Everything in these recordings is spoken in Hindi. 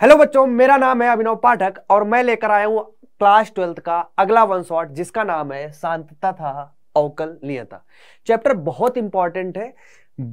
हेलो बच्चों मेरा नाम है अभिनव पाठक और मैं लेकर आया हूँ क्लास ट्वेल्थ का अगला वन शॉट जिसका नाम है शांतता था अवकल नियता चैप्टर बहुत इंपॉर्टेंट है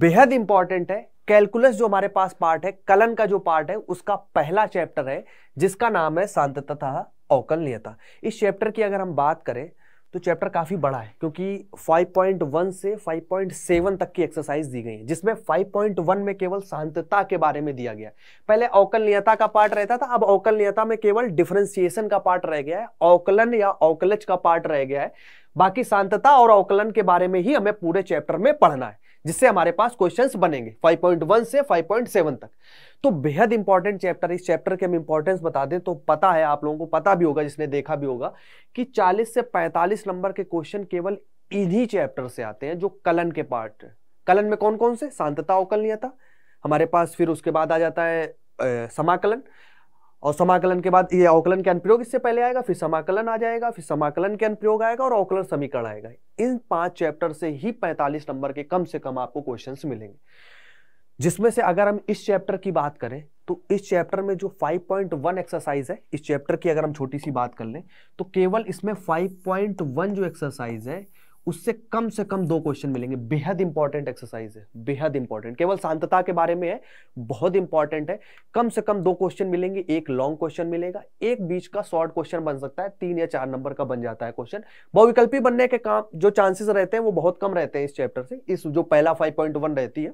बेहद इंपॉर्टेंट है कैलकुलस जो हमारे पास पार्ट है कलन का जो पार्ट है उसका पहला चैप्टर है जिसका नाम है शांतता था अवकल नियता इस चैप्टर की अगर हम बात करें तो चैप्टर काफ़ी बड़ा है क्योंकि 5.1 से 5.7 तक की एक्सरसाइज दी गई है जिसमें 5.1 में केवल शांतता के बारे में दिया गया पहले अवकलनीयता का पार्ट रहता था अब अवकलनीयता में केवल डिफ्रेंसिएशन का पार्ट रह गया है अवकलन या अवकलच का पार्ट रह गया है बाकी शांतता और अवकलन के बारे में ही हमें पूरे चैप्टर में पढ़ना है जिससे हमारे पास क्वेश्चंस बनेंगे 5.1 से 5.7 तक तो बेहद इंपॉर्टेंट चैप्टर इस चैप्टर के हम इंपॉर्टेंस बता दें तो पता है आप लोगों को पता भी होगा जिसने देखा भी होगा कि 40 से 45 नंबर के क्वेश्चन केवल इन्हीं चैप्टर से आते हैं जो कलन के पार्ट कलन में कौन कौन से शांतता अवकलनीयता हमारे पास फिर उसके बाद आ जाता है समाकलन और समाकलन के बाद ये अवकलन के अनुप्रयोग इससे पहले आएगा फिर समाकलन आ जाएगा फिर समाकलन के अनुप्रयोग आएगा और अवकलन समीकरण आएगा इन पांच चैप्टर से ही 45 नंबर के कम से कम आपको क्वेश्चंस मिलेंगे जिसमें से अगर हम इस चैप्टर की बात करें तो इस चैप्टर में जो 5.1 एक्सरसाइज है इस चैप्टर की अगर हम छोटी सी बात कर लें तो केवल इसमें 5.1 जो एक्सरसाइज है उससे कम से कम दो क्वेश्चन मिलेंगे बेहद इंपॉर्टेंट एक्सरसाइज है बेहद इंपॉर्टेंट केवल शांतता के बारे में है बहुत इंपॉर्टेंट है कम से कम दो क्वेश्चन मिलेंगे एक लॉन्ग क्वेश्चन मिलेगा एक बीच का शॉर्ट क्वेश्चन बन सकता है तीन या चार नंबर का बन जाता है क्वेश्चन बहुविकल्पी बनने के काम जो चांसेस रहते हैं वो बहुत कम रहते हैं इस चैप्टर से इस जो पहला फाइव रहती है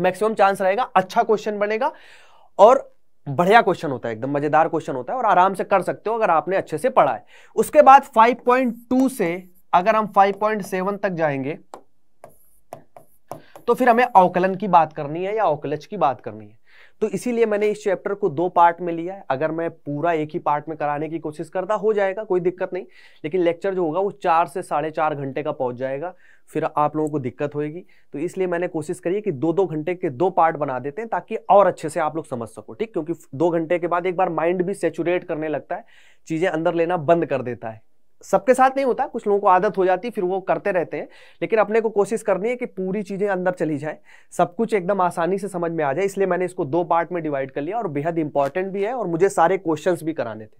मैक्सिमम चांस रहेगा अच्छा क्वेश्चन बनेगा और बढ़िया क्वेश्चन होता है एकदम मजेदार क्वेश्चन होता है और आराम से कर सकते हो अगर आपने अच्छे से पढ़ा है उसके बाद 5.2 से अगर हम 5.7 तक जाएंगे तो फिर हमें अवकलन की बात करनी है या अवकलच की बात करनी है तो इसीलिए मैंने इस चैप्टर को दो पार्ट में लिया है अगर मैं पूरा एक ही पार्ट में कराने की कोशिश करता हो जाएगा कोई दिक्कत नहीं लेकिन लेक्चर जो होगा वो चार से साढ़े चार घंटे का पहुंच जाएगा फिर आप लोगों को दिक्कत होगी तो इसलिए मैंने कोशिश करी कि दो दो घंटे के दो पार्ट बना देते हैं ताकि और अच्छे से आप लोग समझ सको ठीक क्योंकि दो घंटे के बाद एक बार माइंड भी सेचुरेट करने लगता है चीज़ें अंदर लेना बंद कर देता है सबके साथ नहीं होता कुछ लोगों को आदत हो जाती फिर वो करते रहते हैं लेकिन अपने को कोशिश करनी है कि पूरी चीज़ें अंदर चली जाए सब कुछ एकदम आसानी से समझ में आ जाए इसलिए मैंने इसको दो पार्ट में डिवाइड कर लिया और बेहद इंपॉर्टेंट भी है और मुझे सारे क्वेश्चन भी कराने थे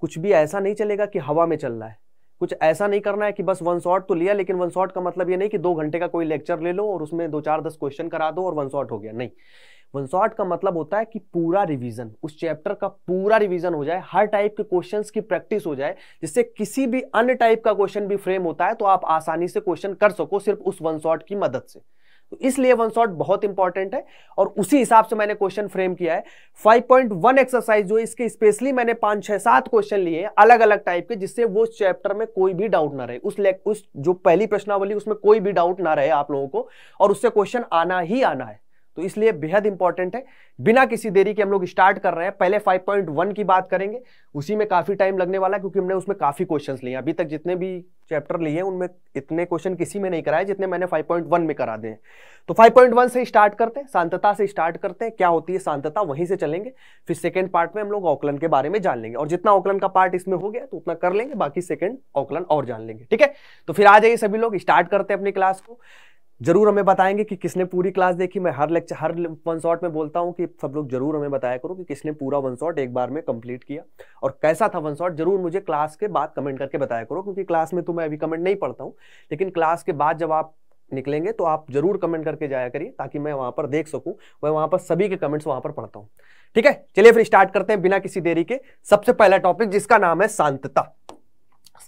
कुछ भी ऐसा नहीं चलेगा कि हवा में चल रहा है कुछ ऐसा नहीं करना है कि बस वन शॉट तो लिया लेकिन वन शॉट का मतलब ये नहीं कि दो घंटे का कोई लेक्चर ले लो और उसमें दो चार दस क्वेश्चन करा दो और वन शॉट हो गया नहीं वन शॉट का मतलब होता है कि पूरा रिवीजन उस चैप्टर का पूरा रिवीजन हो जाए हर टाइप के क्वेश्चंस की प्रैक्टिस हो जाए जिससे किसी भी अन्य टाइप का क्वेश्चन भी फ्रेम होता है तो आप आसानी से क्वेश्चन कर सको सिर्फ उस वन शॉट की मदद से तो इसलिए वन शॉट बहुत इंपॉर्टेंट है और उसी हिसाब से मैंने क्वेश्चन फ्रेम किया है 5.1 एक्सरसाइज जो इसके स्पेशली मैंने पांच छह सात क्वेश्चन लिए अलग अलग टाइप के जिससे वो चैप्टर में कोई भी डाउट ना रहे उस उस जो पहली प्रश्नावली उसमें कोई भी डाउट ना रहे आप लोगों को और उससे क्वेश्चन आना ही आना है तो इसलिए बेहद इंपॉर्टेंट है बिना किसी देरी के हम लोग स्टार्ट कर रहे हैं पहले 5.1 की बात करेंगे उसी में काफ़ी टाइम लगने वाला है क्योंकि हमने उसमें काफ़ी क्वेश्चंस लिए अभी तक जितने भी चैप्टर लिए हैं उनमें इतने क्वेश्चन किसी में नहीं कराए जितने मैंने 5.1 में करा दिए तो 5.1 से स्टार्ट करते हैं शांतता से स्टार्ट करते हैं क्या होती है शांतता वहीं से चलेंगे फिर सेकेंड पार्ट में हम लोग ऑकलन के बारे में जान लेंगे और जितना ऑकलन का पार्ट इसमें हो गया तो उतना कर लेंगे बाकी सेकेंड ऑकलन और जान लेंगे ठीक है तो फिर आ जाइए सभी लोग स्टार्ट करते हैं अपनी क्लास को जरूर हमें बताएंगे कि किसने पूरी क्लास देखी मैं हर लेक्चर हर वन शॉट में बोलता हूँ कि सब लोग जरूर हमें बताया करो कि किसने पूरा वन शॉट एक बार में कंप्लीट किया और कैसा था वन शॉट जरूर मुझे क्लास के बाद कमेंट करके बताया करो क्योंकि क्लास में तो मैं अभी कमेंट नहीं पढ़ता हूँ लेकिन क्लास के बाद जब आप निकलेंगे तो आप जरूर कमेंट करके जाया करिए ताकि मैं वहां पर देख सकूँ मैं वहां पर सभी के कमेंट्स वहां पर पढ़ता हूँ ठीक है चलिए फिर स्टार्ट करते हैं बिना किसी देरी के सबसे पहला टॉपिक जिसका नाम है शांतता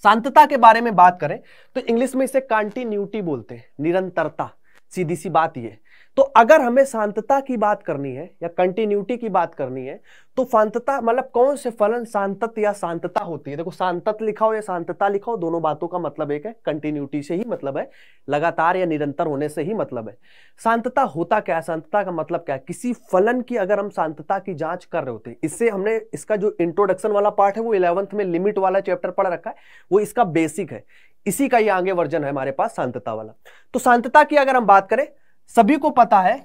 शांतता के बारे में बात करें तो इंग्लिश में इसे कॉन्टिन्यूटी बोलते हैं निरंतरता सीधी सी बात यह तो अगर हमें शांतता की बात करनी है या कंटिन्यूटी की बात करनी है तो शांतता मतलब कौन से फलन शांतत या शांतता होती है देखो शांतत लिखाओ या शांतता लिखाओ दोनों बातों का मतलब एक है कंटिन्यूटी से ही मतलब है लगातार या निरंतर होने से ही मतलब है शांतता होता क्या है शांतता का मतलब क्या है किसी फलन की अगर हम शांतता की जांच कर रहे होते इससे हमने इसका जो इंट्रोडक्शन वाला पार्ट है वो इलेवंथ में लिमिट वाला चैप्टर पढ़ रखा है वो इसका बेसिक है इसी का ये आगे वर्जन है हमारे पास शांतता वाला तो शांतता की अगर हम बात करें सभी को पता है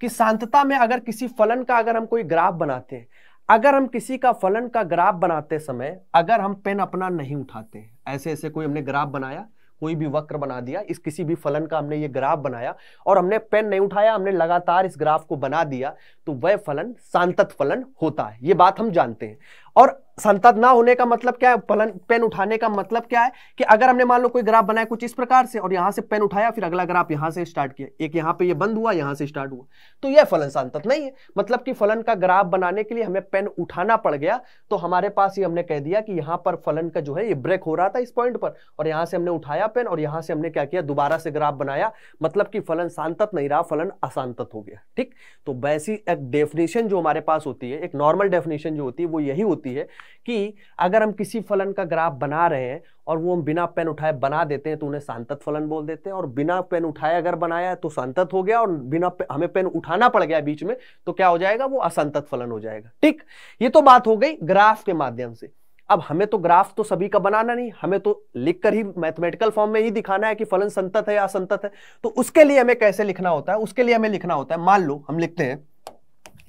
कि शांतता में अगर किसी फलन का अगर हम कोई ग्राफ बनाते हैं अगर हम किसी का फलन का ग्राफ बनाते समय अगर हम पेन अपना नहीं उठाते ऐसे ऐसे कोई हमने ग्राफ बनाया कोई भी वक्र बना दिया इस किसी भी फलन का हमने ये ग्राफ बनाया और हमने पेन नहीं उठाया हमने लगातार इस ग्राफ को बना दिया तो वह फलन शांतत फलन होता है ये बात हम जानते हैं और संतत ना होने का मतलब क्या है पलन पेन उठाने का मतलब क्या है कि अगर हमने मान लो कोई ग्राफ बनाया कुछ इस प्रकार से और यहां से पेन उठाया फिर अगला ग्राफ यहां से स्टार्ट किया एक यहां पे ये यह बंद हुआ यहां से स्टार्ट हुआ तो यह फलन संतत नहीं है मतलब कि फलन का ग्राफ बनाने के लिए हमें पेन उठाना पड़ गया तो हमारे पास ये हमने कह दिया कि यहां पर फलन का जो है ये ब्रेक हो रहा था इस पॉइंट पर और यहाँ से हमने उठाया पेन और यहाँ से हमने क्या किया दोबारा से ग्राफ बनाया मतलब कि फलन शांतत नहीं रहा फलन असांतत हो गया ठीक तो वैसी एक डेफिनेशन जो हमारे पास होती है एक नॉर्मल डेफिनेशन जो होती है वो यही होती है कि अगर हम किसी फलन का ग्राफ बना रहे हैं और वो हम बिना पेन उठाए बना देते हैं तो उन्हें सांतत फलन बोल देते हैं और बिना पेन उठाए अगर बनाया तो सांतत हो गया और बिना पे, हमें पेन उठाना पड़ गया बीच में तो क्या हो जाएगा वो असंतत फलन हो जाएगा ठीक ये तो बात हो गई ग्राफ के माध्यम से अब हमें तो ग्राफ तो सभी का बनाना नहीं हमें तो लिखकर ही मैथमेटिकल फॉर्म में ही दिखाना है कि फलन संतत है या असंतत है तो उसके लिए हमें कैसे लिखना होता है उसके लिए हमें लिखना होता है मान लो हम लिखते हैं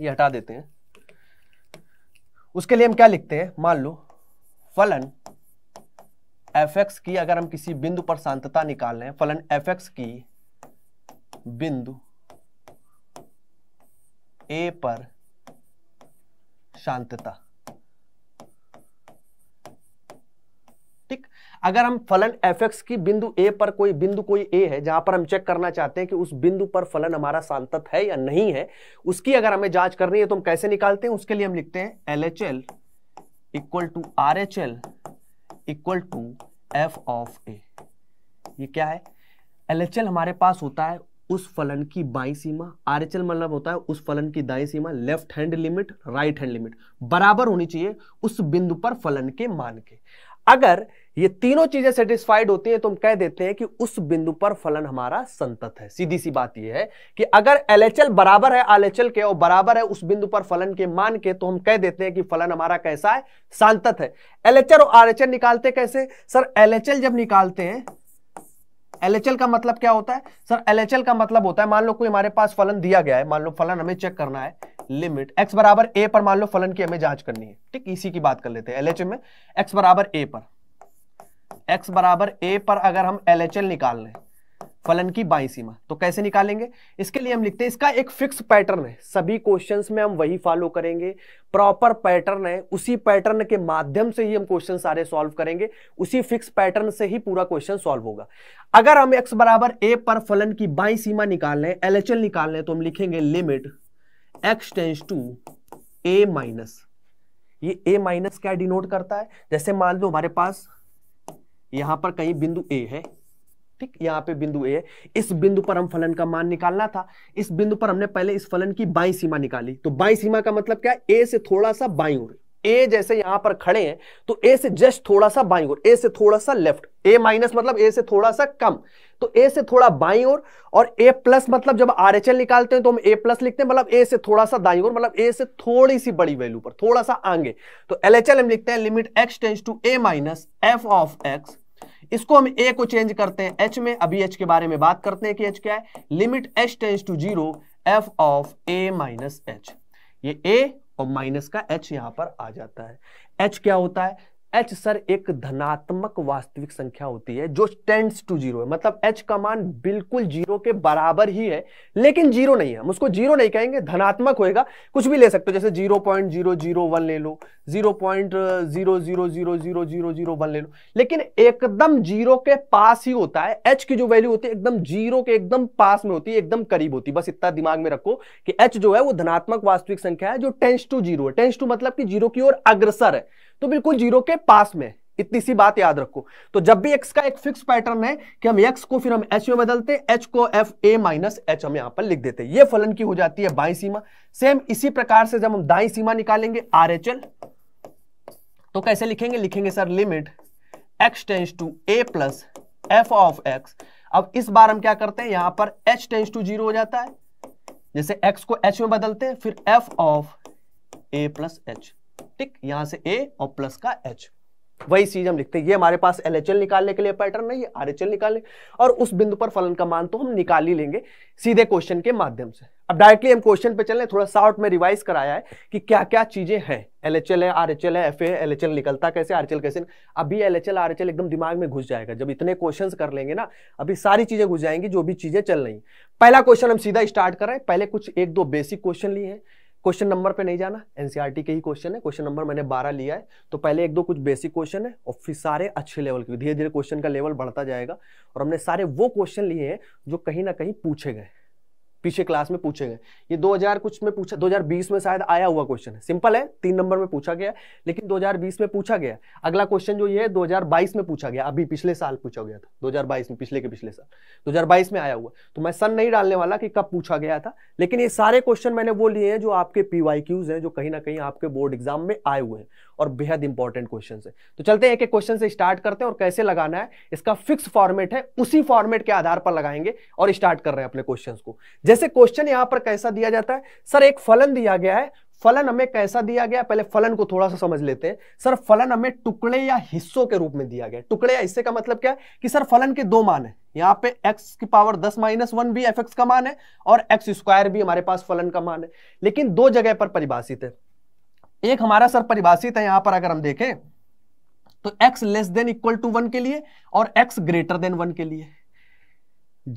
ये हटा देते हैं उसके लिए हम क्या लिखते हैं मान लो फलन एफ एक्स की अगर हम किसी बिंदु पर शांतता निकाल रहे हैं फलन एफ एक्स की बिंदु ए पर शांतता ठीक अगर हम फलन एफ की बिंदु ए पर कोई बिंदु कोई ए है जहां पर हम चेक करना चाहते हैं कि उस बिंदु पर फलन हमारा सांतत है या नहीं है उसकी अगर हमें जांच करनी है तो हम कैसे निकालते हैं उसके लिए हम लिखते हैं L H L equal to R H L equal to F of A ये क्या है एल एच एल हमारे पास होता है उस फलन की बाई सीमा आर एच एल मतलब होता है उस फलन की दाई सीमा left hand limit right hand limit बराबर होनी चाहिए उस बिंदु पर फलन के मान के अगर ये तीनों चीजें सेटिस्फाइड होती हैं तो हम कह देते हैं कि उस बिंदु पर फलन हमारा संतत है सीधी सी बात यह है कि अगर एलएचएल बराबर है आलएचएल के और बराबर है उस बिंदु पर फलन के मान के तो हम कह देते हैं कि फलन हमारा कैसा है सांतत है एलएचएल और आरएचएल निकालते कैसे सर एलएचएल जब निकालते हैं एलएचएल का मतलब क्या होता है सर एलएचएल का मतलब होता है मान लो कोई हमारे पास फलन दिया गया है मान लो फलन हमें चेक करना है लिमिट x बराबर a पर मान लो फलन की हमें जांच करनी है ठीक इसी की बात कर लेते हैं एलएचएम में x बराबर a पर x बराबर a पर अगर हम एलएचएल निकाल लें फलन की बाई सीमा तो कैसे निकालेंगे इसके लिए हम लिखते हैं इसका एक फिक्स पैटर्न है सभी क्वेश्चंस में हम वही फॉलो करेंगे प्रॉपर पैटर्न है उसी पैटर्न के माध्यम से ही हम क्वेश्चन सारे सॉल्व करेंगे उसी फिक्स पैटर्न से ही पूरा क्वेश्चन सॉल्व होगा अगर हम एक्स बराबर ए पर फलन की बाई सीमा निकाल लें एल निकाल लें तो हम लिखेंगे limit x tends to A minus ये ए माइनस क्या डिनोट करता है जैसे मान लो हमारे पास यहां पर कहीं बिंदु ए है ठीक यहां पे बिंदु ए है इस बिंदु पर हम फलन का मान निकालना था इस बिंदु पर हमने पहले इस फलन की बाई सीमा निकाली तो बाई सीमा का मतलब क्या ए से थोड़ा सा बाई ओर ए जैसे यहां पर खड़े हैं तो ए से जस्ट थोड़ा सा बाई और ए से थोड़ा सा लेफ्ट ए माइनस मतलब ए से थोड़ा सा कम तो ए से थोड़ा बाई और और ए प्लस मतलब जब आर एच एल निकालते हैं तो हम ए प्लस लिखते हैं मतलब ए से थोड़ा सा दाई और मतलब ए से थोड़ी सी बड़ी वैल्यू पर थोड़ा सा आगे तो एल एच एल हम लिखते हैं limit x tends to A minus F of X इसको हम ए को चेंज करते हैं एच में अभी एच के बारे में बात करते हैं कि एच क्या है limit H tends to zero F of A minus H ये ए और माइनस का एच यहां पर आ जाता है एच क्या होता है एच सर एक धनात्मक वास्तविक संख्या होती है जो टेंड्स टू जीरो है मतलब एच का मान बिल्कुल जीरो के बराबर ही है लेकिन जीरो नहीं है हम उसको जीरो नहीं कहेंगे धनात्मक होएगा कुछ भी ले सकते हो जैसे zero point zero zero one ले लो zero point zero zero zero zero zero zero one ले लो लेकिन एकदम जीरो के पास ही होता है एच की जो वैल्यू होती है एकदम जीरो के एकदम पास में होती है एकदम करीब होती है बस इतना दिमाग में रखो कि एच जो है वो धनात्मक वास्तविक संख्या है जो टेंस टू जीरो है टेंस टू मतलब कि जीरो की ओर अग्रसर है तो बिल्कुल जीरो के पास में इतनी सी बात याद रखो तो जब भी एक्स का एक फिक्स पैटर्न है कि हम एक्स को फिर हम एच में बदलते एच को एफ ए माइनस एच हम यहां पर लिख देते ये फलन की हो जाती है बाई सीमा सेम इसी प्रकार से जब हम दाई सीमा निकालेंगे आर एच एल तो कैसे लिखेंगे लिखेंगे sir limit x tends to A plus F of X अब इस बार हम क्या करते हैं यहां पर एच टेंस टू जीरो हो जाता है जैसे एक्स को एच में बदलते हैं फिर F of A plus H ठीक यहां से ए और प्लस का एच वही चीज हम लिखते हैं ये हमारे पास एल निकालने के लिए पैटर्न है ये आर निकालने और उस बिंदु पर फलन का मान तो हम निकाल ही लेंगे सीधे क्वेश्चन के माध्यम से अब डायरेक्टली हम क्वेश्चन पे चलें थोड़ा शॉर्ट में रिवाइज कराया है कि क्या क्या चीजें हैं एल एच एल है आर एच एल है F A L H L निकलता कैसे आर एच एल कैसे अभी L H L R H L एकदम दिमाग में घुस जाएगा जब इतने क्वेश्चन कर लेंगे ना अभी सारी चीजें घुस जाएंगी जो भी चीजें चल रही पहला क्वेश्चन हम सीधा स्टार्ट कर रहे हैं पहले कुछ एक दो बेसिक क्वेश्चन लिए हैं क्वेश्चन नंबर पे नहीं जाना एनसीईआरटी e के ही क्वेश्चन है क्वेश्चन नंबर मैंने बारह लिया है तो पहले एक दो कुछ बेसिक क्वेश्चन है और फिर सारे अच्छे लेवल के धीरे धीरे क्वेश्चन का लेवल बढ़ता जाएगा और हमने सारे वो क्वेश्चन लिए हैं जो कहीं ना कहीं पूछे गए पीछे क्लास में पूछे गए ये 2000 कुछ में पूछा 2020 में शायद आया हुआ क्वेश्चन है सिंपल है तीन नंबर में पूछा गया लेकिन 2020 में पूछा गया अगला क्वेश्चन जो ये है 2022 में पूछा गया अभी पिछले साल पूछा गया था 2022 में पिछले के पिछले साल 2022 में आया हुआ तो मैं सन नहीं डालने वाला कि कब पूछा गया था लेकिन ये सारे क्वेश्चन मैंने वो लिए हैं जो आपके पी हैं जो कहीं ना कहीं आपके बोर्ड एग्जाम में आए हुए हैं और बेहद इंपॉर्टेंट क्वेश्चन है तो चलते हैं एक एक क्वेश्चन से स्टार्ट करते हैं और कैसे लगाना है इसका फिक्स फॉर्मेट है उसी फॉर्मेट के आधार पर लगाएंगे और स्टार्ट कर रहे हैं अपने क्वेश्चन को जैसे क्वेश्चन यहां पर कैसा दिया जाता है सर एक फलन दिया गया है फलन हमें कैसा दिया गया पहले फलन को थोड़ा सा समझ लेते हैं सर फलन हमें टुकड़े या हिस्सों के रूप में दिया गया टुकड़े या हिस्से का मतलब क्या है कि सर फलन के दो मान है यहाँ पे x की पावर 10 माइनस वन भी एफ का मान है और एक्स स्क्वायर भी हमारे पास फलन का मान है लेकिन दो जगह पर परिभाषित है एक हमारा सर परिभाषित है यहां पर अगर हम देखें तो x less than equal to one के लिए और x ग्रेटर देन वन के लिए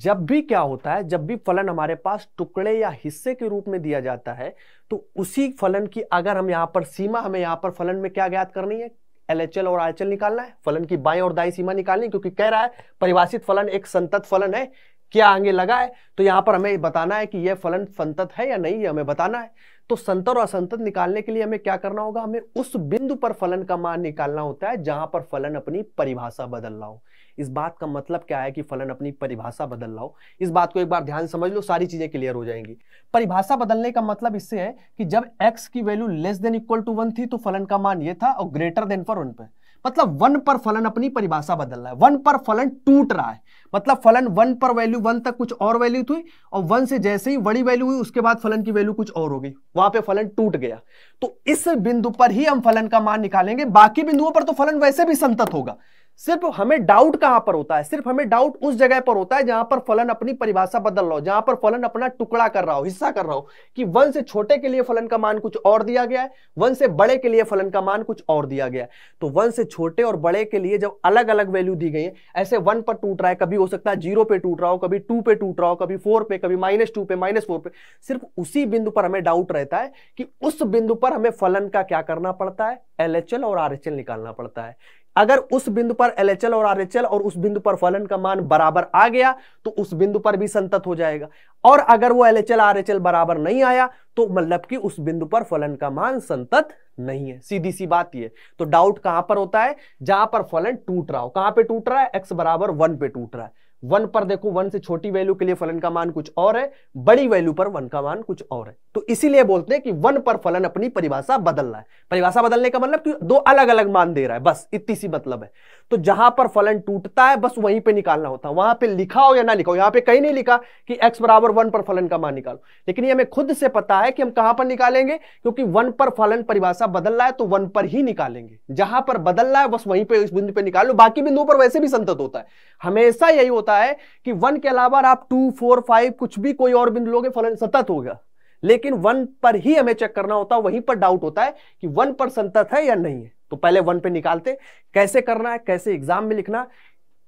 जब भी क्या होता है जब भी फलन हमारे पास टुकड़े या हिस्से के रूप में दिया जाता है तो उसी फलन की अगर हम यहाँ पर सीमा हमें यहाँ पर फलन में क्या ज्ञात करनी है एल और आईएचएल निकालना है फलन की बाएं और दाएं सीमा निकालनी क्योंकि कह रहा है परिभाषित फलन एक संतत फलन है क्या आगे लगा है तो यहां पर हमें बताना है कि यह फलन संतत है या नहीं ये हमें बताना है तो संतर और असंतत निकालने के लिए हमें क्या करना होगा हमें उस बिंदु पर फलन का मान निकालना होता है जहां पर फलन अपनी परिभाषा बदल रहा हो इस बात का मतलब क्या है कि फलन अपनी परिभाषा बदल रहा हो इस बात को एक बार ध्यान समझ लो सारी चीजें क्लियर हो जाएंगी परिभाषा बदलने का मतलब इससे है कि जब एक्स की value less than equal to one थी तो फलन का मान ये था और ग्रेटर देन फॉर वन पर मतलब वन पर फलन अपनी परिभाषा बदल रहा है वन पर फलन टूट रहा है मतलब फलन वन पर वैल्यू वन तक कुछ और वैल्यू थी और वन से जैसे ही बड़ी वैल्यू हुई उसके बाद फलन की वैल्यू कुछ और हो गई वहां पे फलन टूट गया तो इस बिंदु पर ही हम फलन का मान निकालेंगे बाकी बिंदुओं पर तो फलन वैसे भी संतत होगा सिर्फ हमें डाउट कहां पर होता है सिर्फ हमें डाउट उस जगह पर होता है जहां पर फलन अपनी परिभाषा बदल रहा हो जहां पर फलन अपना टुकड़ा कर रहा हो हिस्सा कर रहा हो कि वन से छोटे के लिए फलन का मान कुछ और दिया गया है वन से बड़े के लिए फलन का मान कुछ और दिया गया है तो वन से छोटे और बड़े के लिए जब अलग अलग वैल्यू दी गई है ऐसे वन पर टूट रहा है कभी हो सकता है जीरो पे टूट रहा हो कभी टू पे टूट रहा हो कभी फोर पे कभी माइनस टू पे माइनस फोर पे सिर्फ उसी बिंदु पर हमें डाउट रहता है कि उस बिंदु पर हमें फलन का क्या करना पड़ता है एल और आर निकालना पड़ता है अगर उस बिंदु पर एल और आरएचएल और उस बिंदु पर फलन का मान बराबर आ गया तो उस बिंदु पर भी संतत हो जाएगा और अगर वो एलएचएल आरएचएल बराबर नहीं आया तो मतलब कि उस बिंदु पर फलन का मान संतत नहीं है सीधी सी बात ये तो डाउट कहां पर होता है जहां पर फलन टूट रहा हो कहां पे टूट रहा है एक्स बराबर वन पे टूट रहा है वन पर देखो वन से छोटी वैल्यू के लिए फलन का मान कुछ और है बड़ी वैल्यू पर वन का मान कुछ और है तो इसीलिए बोलते हैं कि वन पर फलन अपनी परिभाषा बदल रहा है परिभाषा बदलने का मतलब कि दो अलग अलग मान दे रहा है बस इतनी सी मतलब है तो जहां पर फलन टूटता है बस वहीं पे निकालना होता है वहां पे लिखा हो या ना लिखा हो यहां पे कहीं नहीं लिखा कि x बराबर वन पर फलन का मान निकालो लेकिन ये हमें खुद से पता है कि हम कहां पर निकालेंगे क्योंकि वन पर फलन परिभाषा बदल रहा है तो वन पर ही निकालेंगे जहां पर बदल रहा है बस वहीं पर इस बिंदु निकाल निकालो बाकी बिंदुओं पर वैसे भी संतत होता है हमेशा यही होता है कि वन के अलावा आप टू फोर फाइव कुछ भी कोई और बिंदु लोगे फलन सतत गया लेकिन वन पर ही हमें चेक करना होता है वहीं पर डाउट होता है कि वन पर संतत है या नहीं है तो पहले वन पे निकालते कैसे करना है कैसे एग्जाम में लिखना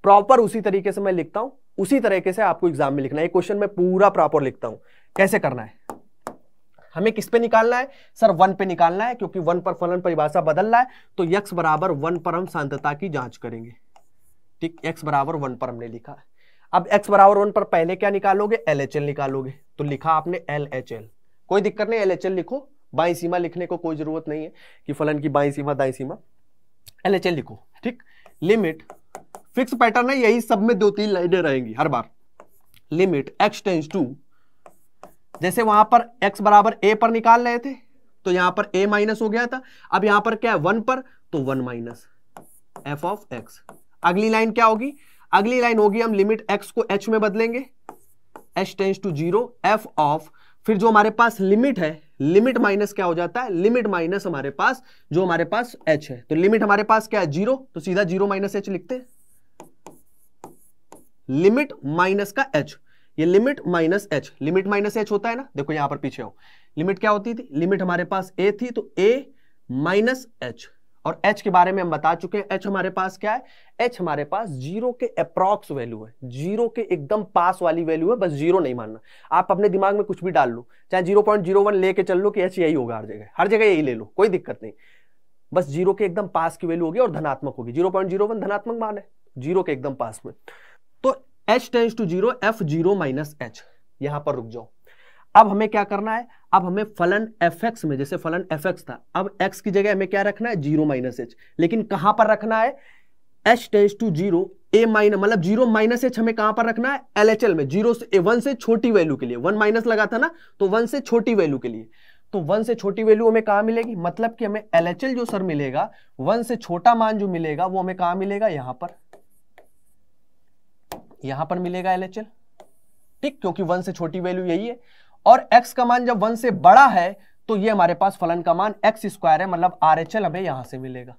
प्रॉपर उसी तरीके से मैं लिखता हूं उसी तरीके से आपको एग्जाम में लिखना है क्वेश्चन में पूरा प्रॉपर लिखता हूं कैसे करना है हमें किस पे निकालना है सर वन पे निकालना है क्योंकि वन पर फलन परिभाषा बदल रहा है तो यक्स बराबर वन पर हम शांतता की जांच करेंगे ठीक एक्स बराबर वन पर हमने लिखा अब एक्स बराबर वन पर पहले क्या निकालोगे एल निकालोगे तो लिखा आपने एल कोई दिक्कत नहीं एल लिखो बाई सीमा लिखने को कोई जरूरत नहीं है कि फलन की बाई सीमा दाई सीमा एल लिखो ठीक लिमिट फिक्स पैटर्न है यही सब में दो तीन लाइनें रहेंगी हर बार लिमिट एक्स टेंस टू जैसे वहां पर एक्स बराबर ए पर निकाल रहे थे तो यहां पर ए माइनस हो गया था अब यहां पर क्या है वन पर तो one minus F of X अगली लाइन क्या होगी अगली लाइन होगी हम लिमिट एक्स को एच में बदलेंगे H tends to zero F of फिर जो हमारे पास लिमिट है लिमिट माइनस क्या हो जाता है लिमिट माइनस हमारे पास जो हमारे पास एच है तो लिमिट हमारे पास क्या है जीरो तो सीधा जीरो माइनस एच लिखते हैं लिमिट माइनस का एच ये limit minus H limit minus H होता है ना देखो यहां पर पीछे हो लिमिट क्या होती थी लिमिट हमारे पास ए थी तो ए माइनस एच और एच के बारे में हम बता चुके हैं एच हमारे पास क्या है एच हमारे पास जीरो के अप्रॉक्स वैल्यू है जीरो के एकदम पास वाली वैल्यू है बस जीरो नहीं मानना आप अपने दिमाग में कुछ भी डाल लो चाहे जीरो पॉइंट जीरो वन लेके चल लो कि एच यही होगा हर जगह हर जगह यही ले लो कोई दिक्कत नहीं बस जीरो के एकदम पास की वैल्यू होगी और धनात्मक होगी जीरो पॉइंट जीरो वन धनात्मक मान है जीरो के एकदम पास में तो H tends to zero F zero minus H यहां पर रुक जाओ अब हमें क्या करना है अब हमें फलन एफ एक्स में जैसे फलन एफ एक्स था अब एक्स की जगह हमें क्या रखना है जीरो माइनस एच लेकिन कहां पर रखना है H tends to zero A minus मतलब जीरो माइनस एच हमें कहां पर रखना है एल में जीरो से वन से छोटी वैल्यू के लिए वन माइनस लगा था ना तो वन से छोटी वैल्यू के लिए तो वन से छोटी वैल्यू हमें कहा मिलेगी मतलब कि हमें एल एच एल जो सर मिलेगा वन से छोटा मान जो मिलेगा वो हमें कहा मिलेगा यहां पर यहां पर मिलेगा एल एच एल ठीक क्योंकि वन से छोटी वैल्यू यही है और एक्स का मान जब वन से बड़ा है तो ये हमारे पास फलन का मान एक्स स्क्वायर है मतलब आर एच एल हमें यहां से मिलेगा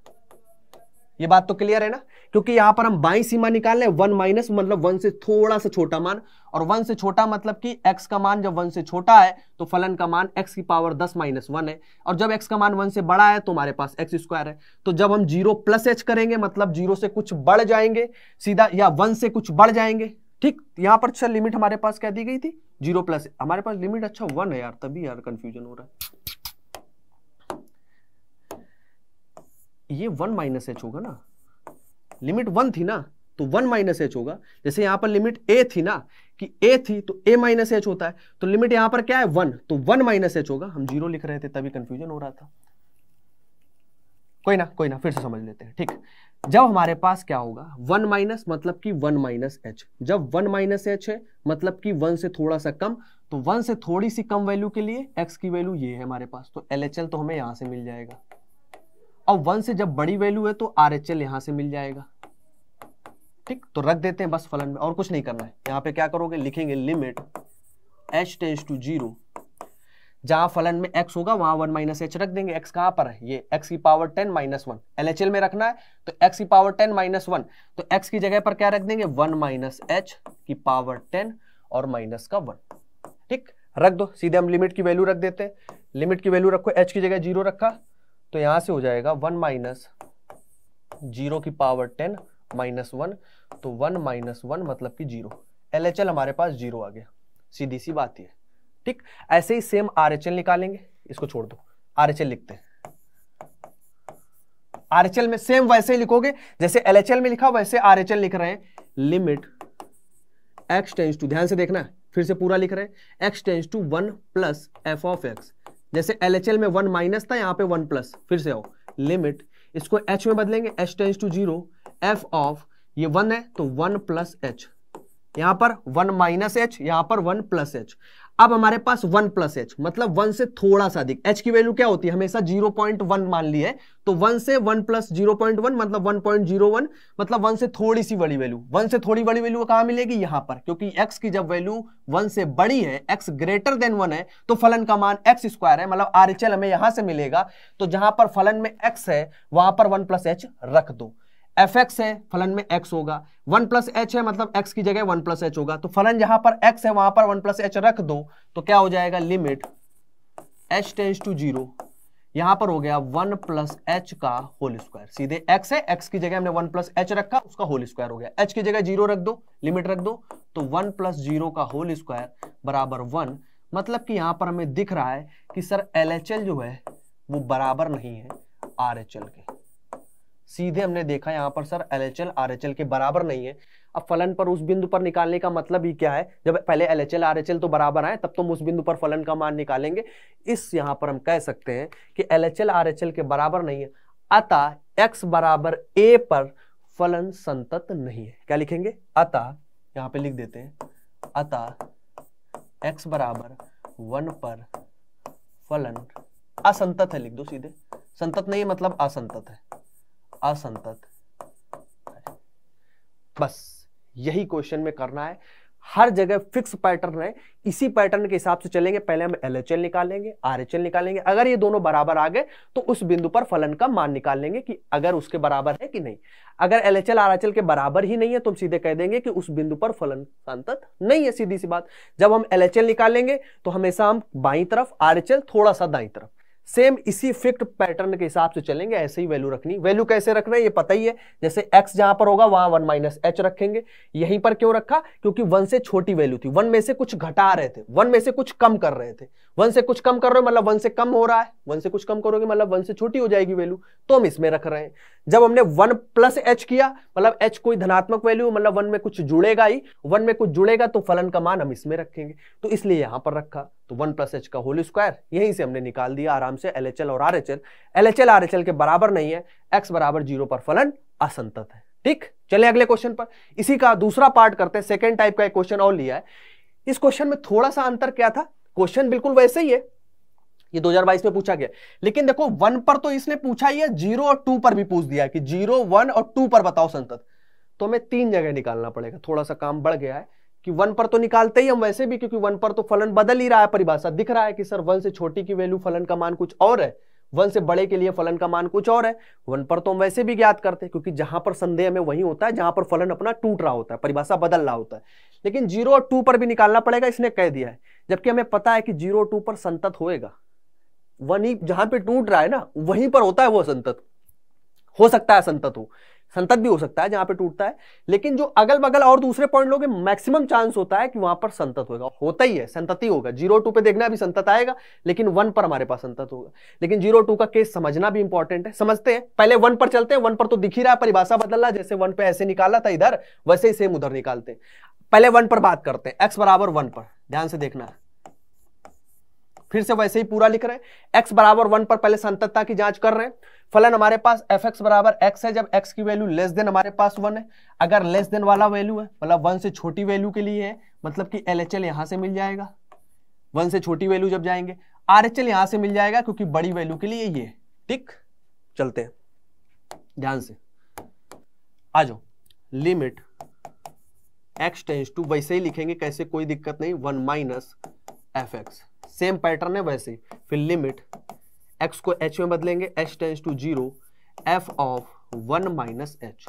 ये बात तो क्लियर है ना क्योंकि यहां पर हम बाई सीमा निकाल रहे वन माइनस मतलब वन से थोड़ा सा छोटा मान और वन से छोटा मतलब कि एक्स का मान जब वन से छोटा है तो फलन का मान एक्स की पावर दस माइनस वन है और जब एक्स का मान वन से बड़ा है तो हमारे पास एक्स स्क्वायर है तो जब हम जीरो प्लस एच करेंगे मतलब जीरो से कुछ बढ़ जाएंगे सीधा या वन से कुछ बढ़ जाएंगे ठीक यहां पर लिमिट हमारे पास क्या दी गई थी जीरो प्लस हमारे पास लिमिट अच्छा वन है यार तभी यार कंफ्यूजन हो रहा है ये वन माइनस एच होगा ना लिमिट वन थी ना तो वन माइनस एच होगा जैसे यहां पर लिमिट ए थी ना कि ए थी तो ए माइनस एच होता है तो लिमिट यहां पर क्या है वन तो वन माइनस एच होगा हम जीरो लिख रहे थे तभी कंफ्यूजन हो रहा था कोई ना कोई ना फिर से समझ लेते हैं ठीक जब हमारे पास क्या होगा वन माइनस मतलब कि वन माइनस एच जब वन माइनस एच है मतलब कि वन से थोड़ा सा कम तो वन से थोड़ी सी कम वैल्यू के लिए एक्स की वैल्यू ये है हमारे पास तो एल एच एल तो हमें यहां से मिल जाएगा और वन से जब बड़ी वैल्यू है तो आर एच एल यहां से मिल जाएगा ठीक तो रख देते हैं बस फलन में और कुछ नहीं करना है यहां पर क्या करोगे लिखेंगे limit H tends to zero जहां फलन में x होगा वहां वन माइनस एच रख देंगे x कहां पर है ये x की power ten minus one L में रखना है तो x की पावर टेन माइनस वन तो x की जगह पर क्या रख देंगे वन माइनस एच की पावर टेन और माइनस का वन ठीक रख दो सीधे हम लिमिट की वैल्यू रख देते हैं लिमिट की वैल्यू रखो एच की जगह जीरो रखा तो यहां से हो जाएगा वन माइनस जीरो की पावर टेन माइनस वन तो वन माइनस वन मतलब कि जीरो एल हमारे पास जीरो आ गया सीधी सी बात है ठीक ऐसे ही सेम आर निकालेंगे इसको छोड़ दो आर लिखते हैं आरएचएल में सेम वैसे ही लिखोगे जैसे एलएचएल में लिखा वैसे आरएचएल लिख रहे हैं लिमिट एक्स टेंस टू ध्यान से देखना फिर से पूरा लिख रहे हैं X tends to one plus F of X जैसे एलएचएल में वन माइनस था यहां पे वन प्लस फिर से हो लिमिट इसको एच में बदलेंगे H tends to zero F of ये वन है तो वन प्लस एच यहां पर वन माइनस एच यहां पर वन प्लस एच अब हमारे पास वन प्लस एच मतलब वन से थोड़ा सा अधिक एच की वैल्यू क्या होती है हमेशा जीरो पॉइंट वन मान ली है तो वन से one plus zero point one मतलब वन पॉइंट जीरो वन मतलब वन से थोड़ी सी बड़ी वैल्यू वन से थोड़ी बड़ी वैल्यू कहां मिलेगी यहां पर क्योंकि एक्स की जब वैल्यू वन से बड़ी है एक्स ग्रेटर देन वन है तो फलन का मान एक्स स्क्वायर है मतलब आर हमें यहां से मिलेगा तो जहां पर फलन में एक्स है वहां पर वन प्लस एच रख दो एफ एक्स है फलन में एक्स होगा वन प्लस एच है मतलब एक्स की जगह वन प्लस एच होगा तो फलन जहां पर एक्स है वहां पर वन प्लस एच रख दो तो क्या हो जाएगा limit H tends to zero यहां पर हो गया वन प्लस एच का होल स्क्वायर सीधे एक्स है एक्स की जगह हमने वन प्लस एच रखा उसका होल स्क्वायर हो गया एच की जगह जीरो रख दो लिमिट रख दो तो वन प्लस जीरो का होल स्क्वायर बराबर वन मतलब कि यहां पर हमें दिख रहा है कि सर एल जो है वो बराबर नहीं है आर के सीधे हमने देखा यहाँ पर sir L H L R H L के बराबर नहीं है अब फलन पर उस बिंदु पर निकालने का मतलब ही क्या है जब पहले L H L R H L तो बराबर आए तब तो हम उस बिंदु पर फलन का मान निकालेंगे इस यहाँ पर हम कह सकते हैं कि L H L R H L के बराबर नहीं है अतः एक्स बराबर ए पर फलन संतत नहीं है क्या लिखेंगे अतः यहाँ पे लिख देते हैं अतः एक्स बराबर वन पर फलन असंतत है लिख दो सीधे संतत नहीं मतलब असंतत है असंतत बस यही क्वेश्चन में करना है हर जगह फिक्स पैटर्न है इसी पैटर्न के हिसाब से चलेंगे पहले हम एल एच एल निकालेंगे आर एच एल निकालेंगे अगर ये दोनों बराबर आ गए तो उस बिंदु पर फलन का मान निकाल लेंगे कि अगर उसके बराबर है कि नहीं अगर L H L R H L के बराबर ही नहीं है तो हम सीधे कह देंगे कि उस बिंदु पर फलन संतत नहीं है सीधी सी बात जब हम एल एच एल निकालेंगे तो हमेशा हम बाई तरफ आर एच एल थोड़ा सा दाई तरफ सेम इसी फिक्ट पैटर्न के हिसाब से चलेंगे ऐसे ही वैल्यू रखनी वैल्यू कैसे रखना है ये पता ही है जैसे x जहां पर होगा वहां वन माइनस एच रखेंगे यहीं पर क्यों रखा क्योंकि वन से छोटी वैल्यू थी वन में से कुछ घटा रहे थे वन में से कुछ कम कर रहे थे वन से कुछ कम कर रहे हो मतलब वन से कम हो रहा है वन से कुछ कम करोगे मतलब वन से छोटी हो जाएगी वैल्यू तो हम इसमें रख रहे हैं जब हमने वन प्लस एच किया मतलब एच कोई धनात्मक वैल्यू मतलब वन में कुछ जुड़ेगा ही वन में कुछ जुड़ेगा तो फलन का मान हम इसमें रखेंगे तो इसलिए यहां पर रखा तो वन प्लस एच का होल स्क्वायर यहीं से हमने निकाल दिया आराम से एल एच एल और R H L L H L R H L के बराबर नहीं है एक्स बराबर जीरो पर फलन असंतत है ठीक चले अगले क्वेश्चन पर इसी का दूसरा पार्ट करते हैं सेकेंड टाइप का एक क्वेश्चन और लिया है इस क्वेश्चन में थोड़ा सा अंतर क्या था क्वेश्चन बिल्कुल वैसे ही है ये 2022 में पूछा गया लेकिन देखो वन पर तो इसने पूछा ही है जीरो और टू पर भी पूछ दिया है कि जीरो वन और टू पर बताओ संतत तो हमें तीन जगह निकालना पड़ेगा थोड़ा सा काम बढ़ गया है कि वन पर तो निकालते ही हम वैसे भी क्योंकि वन पर तो फलन बदल ही रहा है परिभाषा दिख रहा है कि सर वन से छोटी की वैल्यू फलन का मान कुछ और है वन से बड़े के लिए फलन का मान कुछ और है वन पर तो हम वैसे भी ज्ञात करते हैं क्योंकि जहां पर संदेह में वही होता है जहां पर फलन अपना टूट रहा होता है परिभाषा बदल रहा होता है लेकिन जीरो और टू पर भी निकालना पड़ेगा इसने कह दिया है जबकि हमें पता है कि जीरो टू पर संतत होएगा वन ही जहां पर टूट रहा है ना वहीं पर होता है वो संतत हो सकता है संतत हो संतत भी हो सकता है जहां पे टूटता है लेकिन जो अगल बगल और दूसरे पॉइंट लोगे मैक्सिमम चांस होता है कि वहां पर संतत होगा होता ही है संतति होगा जीरो टू पे देखना अभी संतत आएगा लेकिन वन पर हमारे पास संतत होगा लेकिन जीरो टू का केस समझना भी इंपॉर्टेंट है समझते हैं पहले वन पर चलते हैं वन पर तो दिख ही रहा है परिभाषा बदल रहा जैसे वन पे ऐसे निकाला था इधर वैसे ही सेम उधर निकालते हैं पहले वन पर बात करते हैं एक्स बराबर वन पर ध्यान से देखना है फिर से वैसे ही पूरा लिख रहे हैं x बराबर वन पर पहले संतत्ता की जांच कर रहे हैं फलन हमारे पास एफ एक्स बराबर एक्स है जब x की वैल्यू लेस देन हमारे पास वन है अगर लेस देन वाला वैल्यू है मतलब वन से छोटी वैल्यू के लिए है मतलब कि एल एच एल यहाँ से मिल जाएगा वन से छोटी वैल्यू जब जाएंगे आर एच एल यहाँ से मिल जाएगा क्योंकि बड़ी वैल्यू के लिए ये ठीक चलते हैं ध्यान से आ जाओ लिमिट एक्स टेंस टू वैसे ही लिखेंगे कैसे कोई दिक्कत नहीं one minus F X same pattern है वैसे फिर लिमिट एक्स को एच में बदलेंगे H tends to zero F of one minus H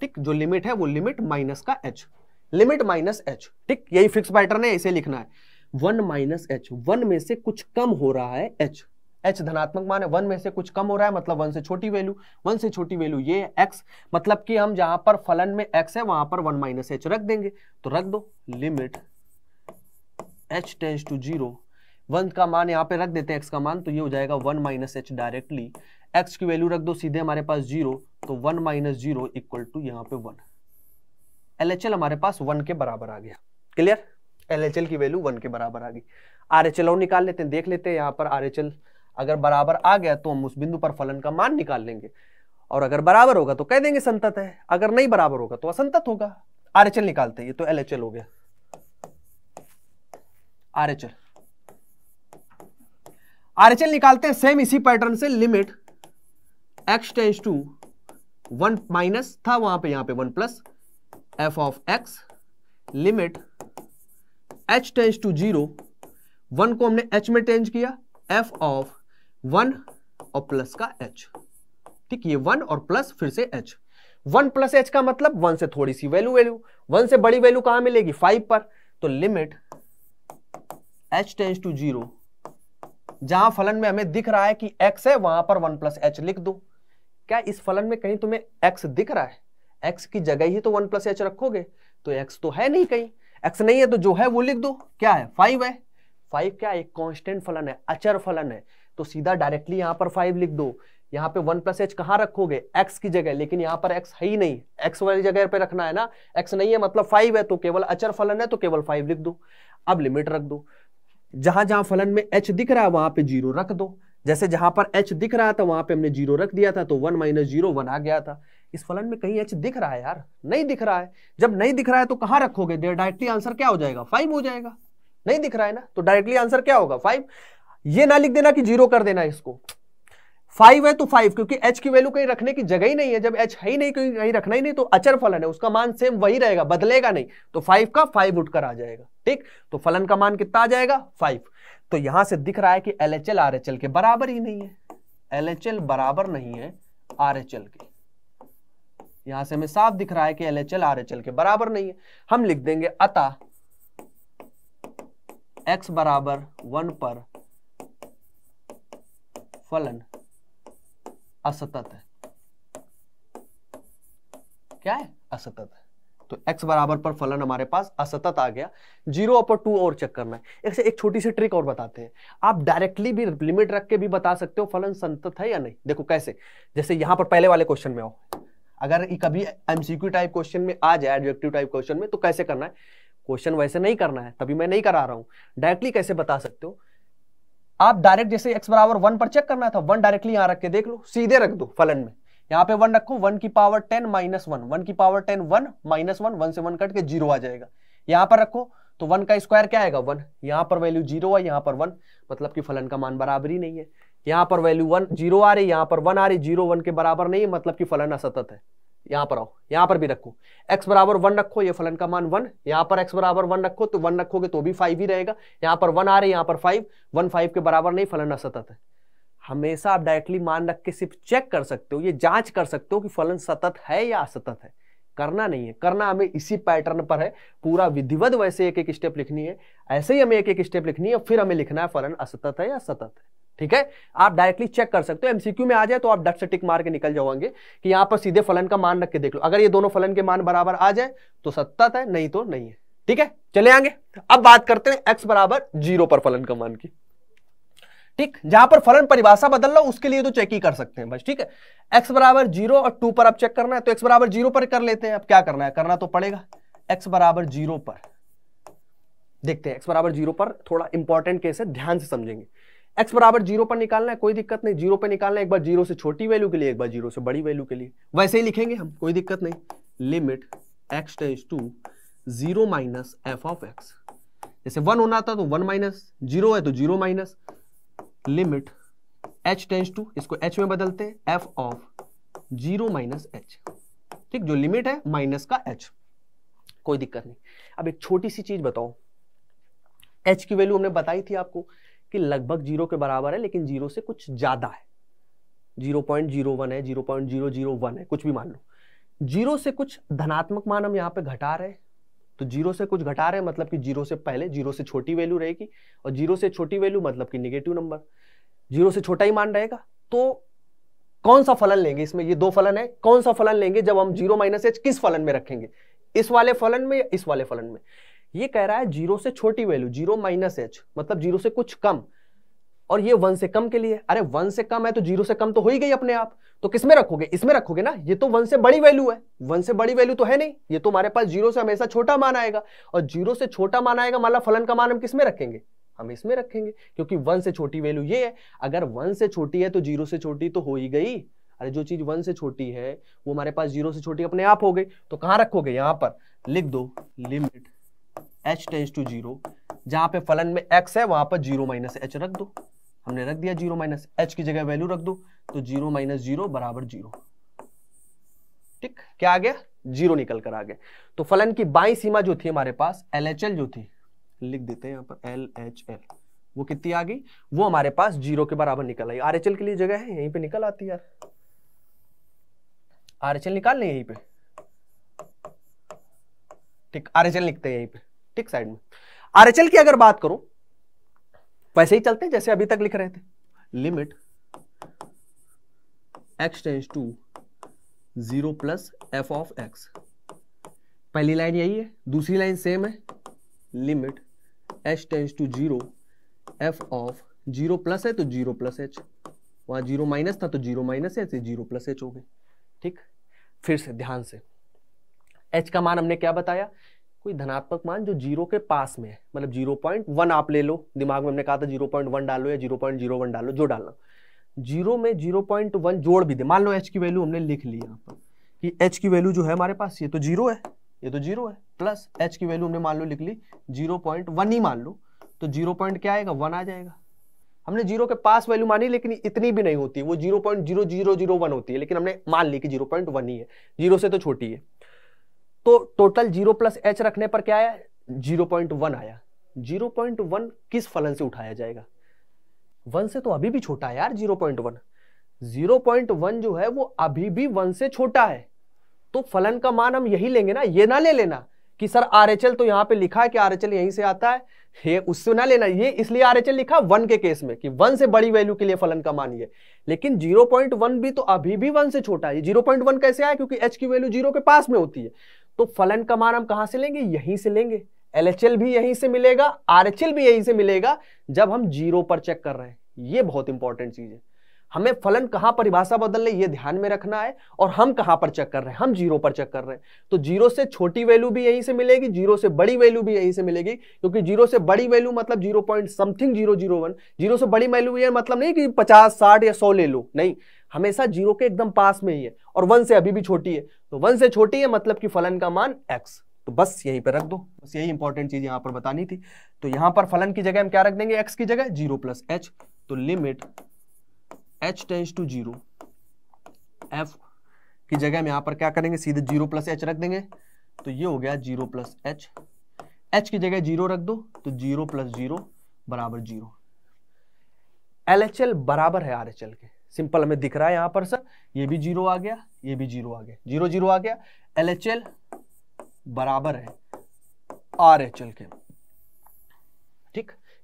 ठीक जो लिमिट है वो लिमिट माइनस का एच लिमिट माइनस एच ठीक यही फिक्स पैटर्न है इसे लिखना है वन माइनस एच वन में से कुछ कम हो रहा है एच एच धनात्मक मान है वन में से कुछ कम हो रहा है मतलब वन से छोटी वैल्यू वन से छोटी वैल्यू ये है एक्स मतलब कि हम जहां पर फलन में एक्स है वहां पर वन माइनस एच रख देंगे तो रख दो limit H tends to zero one का मान यहाँ पे रख देते हैं एक्स का मान तो ये हो जाएगा one minus H directly X की वैल्यू रख दो सीधे हमारे पास जीरो तो one minus zero equal to यहाँ पे वन एल हमारे पास वन के बराबर आ गया क्लियर एल की वैल्यू वन के बराबर आ गई आर एच निकाल लेते हैं देख लेते हैं यहाँ पर आर अगर बराबर आ गया तो हम उस बिंदु पर फलन का मान निकाल लेंगे और अगर बराबर होगा तो कह देंगे संतत है अगर नहीं बराबर होगा तो असंतत होगा आर निकालते हैं ये तो एल हो गया आरएचएल आरएचएल निकालते हैं सेम इसी पैटर्न से limit x tends to one minus था वहां पे यहां पे one plus F of x limit H tends to zero one को हमने एच में चेंज किया एफ ऑफ वन और प्लस का एच ठीक ये वन और प्लस फिर से एच वन प्लस एच का मतलब वन से थोड़ी सी वैल्यू वैल्यू वन से बड़ी वैल्यू कहां मिलेगी फाइव पर तो limit H tends to zero जहां फलन में हमें दिख रहा है कि एक्स है वहां पर वन प्लस एच लिख दो क्या इस फलन में कहीं तुम्हें एक्स दिख रहा है एक्स की जगह ही तो वन प्लस एच रखोगे तो एक्स तो है नहीं कहीं एक्स नहीं है तो जो है वो लिख दो क्या है फाइव है फाइव क्या एक कॉन्स्टेंट फलन है अचर फलन है तो सीधा डायरेक्टली यहां पर फाइव लिख दो यहाँ पे वन प्लस एच कहाँ रखोगे एक्स की जगह लेकिन यहाँ पर एक्स है ही नहीं एक्स वाली जगह पे रखना है ना एक्स नहीं है मतलब फाइव है तो केवल अचर फलन है तो केवल फाइव लिख दो अब लिमिट रख दो जहां जहां फलन में एच दिख रहा है वहां पे जीरो रख दो जैसे जहां पर एच दिख रहा था वहां पे हमने जीरो रख दिया था तो वन माइनस जीरो वन आ गया था इस फलन में कहीं एच दिख रहा है यार नहीं दिख रहा है जब नहीं दिख रहा है तो कहां रखोगे देर डायरेक्टली आंसर क्या हो जाएगा फाइव हो जाएगा नहीं दिख रहा है ना तो डायरेक्टली आंसर क्या होगा फाइव ये ना लिख देना कि जीरो कर देना इसको फाइव है तो फाइव क्योंकि एच की वैल्यू कहीं रखने की जगह ही नहीं है जब एच है ही नहीं कहीं कहीं रखना ही नहीं तो अचर फलन है उसका मान सेम वही रहेगा बदलेगा नहीं तो फाइव का फाइव उठकर आ जाएगा ठीक तो फलन का मान कितना आ जाएगा फाइव तो यहां से दिख रहा है कि L H L R H L के बराबर ही नहीं है एल एच एल बराबर नहीं है आर एच एल के यहां से हमें साफ दिख रहा है कि L H L R H L के बराबर नहीं है हम लिख देंगे अतः एक्स बराबर वन पर फलन असतत है क्या है असतत है तो x बराबर पर फलन हमारे पास असतत आ गया जीरो अपर टू और चेक करना है एक एक छोटी सी ट्रिक और बताते हैं आप डायरेक्टली भी लिमिट रख के भी बता सकते हो फलन संतत है या नहीं देखो कैसे जैसे यहां पर पहले वाले क्वेश्चन में आओ अगर कभी एमसीक्यू टाइप क्वेश्चन में आ जाए एडजेक्टिव टाइप क्वेश्चन में तो कैसे करना है क्वेश्चन वैसे नहीं करना है तभी मैं नहीं करा रहा हूं डायरेक्टली कैसे बता सकते हो आप डायरेक्ट जैसे एक्स बराबर वन पर चेक करना था वन डायरेक्टली यहां रख के देख लो सीधे रख दो फलन में यहाँ पे वन रखो वन की power ten minus one one की power ten one minus one one से वन कट के जीरो आ जाएगा यहाँ पर रखो तो वन का स्क्वायर क्या आएगा वन यहाँ पर वैल्यू जीरो है यहाँ पर वन मतलब कि फलन का मान बराबर ही नहीं है यहाँ पर वैल्यू वन जीरो आ रही यहाँ पर वन आ रही जीरो वन के बराबर नहीं है मतलब कि फलन असतत है यहां पर आओ यहां पर भी रखो x बराबर वन रखो ये फलन का मान वन यहां पर x बराबर वन रखो तो वन रखोगे तो भी फाइव ही रहेगा यहां पर वन आ रहे यहां पर फाइव वन फाइव के बराबर नहीं फलन असतत है हमेशा आप डायरेक्टली मान रख के सिर्फ चेक कर सकते हो ये जांच कर सकते हो कि फलन सतत है या असतत है करना नहीं है करना हमें इसी पैटर्न पर है पूरा विधिवत वैसे एक एक स्टेप लिखनी है ऐसे ही हमें एक एक स्टेप लिखनी है फिर हमें लिखना है फलन असतत है या सतत है ठीक है आप डायरेक्टली चेक कर सकते हो एमसीक्यू में आ जाए तो आप डट से टिक मार के निकल जाओगे कि यहाँ पर सीधे फलन का मान रख के देख लो अगर ये दोनों फलन के मान बराबर आ जाए तो सत्तत है नहीं तो नहीं है ठीक है चले आगे अब बात करते हैं एक्स बराबर जीरो पर फलन का मान की ठीक जहां पर फलन परिभाषा बदल रहा उसके लिए तो चेक ही कर सकते हैं बस ठीक है एक्स बराबर जीरो और टू पर अब चेक करना है तो एक्स बराबर जीरो पर कर लेते हैं अब क्या करना है करना तो पड़ेगा एक्स बराबर जीरो पर देखते हैं एक्स बराबर जीरो पर थोड़ा इंपॉर्टेंट केस है ध्यान से समझेंगे एक्स बराबर जीरो पर निकालना है कोई दिक्कत नहीं जीरो पर निकालना है एक बार जीरो से छोटी वैल्यू के लिए एक बार जीरो से बड़ी वैल्यू के लिए वैसे ही लिखेंगे हम कोई दिक्कत नहीं limit x tends to zero minus F of X जैसे वन होना था तो वन माइनस जीरो है तो zero minus limit H tends to इसको एच में बदलते हैं F of zero minus H ठीक जो लिमिट है माइनस का एच कोई दिक्कत नहीं अब एक छोटी सी चीज बताओ एच की वैल्यू हमने बताई थी आपको कि लगभग जीरो के बराबर है लेकिन जीरो से कुछ ज्यादा है जीरो पॉइंट जीरो वन है zero point zero zero one है कुछ भी मान लो जीरो से कुछ धनात्मक मान हम यहाँ पे घटा रहे हैं तो जीरो से कुछ घटा रहे हैं मतलब कि जीरो से पहले जीरो से छोटी वैल्यू रहेगी और जीरो से छोटी वैल्यू मतलब कि निगेटिव नंबर जीरो से छोटा ही मान रहेगा तो कौन सा फलन लेंगे इसमें ये दो फलन है कौन सा फलन लेंगे जब हम जीरो माइनस एच किस फलन में रखेंगे इस वाले फलन में या इस वाले फलन में ये कह रहा है जीरो से छोटी वैल्यू जीरो माइनस एच मतलब जीरो से कुछ कम और ये वन से कम के लिए अरे वन से कम है तो जीरो से कम तो हो ही गई अपने आप तो किसमें रखोगे इसमें रखोगे ना ये तो वन से बड़ी वैल्यू है वन से बड़ी वैल्यू तो है नहीं ये तो हमारे पास जीरो से हमेशा छोटा मान आएगा और जीरो से छोटा मान आएगा माला फलन का मान हम किसमें रखेंगे हम इसमें रखेंगे क्योंकि वन से छोटी वैल्यू ये है अगर वन से छोटी है तो जीरो से छोटी तो हो ही गई अरे जो चीज वन से छोटी है वो हमारे पास जीरो से छोटी अपने आप हो गई तो कहां रखोगे यहां पर लिख दो limit H tends to zero जहां पे फलन में एक्स है वहां पर जीरो माइनस एच रख दो हमने रख दिया जीरो माइनस एच की जगह वैल्यू रख दो तो जीरो माइनस जीरो बराबर जीरो ठीक क्या आ गया जीरो निकल कर आ गया तो फलन की बाई सीमा जो थी हमारे पास एल एच एल जो थी लिख देते हैं यहां पर एल एच एल वो कितनी आ गई वो हमारे पास जीरो के बराबर निकल आई आर एच एल के लिए जगह है यहीं पे निकल आती यार आर एच एल निकाल लें यहीं पे ठीक आर एच एल लिखते हैं यहीं पे ठीक साइड में आर एच एल की अगर बात करूं वैसे ही चलते हैं जैसे अभी तक लिख रहे थे limit x tends to zero plus F of X पहली लाइन यही है दूसरी लाइन सेम है limit H tends to zero F of zero plus है तो जीरो प्लस एच वहां जीरो माइनस था तो zero minus H zero plus H हो गए ठीक फिर से ध्यान से एच का मान हमने क्या बताया कोई धनात्मक मान जो जीरो के पास में है मतलब जीरो पॉइंट वन आप ले लो दिमाग में हमने कहा था जीरो पॉइंट वन डालो या जीरो पॉइंट जीरो वन डालो जो डालना जीरो में जीरो पॉइंट वन जोड़ भी दे मान लो एच की वैल्यू हमने लिख लिया कि एच की वैल्यू जो है हमारे पास ये तो जीरो है ये तो जीरो है प्लस एच की वैल्यू हमने मान लो लिख ली जीरो पॉइंट वन ही मान लो तो जीरो पॉइंट क्या आएगा वन आ जाएगा हमने जीरो के पास वैल्यू मानी लेकिन इतनी भी नहीं होती वो zero point zero zero zero one होती है लेकिन हमने मान ली कि जीरो पॉइंट वन ही है जीरो से तो छोटी है तो टोटल जीरो प्लस एच रखने पर क्या आया जीरो पॉइंट वन आया जीरो पॉइंट वन किस फलन से उठाया जाएगा वन से तो अभी भी छोटा है यार zero point one zero point one जो है वो अभी भी वन से छोटा है तो फलन का मान हम यही लेंगे ना ये ना ले लेना कि सर आर एच एल तो यहां पे लिखा है कि आर एच एल यहीं से आता है ये उससे ना लेना ये इसलिए आर एच एल लिखा वन के केस में कि वन से बड़ी वैल्यू के लिए फलन का मान ये लेकिन जीरो पॉइंट वन भी तो अभी भी वन से छोटा है जीरो पॉइंट वन कैसे आया क्योंकि एच की वैल्यू जीरो के पास में होती है तो फलन का मान हम कहां से लेंगे यहीं से लेंगे एल भी यहीं से मिलेगा आर भी यहीं से मिलेगा जब हम जीरो पर चेक कर रहे हैं ये बहुत इंपॉर्टेंट चीज है हमें फलन कहां परिभाषा बदलने ये ध्यान में रखना है और हम कहां पर चेक कर रहे हैं हम जीरो पर चेक कर रहे हैं तो जीरो से छोटी वैल्यू भी यहीं से मिलेगी जीरो से बड़ी वैल्यू भी यहीं से मिलेगी क्योंकि जीरो से बड़ी वैल्यू मतलब zero point something zero zero one zero से बड़ी वैल्यू ये मतलब नहीं कि पचास साठ या सौ ले लो नहीं हमेशा जीरो के एकदम पास में ही है और वन से अभी भी छोटी है तो वन से छोटी है मतलब कि फलन का मान एक्स तो बस यहीं पर रख दो बस यही इंपॉर्टेंट चीज यहां पर बतानी थी तो यहां पर फलन की जगह हम क्या रख देंगे एक्स की जगह जीरो प्लस एच तो limit H tends to zero f की जगह हम यहां पर क्या करेंगे सीधे जीरो प्लस एच रख देंगे तो ये हो गया जीरो प्लस एच एच की जगह जीरो रख दो तो जीरो प्लस जीरो बराबर जीरो एल बराबर है आर के सिंपल हमें दिख रहा है यहां पर सर ये भी जीरो आ गया ये भी जीरो आ गया जीरो जीरो आ गया एल बराबर है आर के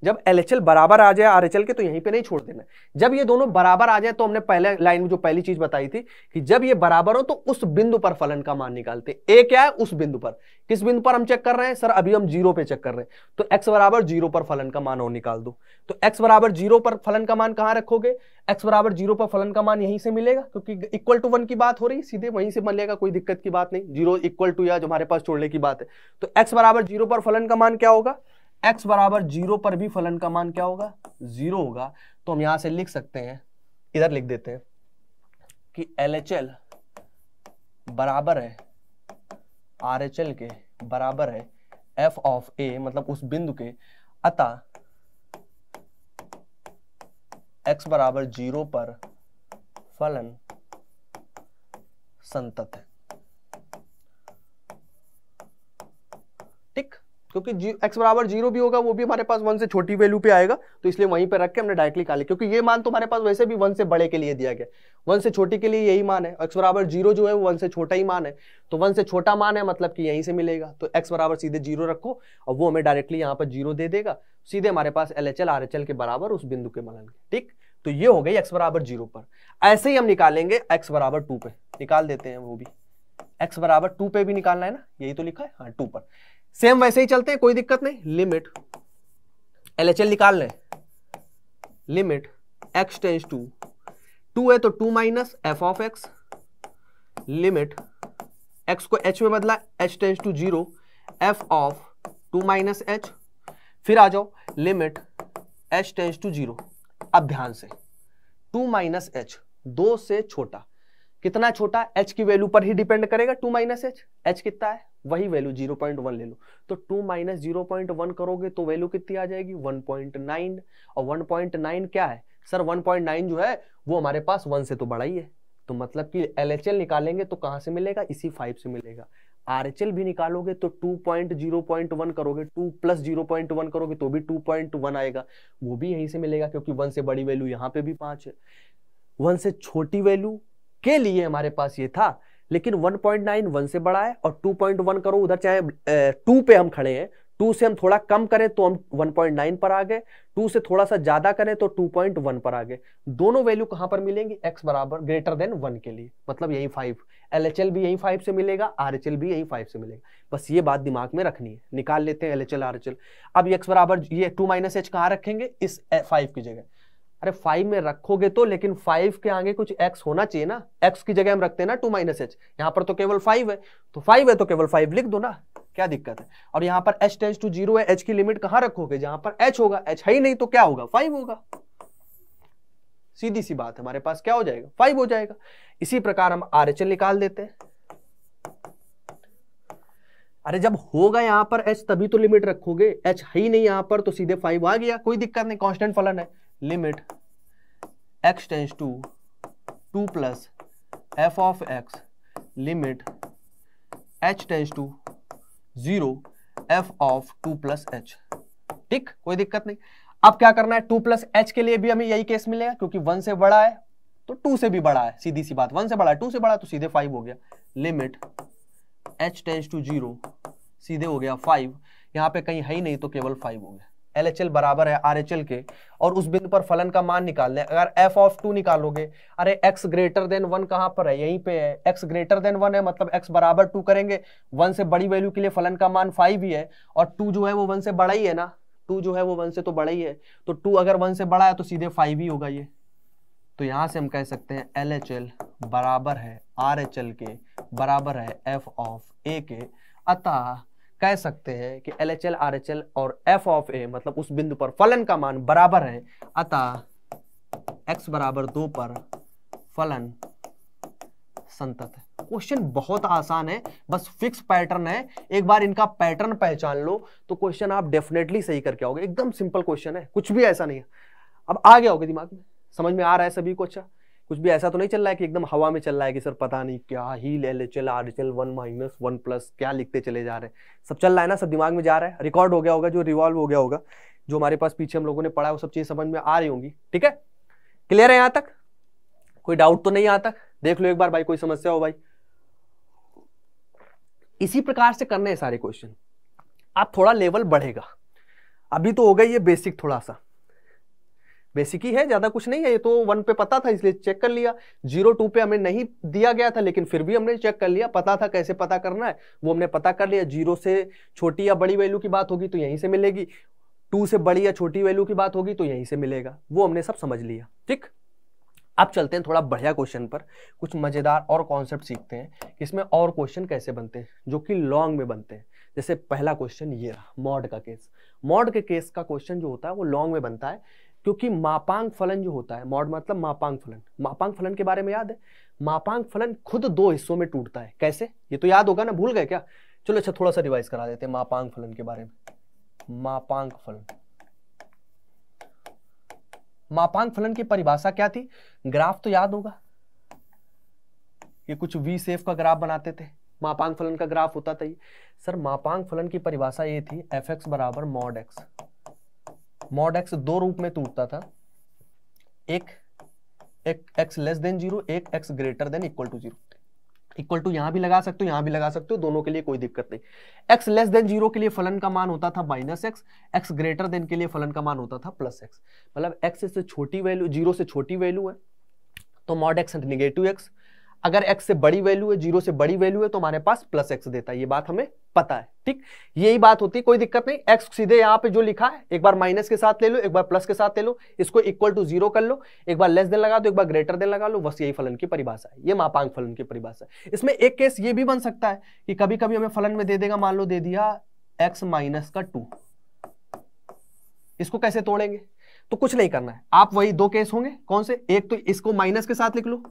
जब एल बराबर आ जाए आर के तो यहीं पे नहीं छोड़ देना जब ये दोनों बराबर आ जाए तो हमने पहले लाइन में जो पहली चीज बताई थी कि जब ये बराबर हो तो उस बिंदु पर फलन का मान निकालते ए क्या है उस बिंदु पर किस बिंदु पर हम चेक कर रहे हैं सर अभी हम जीरो पे चेक कर रहे हैं तो एक्स बराबर जीरो पर फलन का मान और निकाल दो तो एक्स बराबर जीरो पर फलन का मान कहां रखोगे एक्स बराबर जीरो पर फलन का मान यहीं से मिलेगा क्योंकि इक्वल टू वन की बात हो रही सीधे वहीं से मिलेगा कोई दिक्कत की बात नहीं जीरो इक्वल टू या जो हमारे पास छोड़ने की बात है तो एक्स बराबर जीरो पर फलन का मान क्या होगा x बराबर जीरो पर भी फलन का मान क्या होगा जीरो होगा तो हम यहां से लिख सकते हैं इधर लिख देते हैं कि LHL बराबर है RHL के बराबर है एफ ऑफ ए मतलब उस बिंदु के अतः x बराबर जीरो पर फलन संतत है क्योंकि एक्स बराबर जीरो भी होगा वो भी हमारे पास वन से छोटी वैल्यू पे आएगा तो इसलिए वहीं पे रख के हमने डायरेक्टली काले क्योंकि ये मान तो हमारे पास वैसे भी वन से बड़े के लिए दिया गया वन से छोटी के लिए यही मान है एक्स बराबर जीरो जो है वो वन से छोटा ही मान है तो वन से छोटा मान है मतलब कि यहीं से मिलेगा तो एक्स बराबर सीधे जीरो रखो और वो हमें डायरेक्टली यहाँ पर जीरो दे देगा सीधे हमारे पास L H L R H L के बराबर उस बिंदु के मलन ठीक तो ये हो गई एक्स बराबर जीरो पर ऐसे ही हम निकालेंगे एक्स बराबर टू पे निकाल देते हैं वो भी एक्स बराबर टू पे भी निकालना है ना यही तो लिखा है हाँ टू पर सेम वैसे ही चलते हैं कोई दिक्कत नहीं लिमिट एलएचएल निकाल लें limit x tends to two है तो two minus F of x limit x को एच में बदला h tends to zero F of two minus h फिर आ जाओ limit H tends to zero अब ध्यान से टू माइनस एच दो से छोटा कितना छोटा एच की वैल्यू पर ही डिपेंड करेगा टू माइनस एच एच कितना है वही वैल्यू 0.1 ले लो तो 2 माइनस जीरो करोगे तो वैल्यू कितनी आ जाएगी 1.9 और 1.9 क्या है सर 1.9 जो है वो हमारे पास 1 से तो बड़ा ही है तो मतलब कि एल निकालेंगे तो कहाँ से मिलेगा इसी 5 से मिलेगा आर भी निकालोगे तो 2.0.1 करोगे 2 प्लस 0.1 करोगे तो भी 2.1 आएगा वो भी यहीं से मिलेगा क्योंकि वन से बड़ी वैल्यू यहाँ पे भी पांच है वन से छोटी वैल्यू के लिए हमारे पास ये था लेकिन 1.9 1 से बड़ा है और 2.1 करो उधर चाहे टू पे हम खड़े हैं टू से हम थोड़ा कम करें तो हम 1.9 पर आ गए टू से थोड़ा सा ज्यादा करें तो 2.1 पर आ गए दोनों वैल्यू कहां पर मिलेंगी x बराबर ग्रेटर देन वन के लिए मतलब यही फाइव एल भी यही फाइव से मिलेगा आर भी यही फाइव से मिलेगा बस ये बात दिमाग में रखनी है निकाल लेते हैं एल एच अब एक्स बराबर ये टू माइनस एच कहाँ रखेंगे इस फाइव की जगह अरे फाइव में रखोगे तो लेकिन फाइव के आगे कुछ एक्स होना चाहिए ना एक्स की जगह हम रखते हैं ना टू माइनस एच यहाँ पर तो केवल फाइव है तो फाइव है तो केवल फाइव लिख दो ना क्या दिक्कत है और यहाँ पर एच टेंस टू जीरो है एच की लिमिट कहाँ रखोगे जहां पर एच होगा एच है ही नहीं तो क्या होगा फाइव होगा सीधी सी बात हमारे पास क्या हो जाएगा फाइव हो जाएगा इसी प्रकार हम आर निकाल देते हैं अरे जब होगा यहाँ पर एच तभी तो लिमिट रखोगे एच है ही नहीं यहाँ पर तो सीधे फाइव आ गया कोई दिक्कत नहीं कांस्टेंट फलन है limit x tends to two plus F of x limit H tends to zero F of two plus H ठीक कोई दिक्कत नहीं अब क्या करना है टू प्लस एच के लिए भी हमें यही केस मिलेगा क्योंकि वन से बड़ा है तो टू से भी बड़ा है सीधी सी बात वन से बड़ा है टू से बड़ा तो सीधे फाइव हो गया limit H tends to zero सीधे हो गया फाइव यहां पे कहीं है ही नहीं तो केवल फाइव हो गया एल बराबर है आर के और उस बिंदु पर फलन का मान निकाल दें अगर एफ ऑफ टू निकालोगे अरे एक्स ग्रेटर देन वन कहाँ पर है यहीं पे है एक्स ग्रेटर देन वन है मतलब एक्स बराबर टू करेंगे वन से बड़ी वैल्यू के लिए फलन का मान फाइव ही है और टू जो है वो वन से बड़ा ही है ना टू जो है वो वन से तो बड़ा ही है तो टू अगर वन से बड़ा है तो सीधे फाइव ही होगा ये तो यहाँ से हम कह सकते हैं एल एच एल बराबर है आर एच एल के बराबर है एफ ऑफ ए के अतः कह सकते हैं कि L H L R H L और एफ ऑफ ए मतलब उस बिंदु पर फलन का मान बराबर है अतः एक्स बराबर दो पर फलन संतत है क्वेश्चन बहुत आसान है बस फिक्स पैटर्न है एक बार इनका पैटर्न पहचान लो तो क्वेश्चन आप डेफिनेटली सही करके आओगे एकदम सिंपल क्वेश्चन है कुछ भी ऐसा नहीं है अब आ गया होगा दिमाग में समझ में आ रहा है सभी को अच्छा कुछ भी ऐसा तो नहीं चल रहा है कि एकदम हवा में चल रहा है कि सर पता नहीं क्या ही ले ले चल आर चल वन माइनस वन प्लस क्या लिखते चले जा रहे हैं सब चल रहा है ना सब दिमाग में जा रहा है रिकॉर्ड हो गया होगा जो रिवॉल्व हो गया होगा जो हमारे पास पीछे हम लोगों ने पढ़ा वो सब चीज़ समझ में आ रही होंगी ठीक है क्लियर है यहाँ तक कोई डाउट तो नहीं यहाँ तक देख लो एक बार भाई कोई समस्या हो भाई इसी प्रकार से करने हैं सारे क्वेश्चन आप थोड़ा लेवल बढ़ेगा अभी तो हो गई ये बेसिक थोड़ा सा बेसिक ही है ज्यादा कुछ नहीं है ये तो वन पे पता था इसलिए चेक कर लिया जीरो टू पे हमें नहीं दिया गया था लेकिन फिर भी हमने चेक कर लिया पता था कैसे पता करना है वो हमने पता कर लिया जीरो से छोटी या बड़ी वैल्यू की बात होगी तो यहीं से मिलेगी टू से बड़ी या छोटी वैल्यू की बात होगी तो यहीं से मिलेगा वो हमने सब समझ लिया ठीक अब चलते हैं थोड़ा बढ़िया क्वेश्चन पर कुछ मज़ेदार और कॉन्सेप्ट सीखते हैं इसमें और क्वेश्चन कैसे बनते हैं जो कि लॉन्ग में बनते हैं जैसे पहला क्वेश्चन ये रहा मॉड का केस मॉड के केस का क्वेश्चन जो होता है वो लॉन्ग में बनता है क्योंकि मापांग फलन जो होता है मॉड मतलब मापांग फलन मापांग फलन के बारे में याद है मापांग फलन खुद दो हिस्सों में टूटता है कैसे ये तो याद होगा ना भूल गए क्या चलो अच्छा थोड़ा सा रिवाइज करा देते हैं मापांग फलन के बारे में मापांग फलन मापांग फलन की परिभाषा क्या थी ग्राफ तो याद होगा ये कुछ वी सेफ का ग्राफ बनाते थे मापांग फलन का ग्राफ होता था ये सर मापांग फलन की परिभाषा ये थी एफ एक्स बराबर मॉड एक्स मॉड एक्स दो रूप में टूटता था एक एक एक्स लेस देन जीरो एक x greater than equal to zero equal to यहां भी लगा सकते हो यहां भी लगा सकते हो दोनों के लिए कोई दिक्कत नहीं एक्स लेस देन जीरो के लिए फलन का मान होता था minus x x greater than के लिए फलन का मान होता था प्लस एक्स मतलब एक्स से छोटी वैल्यू जीरो से छोटी वैल्यू है तो मॉड एक्स निगेटिव एक्स अगर एक्स से बड़ी वैल्यू है जीरो से बड़ी वैल्यू है तो हमारे पास प्लस एक्स देता है ये बात हमें पता है ठीक यही बात होती है कोई दिक्कत नहीं एक्स सीधे यहाँ पे जो लिखा है एक बार माइनस के साथ ले लो एक बार प्लस के साथ ले लो इसको इक्वल टू जीरो कर लो एक बार लेस देन लगा दो एक बार ग्रेटर देन लगा लो बस यही फलन की परिभाषा है ये मापांग फलन की परिभाषा है इसमें एक केस ये भी बन सकता है कि कभी कभी हमें फलन में दे देगा मान लो दे दिया एक्स माइनस का टू इसको कैसे तोड़ेंगे तो कुछ नहीं करना है आप वही दो केस होंगे कौन से एक तो इसको माइनस के साथ लिख लो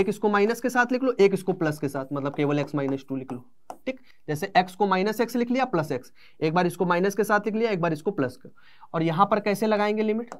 एक इसको माइनस के साथ लिख लो एक इसको प्लस के साथ मतलब केवल एक्स माइनस टू लिख लो ठीक जैसे एक्स को माइनस एक्स लिख लिया प्लस एक्स एक बार इसको माइनस के साथ लिख लिया एक बार इसको प्लस कर और यहां पर कैसे लगाएंगे लिमिट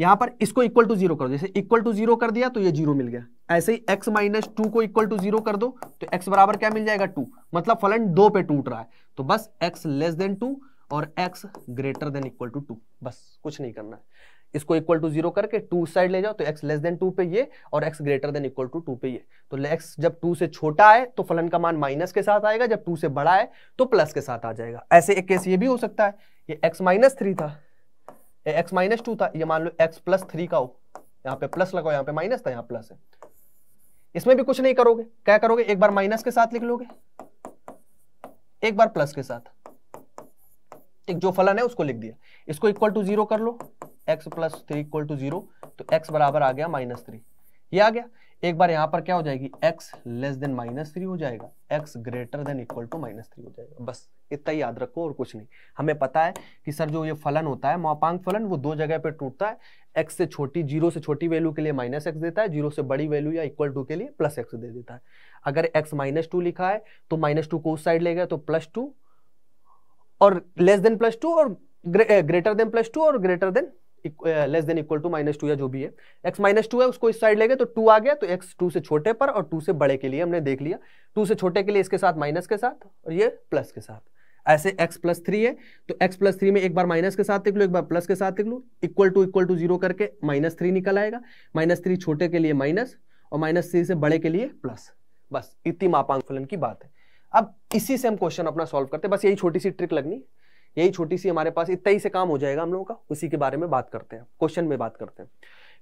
यहां पर इसको इक्वल टू जीरो कर दो जैसे इक्वल टू जीरो कर दिया तो ये जीरो मिल गया ऐसे ही एक्स माइनस टू को इक्वल टू जीरो कर दो तो एक्स बराबर क्या मिल जाएगा टू मतलब फलन दो पे टूट रहा है तो बस एक्स लेस देन टू और x greater than equal to two बस कुछ नहीं करना है इसको इक्वल टू जीरो करके टू साइड ले जाओ तो एक्स लेस देन टू पे ये और x greater than equal to two पे ये तो एक्स जब टू से छोटा है तो फलन का मान माइनस के साथ आएगा जब टू से बड़ा है तो प्लस के साथ आ जाएगा ऐसे एक केस ये भी हो सकता है ये एक्स माइनस थ्री था एक्स माइनस टू था ये मान लो एक्स प्लस थ्री का हो यहाँ पे प्लस लगाओ यहाँ पे माइनस था यहाँ प्लस है इसमें भी कुछ नहीं करोगे क्या करोगे एक बार माइनस के साथ लिख लोगे एक बार प्लस के साथ एक जो फलन है उसको लिख दिया इसको इक्वल टू जीरो कर लो x plus three equal to zero तो एक्स बराबर आ गया माइनस थ्री ये आ गया एक बार यहां पर क्या हो जाएगी x less than minus three हो जाएगा x greater than equal to minus three हो जाएगा बस इतना ही याद रखो और कुछ नहीं हमें पता है कि सर जो ये फलन होता है मापांक फलन वो दो जगह पे टूटता है एक्स से छोटी जीरो से छोटी वैल्यू के लिए माइनस एक्स देता है जीरो से बड़ी वैल्यू या इक्वल टू के लिए प्लस एक्स दे देता है अगर एक्स माइनस टू लिखा है तो माइनस टू को उस साइड ले गया तो प्लस टू और लेस देन प्लस टू और ग्रेटर देन प्लस टू और greater than less than equal to minus two या जो भी है एक्स माइनस टू है उसको इस साइड लेंगे तो टू आ गया तो एक्स टू से छोटे पर और टू से बड़े के लिए हमने देख लिया टू से छोटे के लिए इसके साथ माइनस के साथ और ये प्लस के साथ ऐसे x प्लस थ्री है तो x प्लस थ्री में एक बार माइनस के साथ देख लो एक बार प्लस के साथ देख लो equal to equal to zero करके माइनस थ्री निकल आएगा माइनस थ्री छोटे के लिए माइनस और माइनस थ्री से बड़े के लिए प्लस बस इतनी मापांक फलन की बात है अब इसी से हम क्वेश्चन अपना सॉल्व करते हैं बस यही छोटी सी ट्रिक लगनी यही छोटी सी हमारे पास इतना ही से काम हो जाएगा हम लोगों का उसी के बारे में बात करते हैं क्वेश्चन में बात करते हैं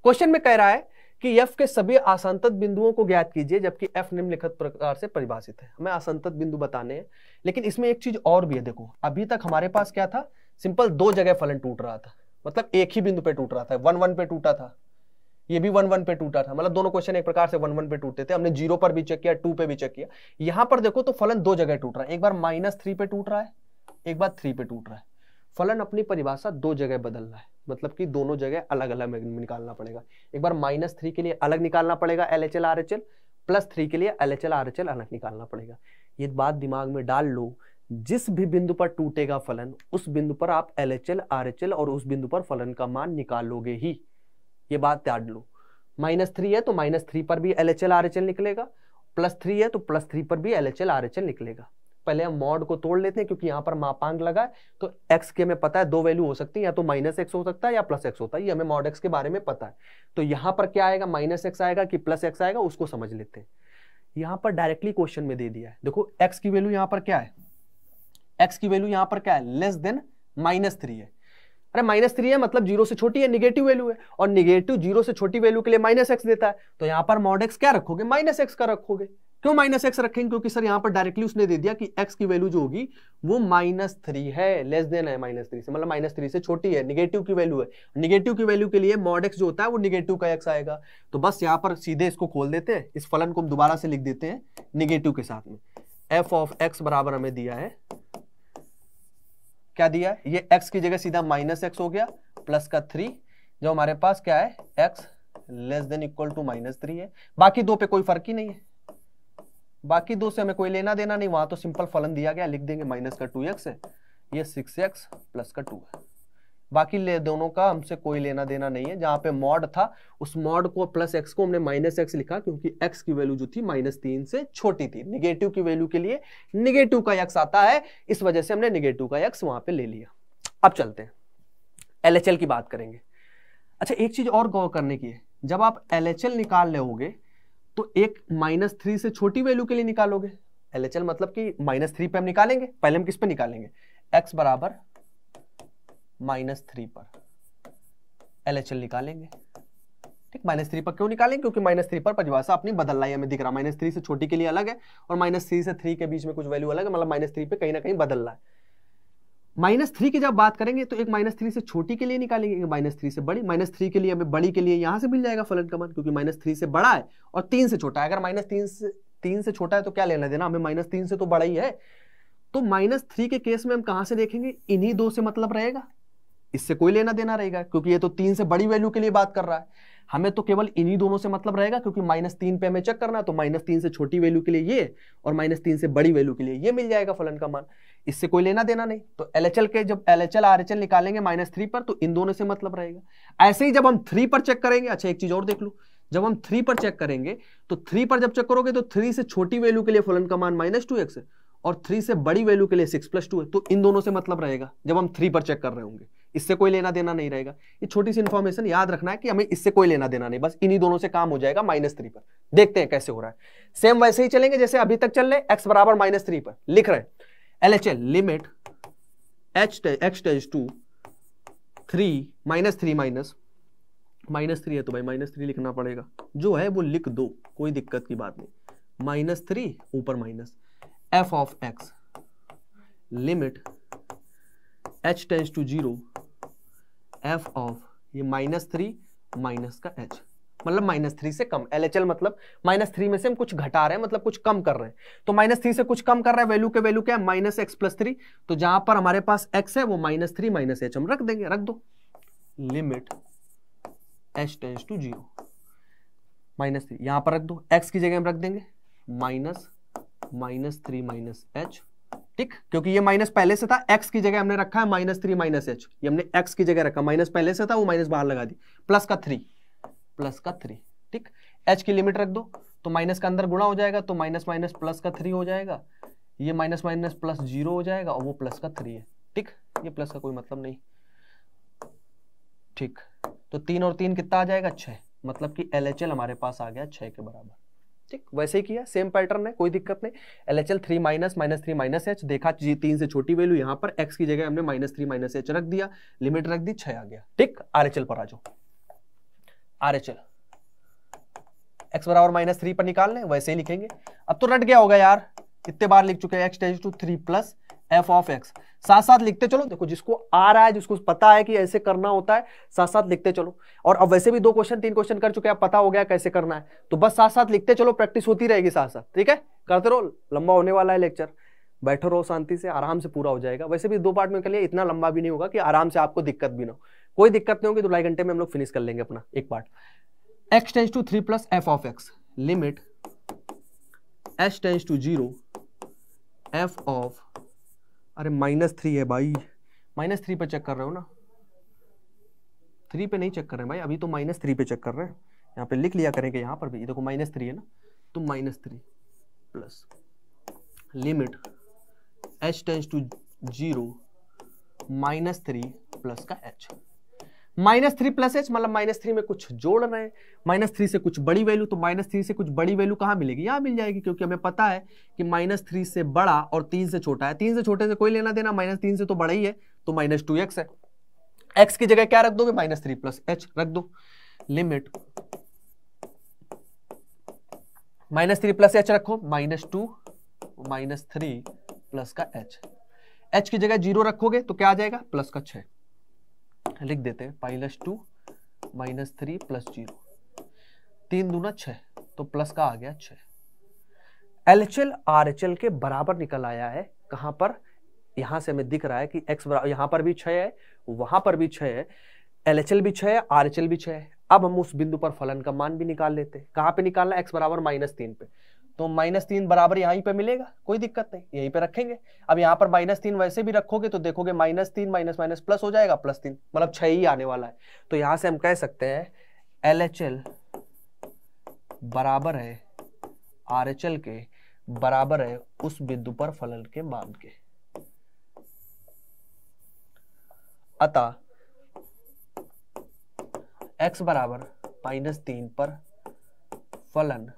क्वेश्चन में कह रहा है कि एफ के सभी आसंतत बिंदुओं को ज्ञात कीजिए जबकि एफ निम्नलिखित प्रकार से परिभाषित है हमें आसंतत बिंदु बताने हैं लेकिन इसमें एक चीज और भी है देखो अभी तक हमारे पास क्या था सिंपल दो जगह फलन टूट रहा था मतलब एक ही बिंदु पे टूट रहा था वन वन पे टूटा था ये भी वन वन पे टूटा था मतलब दोनों क्वेश्चन एक प्रकार से वन वन पे टूटे थे हमने जीरो पर भी चेक किया टू पे भी चेक किया यहां पर देखो तो फलन दो जगह टूट रहा है एक बार माइनस थ्री पे टूट रहा है एक बार थ्री पे टूट रहा है फलन अपनी परिभाषा दो जगह बदल रहा है मतलब कि दोनों जगह अलग अलग निकालना पड़ेगा एक बार माइनस थ्री के लिए अलग निकालना पड़ेगा L H L R H L plus three के लिए L H L R H L अलग निकालना पड़ेगा ये बात दिमाग में डाल लो जिस भी बिंदु पर टूटेगा फलन उस बिंदु पर आप L H L R H L और उस बिंदु पर फलन का मान निकालोगे ही ये बात याद लो माइनस थ्री है तो माइनस थ्री पर भी L H L R H L निकलेगा प्लस थ्री है तो प्लस थ्री पर भी L H L R H L निकलेगा पहले हम मॉड को तोड़ लेते हैं क्योंकि यहाँ पर मापांक लगा है तो एक्स के हमें पता है दो वैल्यू हो सकती है या तो माइनस एक्स हो सकता है या प्लस एक्स होता है ये हमें मॉड एक्स के बारे में पता है तो यहाँ पर क्या आएगा माइनस एक्स आएगा कि प्लस एक्स आएगा उसको समझ लेते हैं यहाँ पर डायरेक्टली क्वेश्चन में दे दिया है देखो एक्स की वैल्यू यहाँ पर क्या है एक्स की वैल्यू यहाँ पर क्या है लेस देन माइनस थ्री है अरे माइनस थ्री है मतलब जीरो से छोटी है निगेटिव वैल्यू है और निगेटिव जीरो से छोटी वैल्यू के लिए माइनस एक्स देता है तो यहां पर मॉड एक्स क्या रखोगे माइनस एक्स का रखोगे क्यों माइनस एक्स रखेंगे क्योंकि सर यहां पर डायरेक्टली उसने दे दिया कि एक्स की वैल्यू जो होगी वो माइनस थ्री है लेस देन है माइनस थ्री से मतलब माइनस थ्री से छोटी है निगेटिव की वैल्यू है निगेटिव की वैल्यू के लिए मॉड एक्स जो होता है वो निगेटिव का एक्स आएगा तो बस यहाँ पर सीधे इसको खोल देते हैं इस फलन को हम दोबारा से लिख देते हैं निगेटिव के साथ में एफ ऑफ एक्स बराबर हमें दिया है क्या दिया ये एक्स की जगह सीधा माइनस एक्स हो गया प्लस का थ्री जो हमारे पास क्या है x less than equal to minus three है बाकी दो पे कोई फर्क ही नहीं है बाकी दो से हमें कोई लेना देना नहीं वहां तो सिंपल फलन दिया गया लिख देंगे माइनस का टू एक्स ये सिक्स एक्स प्लस का टू है बाकी ले दोनों का हमसे कोई लेना देना नहीं है जहां पे मॉड था उस मॉड को प्लस एक्स को हमने माइनस एक्स लिखा क्योंकि एक्स की वैल्यू जो थी माइनस तीन से छोटी थी निगेटिव की वैल्यू के लिए निगेटिव का एक्स आता है इस वजह से हमने निगेटिव का एक्स वहां पर ले लिया अब चलते हैं एल की बात करेंगे अच्छा एक चीज और गौर करने की है जब आप एल निकाल लोगे तो एक माइनस थ्री से छोटी वैल्यू के लिए निकालोगे एल मतलब कि माइनस थ्री पे हम निकालेंगे पहले हम किस पे निकालेंगे एक्स बराबर माइनस थ्री पर एल निकालेंगे ठीक माइनस थ्री पर क्यों निकालेंगे क्योंकि माइनस थ्री पर परिभाषा अपनी बदल रही है हमें दिख रहा है माइनस थ्री से छोटी के लिए अलग है और माइनस थ्री से थ्री के बीच में कुछ वैल्यू अलग है मतलब माइनस थ्री पे कहीं ना कहीं बदल रहा है माइनस थ्री की जब बात करेंगे तो एक माइनस थ्री से छोटी के लिए निकालेंगे माइनस थ्री से बड़ी माइनस थ्री के लिए हमें बड़ी के लिए यहां से मिल जाएगा फलन का मान क्योंकि माइनस थ्री से बड़ा है और तीन से छोटा है अगर माइनस तीन से तीन से छोटा है तो क्या लेना देना हमें माइनस तीन से तो बड़ा ही है तो माइनस थ्री के केस में हम कहां से देखेंगे इन्हीं दो से मतलब रहेगा इससे कोई लेना देना रहेगा क्योंकि ये तो तीन से बड़ी वैल्यू के लिए बात कर रहा है हमें तो केवल इन्हीं दोनों से मतलब रहेगा क्योंकि माइनस तीन पे हमें चेक करना है तो माइनस तीन से छोटी वैल्यू के लिए ये और माइनस तीन से बड़ी वैल्यू के लिए ये मिल जाएगा फलन का मान इससे कोई लेना देना नहीं तो एल के जब एल एच एल निकालेंगे माइनस थ्री पर तो इन दोनों से मतलब रहेगा ऐसे ही जब हम थ्री पर चेक करेंगे अच्छा एक चीज और देख लो जब हम थ्री पर चेक करेंगे तो थ्री पर जब चेक करोगे तो थ्री से छोटी वैल्यू के लिए फलन का मान माइनस टू एक्स है और थ्री से बड़ी वैल्यू के लिए सिक्स प्लस टू है तो इन दोनों से मतलब रहेगा जब हम थ्री पर चेक कर रहे होंगे इससे कोई लेना देना नहीं रहेगा ये छोटी सी इन्फॉर्मेशन याद रखना है कि हमें इससे कोई लेना देना नहीं बस इन्हीं दोनों से काम हो जाएगा माइनस थ्री पर देखते हैं कैसे हो रहा है सेम वैसे ही चलेंगे जैसे अभी तक चल रहे एक्स बराबर माइनस थ्री पर लिख रहे हैं LHL limit h x tends to three minus three minus minus three है तो भाई माइनस थ्री लिखना पड़ेगा जो है वो लिख दो कोई दिक्कत की बात नहीं माइनस थ्री ऊपर minus F of x limit H tends to zero F of ये माइनस थ्री माइनस का एच मतलब माइनस थ्री से कम एल मतलब माइनस थ्री में से हम कुछ घटा रहे हैं मतलब कुछ कम कर रहे हैं तो माइनस थ्री से कुछ कम कर रहे हैं वैल्यू के वैल्यू क्या है माइनस एक्स प्लस थ्री तो जहां पर हमारे पास एक्स है वो माइनस थ्री माइनस एच हम रख देंगे रख दो limit H tends to zero minus three यहां पर रख दो एक्स की जगह हम रख देंगे minus minus three minus H ठीक क्योंकि ये माइनस पहले से था एक्स की जगह हमने रखा है माइनस थ्री माइनस एच ये हमने एक्स की जगह रखा माइनस पहले से था वो माइनस बाहर लगा दी प्लस का थ्री प्लस का थ्री ठीक एच की लिमिट रख दो तो माइनस का अंदर गुणा हो जाएगा तो माइनस माइनस प्लस का थ्री हो जाएगा ये माइनस माइनस प्लस जीरो हो जाएगा और वो प्लस का थ्री है ठीक ये प्लस का कोई मतलब नहीं ठीक तो तीन और तीन कितना आ जाएगा छह मतलब कि एल हमारे पास आ गया छह के बराबर ठीक वैसे ही किया सेम पैटर्न है कोई दिक्कत नहीं L H L three minus minus three minus h देखा तीन से छोटी वैल्यू यहां पर एक्स की जगह हमने माइनस थ्री माइनस एच रख दिया लिमिट रख दी छह आ गया ठीक आर एच एल पर आ जाओ आर एच एल एक्स बराबर माइनस थ्री पर निकाल लें वैसे ही लिखेंगे अब तो रट गया होगा यार इतने बार लिख चुके हैं x tends to three plus F of x साथ साथ लिखते चलो देखो जिसको आ रहा है जिसको पता है कि ऐसे करना होता है साथ साथ लिखते चलो और अब वैसे भी दो क्वेश्चन तीन क्वेश्चन कर चुके हैं पता हो गया कैसे करना है तो बस साथ साथ लिखते चलो प्रैक्टिस होती रहेगी साथ साथ ठीक है करते रहो लंबा होने वाला है लेक्चर बैठो रहो शांति से आराम से पूरा हो जाएगा वैसे भी दो पार्ट में कर लिया इतना लंबा भी नहीं होगा कि आराम से आपको दिक्कत भी ना हो कोई दिक्कत नहीं होगी दो ढाई घंटे में हम लोग फिनिश कर लेंगे अपना एक part x tends to three plus F of x limit H tends to zero F of अरे माइनस थ्री है भाई माइनस थ्री पर चेक कर रहे हो ना थ्री पे नहीं चेक कर रहे भाई अभी तो माइनस थ्री पे चेक कर रहे हैं यहाँ पे लिख लिया करेंगे यहाँ पर भी देखो माइनस थ्री है ना तो minus three plus limit H tends to zero minus three plus का h minus three plus H मतलब माइनस थ्री में कुछ जोड़ रहे हैं माइनस थ्री से कुछ बड़ी वैल्यू तो माइनस थ्री से कुछ बड़ी वैल्यू कहाँ मिलेगी यहाँ मिल जाएगी क्योंकि हमें पता है कि माइनस थ्री से बड़ा और तीन से छोटा है तीन से छोटे से कोई लेना देना माइनस तीन से तो बड़ा ही है तो माइनस टू एक्स है एक्स की जगह क्या रख दोगे माइनस थ्री प्लस एच रख दो limit minus three plus h रखो minus two minus three plus का एच एच की जगह जीरो रखोगे तो क्या आ जाएगा प्लस का छह लिख देते हैं minus two minus three plus zero तीन दूना छ तो प्लस का आ गया छल H L R H L के बराबर निकल आया है कहां पर यहां से हमें दिख रहा है कि एक्स बराबर यहां पर भी छ है वहां पर भी छ है एल एच एल भी छः है आर एच एल भी छः है अब हम उस बिंदु पर फलन का मान भी निकाल लेते हैं कहां पे निकालना एक्स बराबर माइनस तीन पे तो माइनस तीन बराबर यहीं पे मिलेगा कोई दिक्कत नहीं यहीं पे रखेंगे अब यहाँ पर माइनस तीन वैसे भी रखोगे तो देखोगे माइनस तीन माइनस माइनस प्लस हो जाएगा प्लस तीन मतलब छह ही आने वाला है तो यहां से हम कह सकते हैं एल एच एल बराबर है आर एच एल के बराबर है उस बिंदु पर फलन के मान के अतः एक्स बराबर माइनस तीन पर फलन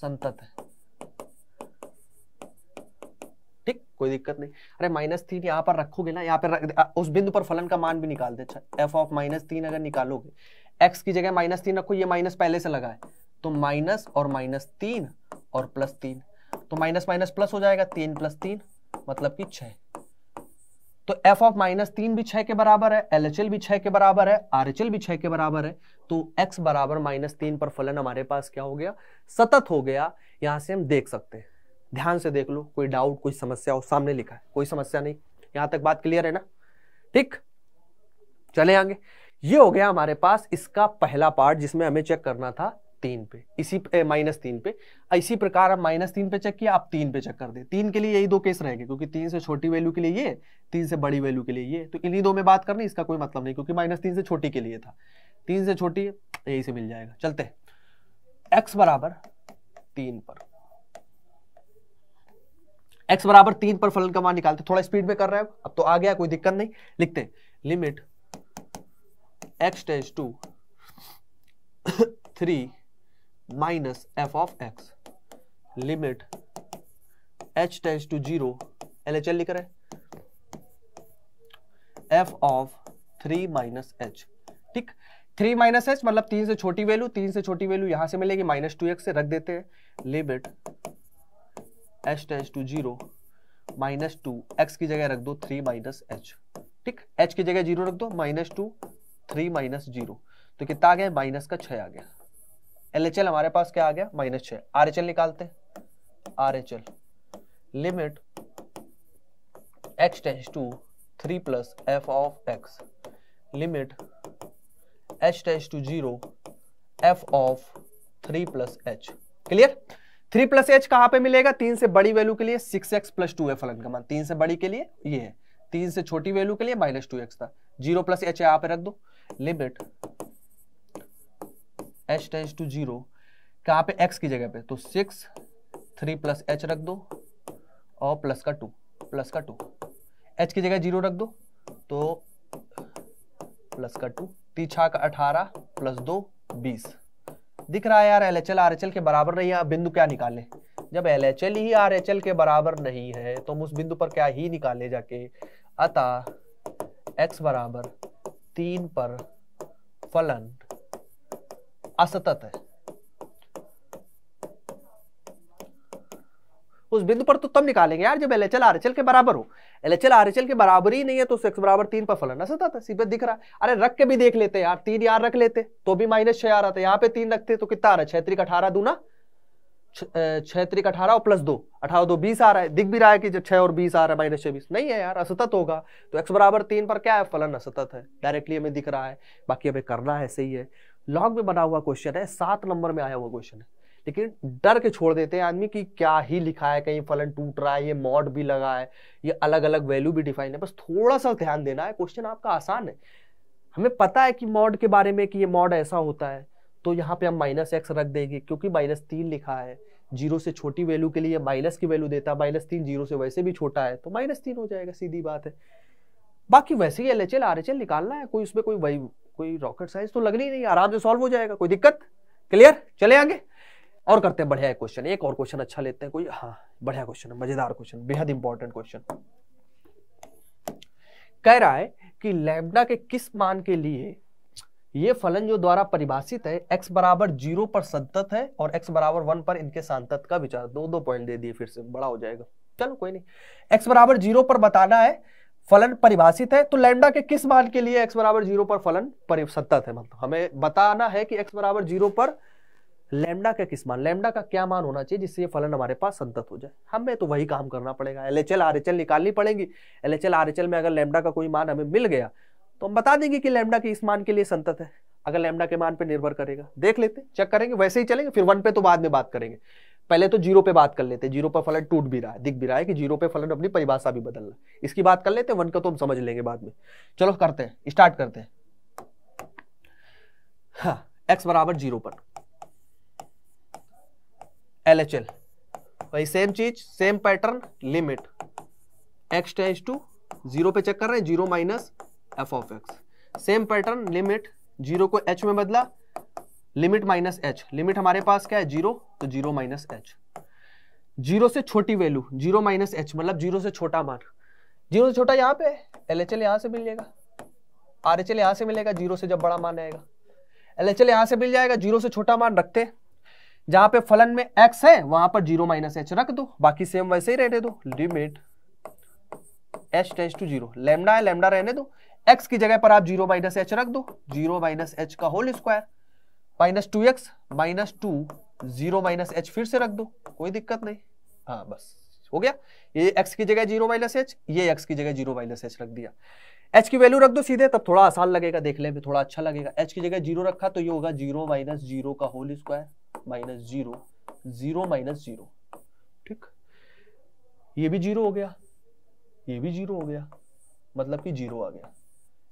संतत है ठीक कोई दिक्कत नहीं अरे माइनस तीन यहाँ पर रखोगे ना यहाँ पर उस बिंदु पर फलन का मान भी निकाल दे अच्छा एफ ऑफ माइनस तीन अगर निकालोगे एक्स की जगह माइनस तीन रखो ये माइनस पहले से लगा है तो माइनस और माइनस तीन और प्लस तीन तो माइनस माइनस प्लस हो जाएगा तीन प्लस तीन मतलब कि छह तो एफ ऑफ माइनस तीन भी छह के बराबर है एल भी छह के बराबर है आर भी छह के बराबर है तो एक्स बराबर माइनस तीन पर फलन हमारे पास क्या हो गया सतत हो गया यहाँ से हम देख सकते हैं ध्यान से देख लो कोई डाउट कोई समस्या हो सामने लिखा है कोई समस्या नहीं यहां तक बात क्लियर है ना ठीक चले आगे ये हो गया हमारे पास इसका पहला पार्ट जिसमें हमें चेक करना था तीन पे इसी माइनस तीन पे इसी प्रकार आप माइनस तीन पे चेक किया आप तीन पे चेक कर दे तीन के लिए यही दो केस रहेंगे क्योंकि तीन से छोटी वैल्यू के लिए ये तीन से बड़ी वैल्यू के लिए ये तो इन्हीं दो में बात करनी इसका कोई मतलब नहीं क्योंकि माइनस तीन से छोटी के लिए था तीन से छोटी यही से मिल जाएगा चलते हैं एक्स बराबर तीन पर एक्स बराबर तीन पर फलन का मान निकालते थोड़ा स्पीड में कर रहे हो अब तो आ गया कोई दिक्कत नहीं लिखते limit x tends to three minus F of x limit H tends to zero L लिख रहे f of three minus H ठीक थ्री माइनस एच मतलब तीन से छोटी वैल्यू तीन से छोटी वैल्यू यहां से मिलेगी माइनस टू एक्स से रख देते हैं limit H tends to zero minus two x की जगह रख दो थ्री माइनस एच ठीक एच की जगह जीरो रख दो minus two three minus zero तो कितना आ गया माइनस का छ आ गया एल हमारे पास क्या आ गया माइनस छ आर निकालते R H L limit x tends to three plus F of x limit H tends to zero F of three plus h clear three plus h कहां पे मिलेगा तीन से बड़ी वैल्यू के लिए सिक्स एक्स प्लस टू है फलन का मान तीन से बड़ी के लिए ये है तीन से छोटी वैल्यू के लिए माइनस टू एक्स था जीरो प्लस एच यहाँ पे रख दो limit H tends to zero कहाँ पे एक्स की जगह पे तो सिक्स थ्री प्लस एच रख दो और प्लस का टू प्लस का टू एच की जगह जीरो रख दो तो प्लस का टू तीछा का अठारह प्लस दो बीस दिख रहा है यार L H L R H L के बराबर नहीं है बिंदु क्या निकालें जब एल एच एल ही आर एच एल के बराबर नहीं है तो हम उस बिंदु पर क्या ही निकाले जाके अतः एक्स बराबर तीन पर फलन असतत है उस बिंदु पर तो तब निकालेंगे यार जब एलएचएल आरएचएल के बराबर हो एलएचएल आरएचएल के बराबर ही नहीं है तो एक्स बराबर तीन पर फलन असतत है सीधे दिख रहा है अरे रख के भी देख लेते यार तीन यार रख लेते तो भी माइनस छह आ रहा था यहां पर तीन रखते तो कितना आ रहा है छह त्रिक अठारह दूना छह त्रिक अठारह और प्लस दो अठारह दो बीस आ रहा है दिख भी रहा है कि जब छह और बीस आ रहा है माइनस छह बीस नहीं है यार असतत होगा तो एक्स बराबर तीन पर क्या है फलन असतत है डायरेक्टली हमें दिख रहा है बाकी हमें करना है सही है लॉग में बना हुआ क्वेश्चन है सात नंबर में आया हुआ क्वेश्चन है लेकिन डर के छोड़ देते हैं आदमी कि क्या ही लिखा है कहीं फलन टूट रहा है ये मॉड भी लगा है ये अलग अलग वैल्यू भी डिफाइन है बस थोड़ा सा ध्यान देना है क्वेश्चन आपका आसान है हमें पता है कि मॉड के बारे में कि ये मॉड ऐसा होता है तो यहाँ पे हम माइनस एक्स रख देंगे क्योंकि माइनस तीन लिखा है जीरो से छोटी वैल्यू के लिए माइनस की वैल्यू देता है माइनस तीन जीरो से वैसे भी छोटा है तो माइनस तीन हो जाएगा सीधी बात है बाकी वैसे ही L H L R H L निकालना है कोई उसमें कोई वही कोई रॉकेट साइंस तो लग नहीं रही आराम से सॉल्व हो जाएगा कोई दिक्कत क्लियर चले आगे और करते हैं बढ़िया क्वेश्चन एक और क्वेश्चन अच्छा लेते हैं कोई हाँ बढ़िया क्वेश्चन मजेदार क्वेश्चन बेहद इंपॉर्टेंट क्वेश्चन कह रहा है कि लैम्डा के किस मान के लिए ये फलन जो द्वारा परिभाषित है x बराबर जीरो पर संतत है और x बराबर वन पर इनके संतत का विचार दो दो पॉइंट दे दिए फिर से बड़ा हो जाएगा चलो कोई नहीं x बराबर जीरो पर बताना है फलन परिभाषित है तो लैम्डा के किस मान के लिए एक्स बराबर जीरो पर फलन परिसत्तत है मतलब हमें बताना है कि एक्स बराबर जीरो पर लैम्डा का किस मान लैम्डा का क्या मान होना चाहिए जिससे ये फलन हमारे पास संतत हो जाए हमें तो वही काम करना पड़ेगा L H L R H L निकालनी पड़ेगी L H L R H L में अगर लैम्डा का कोई मान हमें मिल गया तो हम बता देंगे कि लैम्डा के इस मान के लिए संतत है अगर लैम्डा के मान पे निर्भर करेगा देख लेते चेक करेंगे वैसे ही चलेंगे फिर वन पे तो बाद में बात करेंगे पहले तो जीरो पे बात कर लेते हैं जीरो पर फलन टूट भी रहा है दिख भी रहा है कि जीरो पे फलन अपनी परिभाषा भी बदल रहा है इसकी बात कर लेते हैं वन का तो हम समझ लेंगे बाद में चलो करते हैं स्टार्ट करते हैं एक्स हाँ, बराबर जीरो पर एल एच एल वही सेम चीज same pattern limit x tends to zero पे चेक कर रहे हैं zero minus F of x same pattern limit zero को एच में बदला लिमिट माइनस एच लिमिट हमारे पास क्या है जीरो तो जीरो माइनस एच जीरो से छोटी वैल्यू जीरो माइनस एच मतलब जीरो से छोटा मान जीरो से छोटा यहाँ पे एल एच एल यहाँ से मिल जाएगा आर एच एल यहाँ से मिलेगा जीरो से जब बड़ा मान आएगा एल एच एल यहाँ से मिल जाएगा जीरो से छोटा मान रखते जहां पे फलन में एक्स है वहां पर जीरो माइनस एच रख दो बाकी सेम वैसे ही रहने दो limit H tends to zero lambda है लेमडा रहने दो एक्स की जगह पर आप जीरो माइनस एच रख दो जीरो माइनस एच का whole square minus two x minus two zero minus h फिर से रख दो कोई दिक्कत नहीं हाँ बस हो गया ये एक्स की जगह जीरो माइनस एच ये एक्स की जगह जीरो माइनस एच रख दिया एच की वैल्यू रख दो सीधे तब थोड़ा आसान लगेगा देखने में थोड़ा अच्छा लगेगा एच की जगह जीरो रखा तो ये होगा जीरो माइनस जीरो का whole square minus zero zero minus zero ठीक ये भी जीरो हो गया ये भी जीरो हो गया मतलब कि जीरो आ गया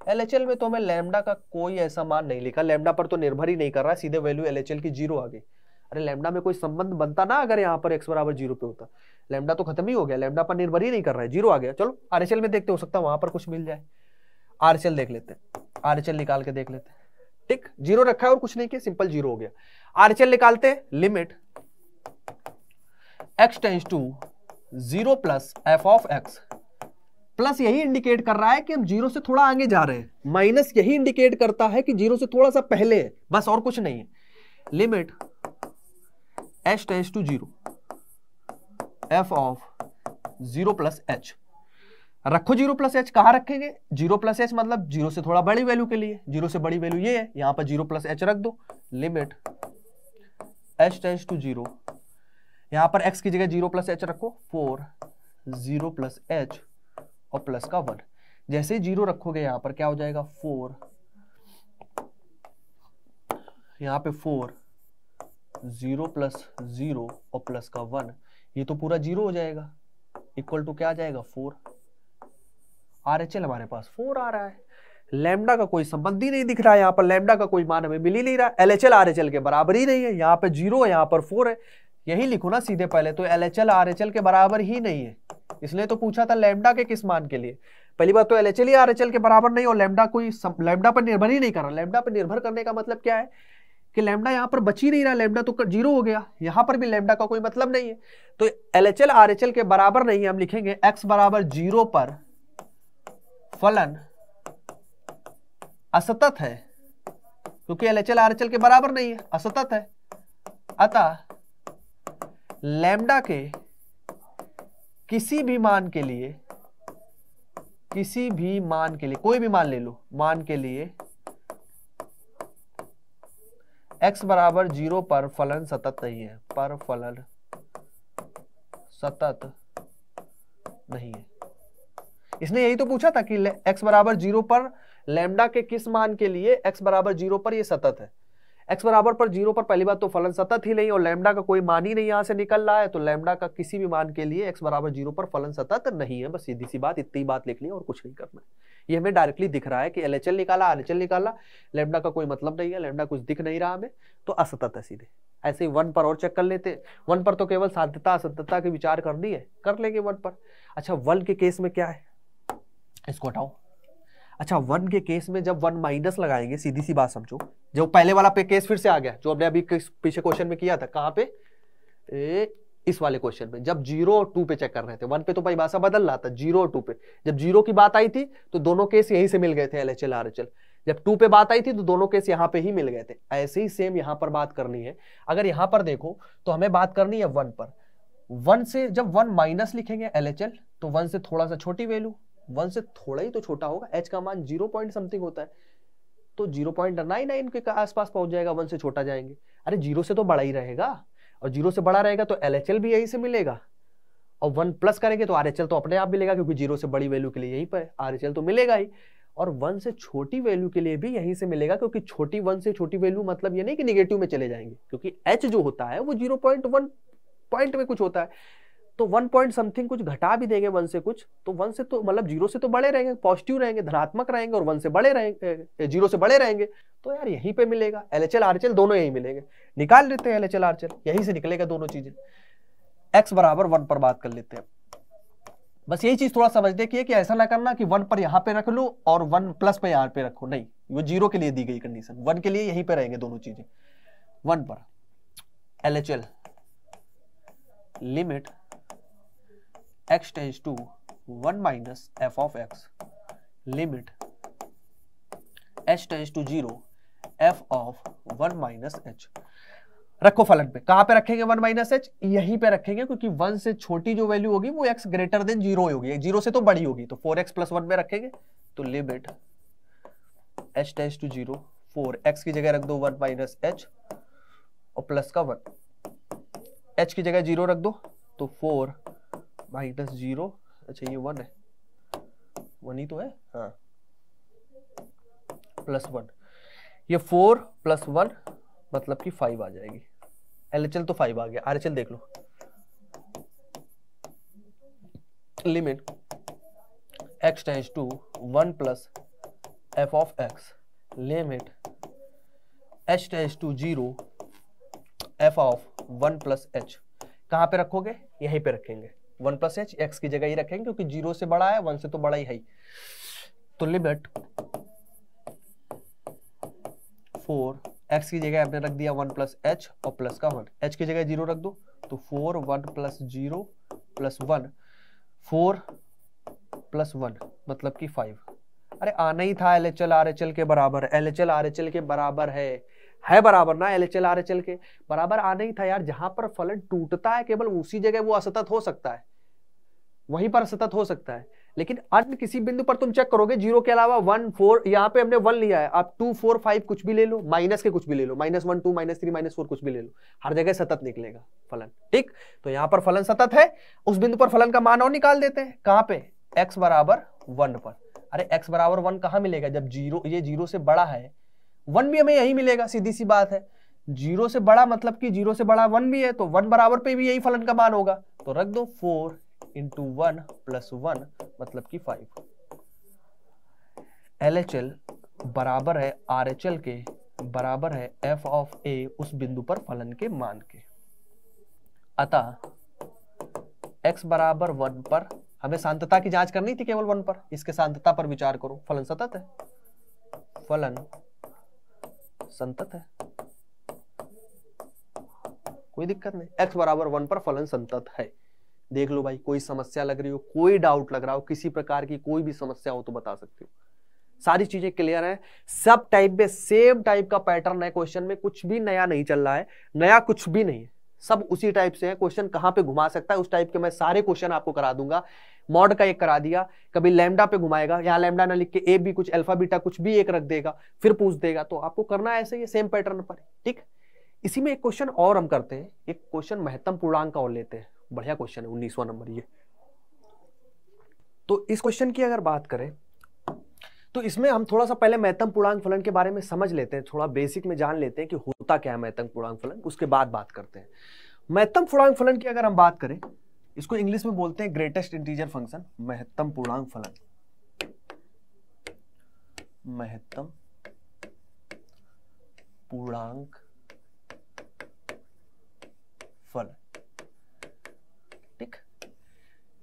एल में तो मैं लेमडा का कोई ऐसा मान नहीं लिखा लेमडा पर तो निर्भर ही नहीं कर रहा सीधे वैल्यू एल की जीरो आ गई अरे लेमडा में कोई संबंध बनता ना अगर यहाँ पर एक्स बराबर जीरो पे होता लेमडा तो खत्म ही हो गया लेमडा पर निर्भर ही नहीं कर रहा है जीरो आ गया चलो आर में देखते हो सकता वहां पर कुछ मिल जाए आर देख लेते हैं आर निकाल के देख लेते ठीक जीरो रखा है और कुछ नहीं किया सिंपल जीरो हो गया आर निकालते limit x tends to zero plus F of x plus यही इंडिकेट कर रहा है कि हम जीरो से थोड़ा आगे जा रहे हैं माइनस यही इंडिकेट करता है कि जीरो से थोड़ा सा पहले है बस और कुछ नहीं है limit H tends to zero F of zero plus h रखो जीरो प्लस एच कहां रखेंगे जीरो प्लस एच मतलब जीरो से थोड़ा बड़ी वैल्यू के लिए जीरो से बड़ी वैल्यू ये है यहां पर जीरो प्लस एच रख दो limit H tends to zero यहां पर एक्स की जगह जीरो प्लस एच रखो फोर जीरो प्लस एच और प्लस का वन जैसे जीरो रखोगे यहां पर क्या हो जाएगा फोर यहाँ पे फोर जीरो प्लस जीरो और प्लस का वन ये तो पूरा जीरो हो जाएगा इक्वल टू क्या आ जाएगा फोर आर एच एल हमारे पास फोर आ रहा है लेमडा का कोई संबंध ही नहीं दिख रहा है यहाँ पर लेमडा का कोई मान हमें मिल ही नहीं रहा L H L R H L के बराबर ही नहीं है यहाँ पे जीरो है यहाँ पर फोर है यही लिखो ना सीधे पहले तो L H L R H L के बराबर ही नहीं है इसलिए तो पूछा था लेमडा के किस मान के लिए पहली बात तो एल एच एल या आर एच एल के बराबर नहीं और लेमडा कोई लेमडा पर निर्भर ही नहीं कर रहा लेमडा पर निर्भर करने का मतलब क्या है कि लेमडा यहाँ पर बची नहीं रहा लेमडा तो जीरो हो गया यहाँ पर भी लेमडा का कोई मतलब नहीं है तो L H L R H L के बराबर नहीं है हम लिखेंगे एक्स बराबर जीरो पर फलन असतत है क्योंकि L H L R H L के बराबर नहीं है असतत है अतः लेमडा के किसी भी मान के लिए किसी भी मान के लिए कोई भी मान ले लो मान के लिए x बराबर जीरो पर फलन सतत नहीं है पर फलन सतत नहीं है इसने यही तो पूछा था कि x बराबर जीरो पर लेमडा के किस मान के लिए x बराबर जीरो पर यह सतत है एक्स बराबर पर जीरो पर पहली बात तो फलन सतत ही नहीं और लैमडा का कोई मान ही नहीं यहाँ से निकल रहा है तो लैमडा का किसी भी मान के लिए एक्स बराबर जीरो पर फलन सतत नहीं है बस सीधी सी बात इतनी बात लिख ली और कुछ नहीं करना है ये हमें डायरेक्टली दिख रहा है कि एल निकाला आर निकाला लेमडा का कोई मतलब नहीं है लेमडा कुछ दिख नहीं रहा हमें तो असतत है सीधे ऐसे ही वन पर और चेक कर लेते वन पर तो केवल साध्यता असत्यता के विचार करनी है कर लेंगे वन पर अच्छा वन के केस में क्या है इसको हटाओ अच्छा वन के केस में जब वन माइनस लगाएंगे सीधी सी बात समझो जो पहले वाला पे केस फिर से आ गया जो हमने अभी पीछे क्वेश्चन में किया था कहां पे ए, इस वाले क्वेश्चन में जब जीरो और टू पे चेक कर रहे थे वन पे तो परिभाषा बदल रहा था जीरो और टू पे जब जीरो की बात आई थी तो दोनों केस यहीं से मिल गए थे एल एच जब टू पे बात आई थी तो दोनों केस यहाँ पे ही मिल गए थे ऐसे ही सेम यहाँ पर बात करनी है अगर यहाँ पर देखो तो हमें बात करनी है वन पर वन से जब वन माइनस लिखेंगे एल तो वन से थोड़ा सा छोटी वैल्यू वन से थोड़ा ही तो छोटा होगा एच का मान जीरो पॉइंट समथिंग होता है तो जीरो पॉइंट नाइन नाइन के आसपास पहुंच जाएगा वन से छोटा जाएंगे अरे जीरो से तो बड़ा ही रहेगा और जीरो से बड़ा रहेगा तो एल एच एल भी यहीं से मिलेगा और वन प्लस करेंगे तो आर एच एल तो अपने आप मिलेगा क्योंकि जीरो से बड़ी वैल्यू के लिए यहीं पर आर एच एल तो मिलेगा ही और वन से छोटी वैल्यू के लिए भी यहीं से मिलेगा क्योंकि छोटी वन से छोटी वैल्यू मतलब ये नहीं कि निगेटिव में चले जाएंगे क्योंकि एच जो होता है वो जीरो पॉइंट वन पॉइंट में कुछ होता है तो वन पॉइंट समथिंग कुछ घटा भी देंगे वन से कुछ तो वन से तो मतलब जीरो से तो बड़े रहेंगे पॉजिटिव रहेंगे धनात्मक रहेंगे और वन से बड़े रहेंगे जीरो से बड़े रहेंगे तो यार यहीं पे मिलेगा L H L R L दोनों यही मिलेंगे निकाल लेते हैं L H L R L यहीं से निकलेगा दोनों चीजें एक्स बराबर वन पर बात कर लेते हैं बस यही चीज थोड़ा समझ देखिए कि ऐसा ना करना कि वन पर यहाँ पे रख लो और वन प्लस पे यहाँ पे रखो नहीं वो जीरो के लिए दी गई कंडीशन वन के लिए यहीं पे रहेंगे दोनों चीजें वन पर L H L limit x tends to 1 minus f of x limit h tends to 0 f of 1 minus h रखो फलन पे कहां पे रखेंगे 1 माइनस एच यहीं पे रखेंगे क्योंकि 1 से छोटी जो वैल्यू होगी वो x ग्रेटर देन जीरो होगी 0 से तो बड़ी होगी तो 4x एक्स प्लस वन में रखेंगे तो limit h tends to 0 four x की जगह रख दो 1 माइनस एच और प्लस का 1 h की जगह 0 रख दो तो फोर माइनस जीरो अच्छा ये वन है वन ही तो है हाँ प्लस वन ये फोर प्लस वन मतलब कि फाइव आ जाएगी एल एच एल तो फाइव आ गया आर एच एल देख लो limit x tends to one plus F of x limit H tends to zero F of one plus h कहाँ पे रखोगे यहीं पे रखेंगे वन प्लस एच एक्स की जगह ही रखेंगे क्योंकि जीरो से बड़ा है वन से तो बड़ा ही है तो लिमिट फोर एक्स की जगह आपने रख दिया वन प्लस एच और प्लस का वन एच की जगह जीरो रख दो तो four one plus zero plus one four plus one मतलब कि फाइव अरे आना ही था L H L R H L के बराबर L H L R H L के बराबर है है बराबर ना L H L R H L के बराबर आना ही था यार जहां पर फलन टूटता है केवल उसी जगह वो असतत हो सकता है वहीं पर सतत हो सकता है लेकिन अन्य किसी बिंदु पर तुम चेक करोगे जीरो के अलावा वन फोर यहाँ पे हमने वन लिया है आप टू फोर फाइव कुछ भी ले लो माइनस के कुछ भी ले लो minus one two minus three minus four कुछ भी ले लो हर जगह सतत निकलेगा फलन ठीक तो यहाँ पर फलन सतत है उस बिंदु पर फलन का मान और निकाल देते हैं कहाँ पे एक्स बराबर वन पर अरे एक्स बराबर वन कहाँ मिलेगा जब जीरो ये जीरो से बड़ा है वन भी हमें यही मिलेगा सीधी सी बात है जीरो से बड़ा मतलब कि जीरो से बड़ा वन भी है तो वन बराबर पे भी यही फलन का मान होगा तो रख दो four into one plus one मतलब कि फाइव एल एच एल बराबर है आर एच एल के बराबर है एफ ऑफ ए उस बिंदु पर फलन के मान के अतः एक्स बराबर वन पर हमें शांतता की जांच करनी थी केवल वन पर इसके शांतता पर विचार करो फलन सतत है फलन संतत है कोई दिक्कत नहीं एक्स बराबर वन पर फलन संतत है देख लो भाई कोई समस्या लग रही हो कोई डाउट लग रहा हो किसी प्रकार की कोई भी समस्या हो तो बता सकते हो सारी चीजें क्लियर है सब टाइप में सेम टाइप का पैटर्न है क्वेश्चन में कुछ भी नया नहीं चल रहा है नया कुछ भी नहीं है सब उसी टाइप से है क्वेश्चन कहाँ पे घुमा सकता है उस टाइप के मैं सारे क्वेश्चन आपको करा दूंगा मॉड का एक करा दिया कभी लैमडा पे घुमाएगा यहाँ लैमडा ना लिख के ए भी कुछ अल्फाबीटा कुछ भी एक रख देगा फिर पूछ देगा तो आपको करना है ऐसे ही सेम पैटर्न पर ठीक इसी में एक क्वेश्चन और हम करते हैं एक क्वेश्चन महत्तम पूर्णांक और लेते हैं बढ़िया क्वेश्चन है उन्नीसवा नंबर ये तो इस क्वेश्चन की अगर बात करें तो इसमें हम थोड़ा सा पहले मैतम पूर्णांक फलन के बारे में समझ लेते हैं थोड़ा बेसिक में जान लेते हैं कि होता क्या है मैतम पूर्णांक फलन उसके बाद बात करते हैं मैतम पूर्णांक फलन की अगर हम बात करें इसको इंग्लिश में बोलते हैं ग्रेटेस्ट इंटीजर फंक्शन महत्तम पूर्णांक फलन महत्तम पूर्णांक फलन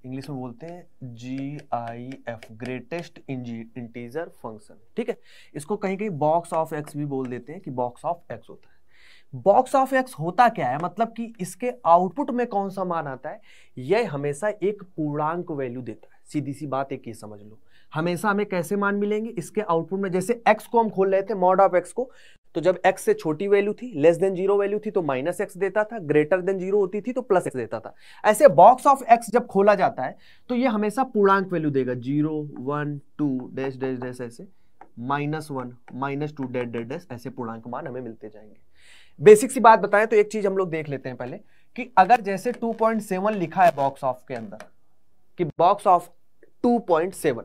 इंग्लिश में बोलते हैं G I F greatest integer function ठीक है इसको कहीं कहीं बॉक्स ऑफ एक्स भी बोल देते हैं कि बॉक्स ऑफ एक्स होता है बॉक्स ऑफ एक्स होता क्या है मतलब कि इसके आउटपुट में कौन सा मान आता है यह हमेशा एक पूर्णांक वैल्यू देता है सीधी सी बात एक ये समझ लो हमेशा हमें कैसे मान मिलेंगे इसके आउटपुट में जैसे x को हम खोल रहे थे मॉड ऑफ x को तो जब x से छोटी वैल्यू थी लेस देन जीरो वैल्यू थी तो माइनस एक्स देता था ग्रेटर देन जीरो होती थी तो प्लस एक्स देता था ऐसे बॉक्स ऑफ x जब खोला जाता है तो ये हमेशा पूर्णांक वैल्यू देगा zero one two dash dash dash ऐसे minus one minus two dash dash dash ऐसे पूर्णांक मान हमें मिलते जाएंगे बेसिक सी बात बताएं तो एक चीज हम लोग देख लेते हैं पहले कि अगर जैसे 2.7 लिखा है बॉक्स ऑफ के अंदर कि बॉक्स ऑफ 2.7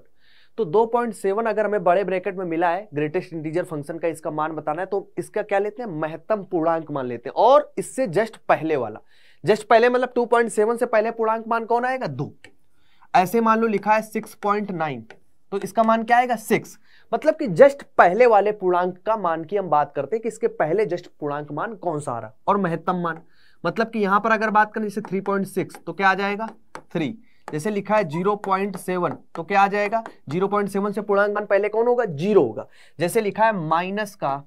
तो 2.7 अगर हमें बड़े ब्रैकेट में मिला है ग्रेटेस्ट इंटीजर फंक्शन का इसका मान बताना है तो इसका क्या लेते हैं महत्तम पूर्णांक मान लेते हैं और इससे जस्ट पहले वाला जस्ट पहले मतलब 2.7 से पहले पूर्णांक मान कौन आएगा दो ऐसे मान लो लिखा है 6.9 तो इसका मान क्या आएगा सिक्स मतलब कि जस्ट पहले वाले पूर्णांक का मान की हम बात करते हैं कि इसके पहले जस्ट पूर्णांक मान कौन सा आ रहा और महत्तम मान मतलब कि यहां पर अगर बात करें जैसे 3.6 तो क्या आ जाएगा थ्री जैसे लिखा है जीरो पॉइंट सेवन तो क्या आ जाएगा जीरो पॉइंट सेवन से पूर्णांकन पहले कौन होगा जीरो होगा जैसे लिखा है माइनस का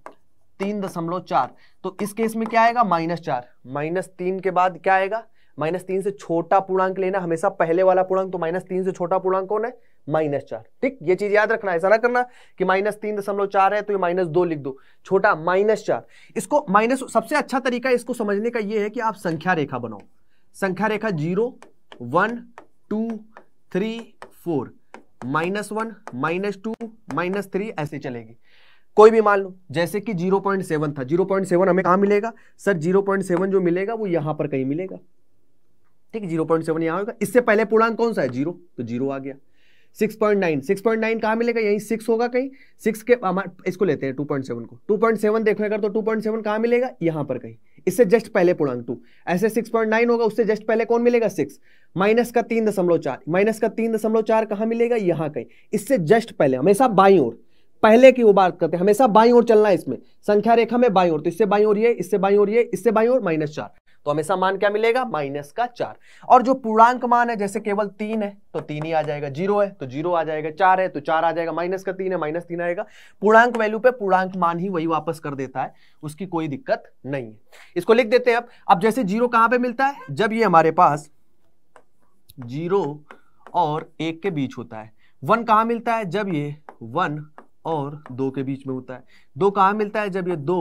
तीन दशमलव चार तो इस केस में क्या आएगा माइनस चार माइनस तीन के बाद क्या आएगा माइनस तीन से छोटा पूर्णांक लेना हमेशा पहले वाला पूर्णांक तो माइनस तीन से छोटा पूर्णांक कौन है माइनस चार ठीक ये चीज याद रखना ऐसा ना करना कि माइनस तीन दशमलव चार है तो ये माइनस दो लिख दो छोटा माइनस चार इसको माइनस सबसे अच्छा तरीका इसको समझने का ये है कि आप संख्या रेखा बनाओ संख्या रेखा zero one two three four minus one minus two minus three ऐसे चलेगी कोई भी मान लो जैसे कि जीरो पॉइंट सेवन था जीरो पॉइंट सेवन हमें कहा मिलेगा सर जीरो पॉइंट सेवन जो मिलेगा वो यहां पर कहीं मिलेगा ठीक है जीरो पॉइंट सेवन यहां होगा इससे पहले पूर्णांक कौन सा है जीरो तो जीरो आ गया six point nine six point nine कहाँ मिलेगा यहीं सिक्स होगा कहीं सिक्स के इसको लेते हैं टू पॉइंट सेवन को टू पॉइंट सेवन देखो अगर तो टू पॉइंट सेवन कहाँ मिलेगा यहां पर कहीं इससे जस्ट पहले पूर्णांक टू ऐसे सिक्स पॉइंट नाइन होगा उससे जस्ट पहले कौन मिलेगा सिक्स माइनस का तीन दशमलव चार माइनस का तीन दशमलव चार कहाँ मिलेगा यहाँ कहीं इससे जस्ट पहले हमेशा बाई और पहले की वो बात करते हैं हमेशा बाई और चलना है इसमें संख्या रेखा में बाई और तो इससे बाई और ये इससे बाई और ये इससे बाई और माइनस चार तो हमेशा मान क्या मिलेगा माइनस का चार और जो पूर्णांक मान है जैसे केवल तीन है तो तीन ही आ जाएगा जीरो है तो जीरो आ जाएगा चार है तो चार आ जाएगा माइनस का तीन है माइनस तीन आएगा पूर्णांक वैल्यू पे पूर्णांक मान ही वही वापस कर देता है उसकी कोई दिक्कत नहीं है इसको लिख देते हैं अब अब जैसे जीरो कहां पर मिलता है जब ये हमारे पास जीरो और एक के बीच होता है वन कहां मिलता है जब ये वन और दो के बीच में होता है दो कहां मिलता है जब ये दो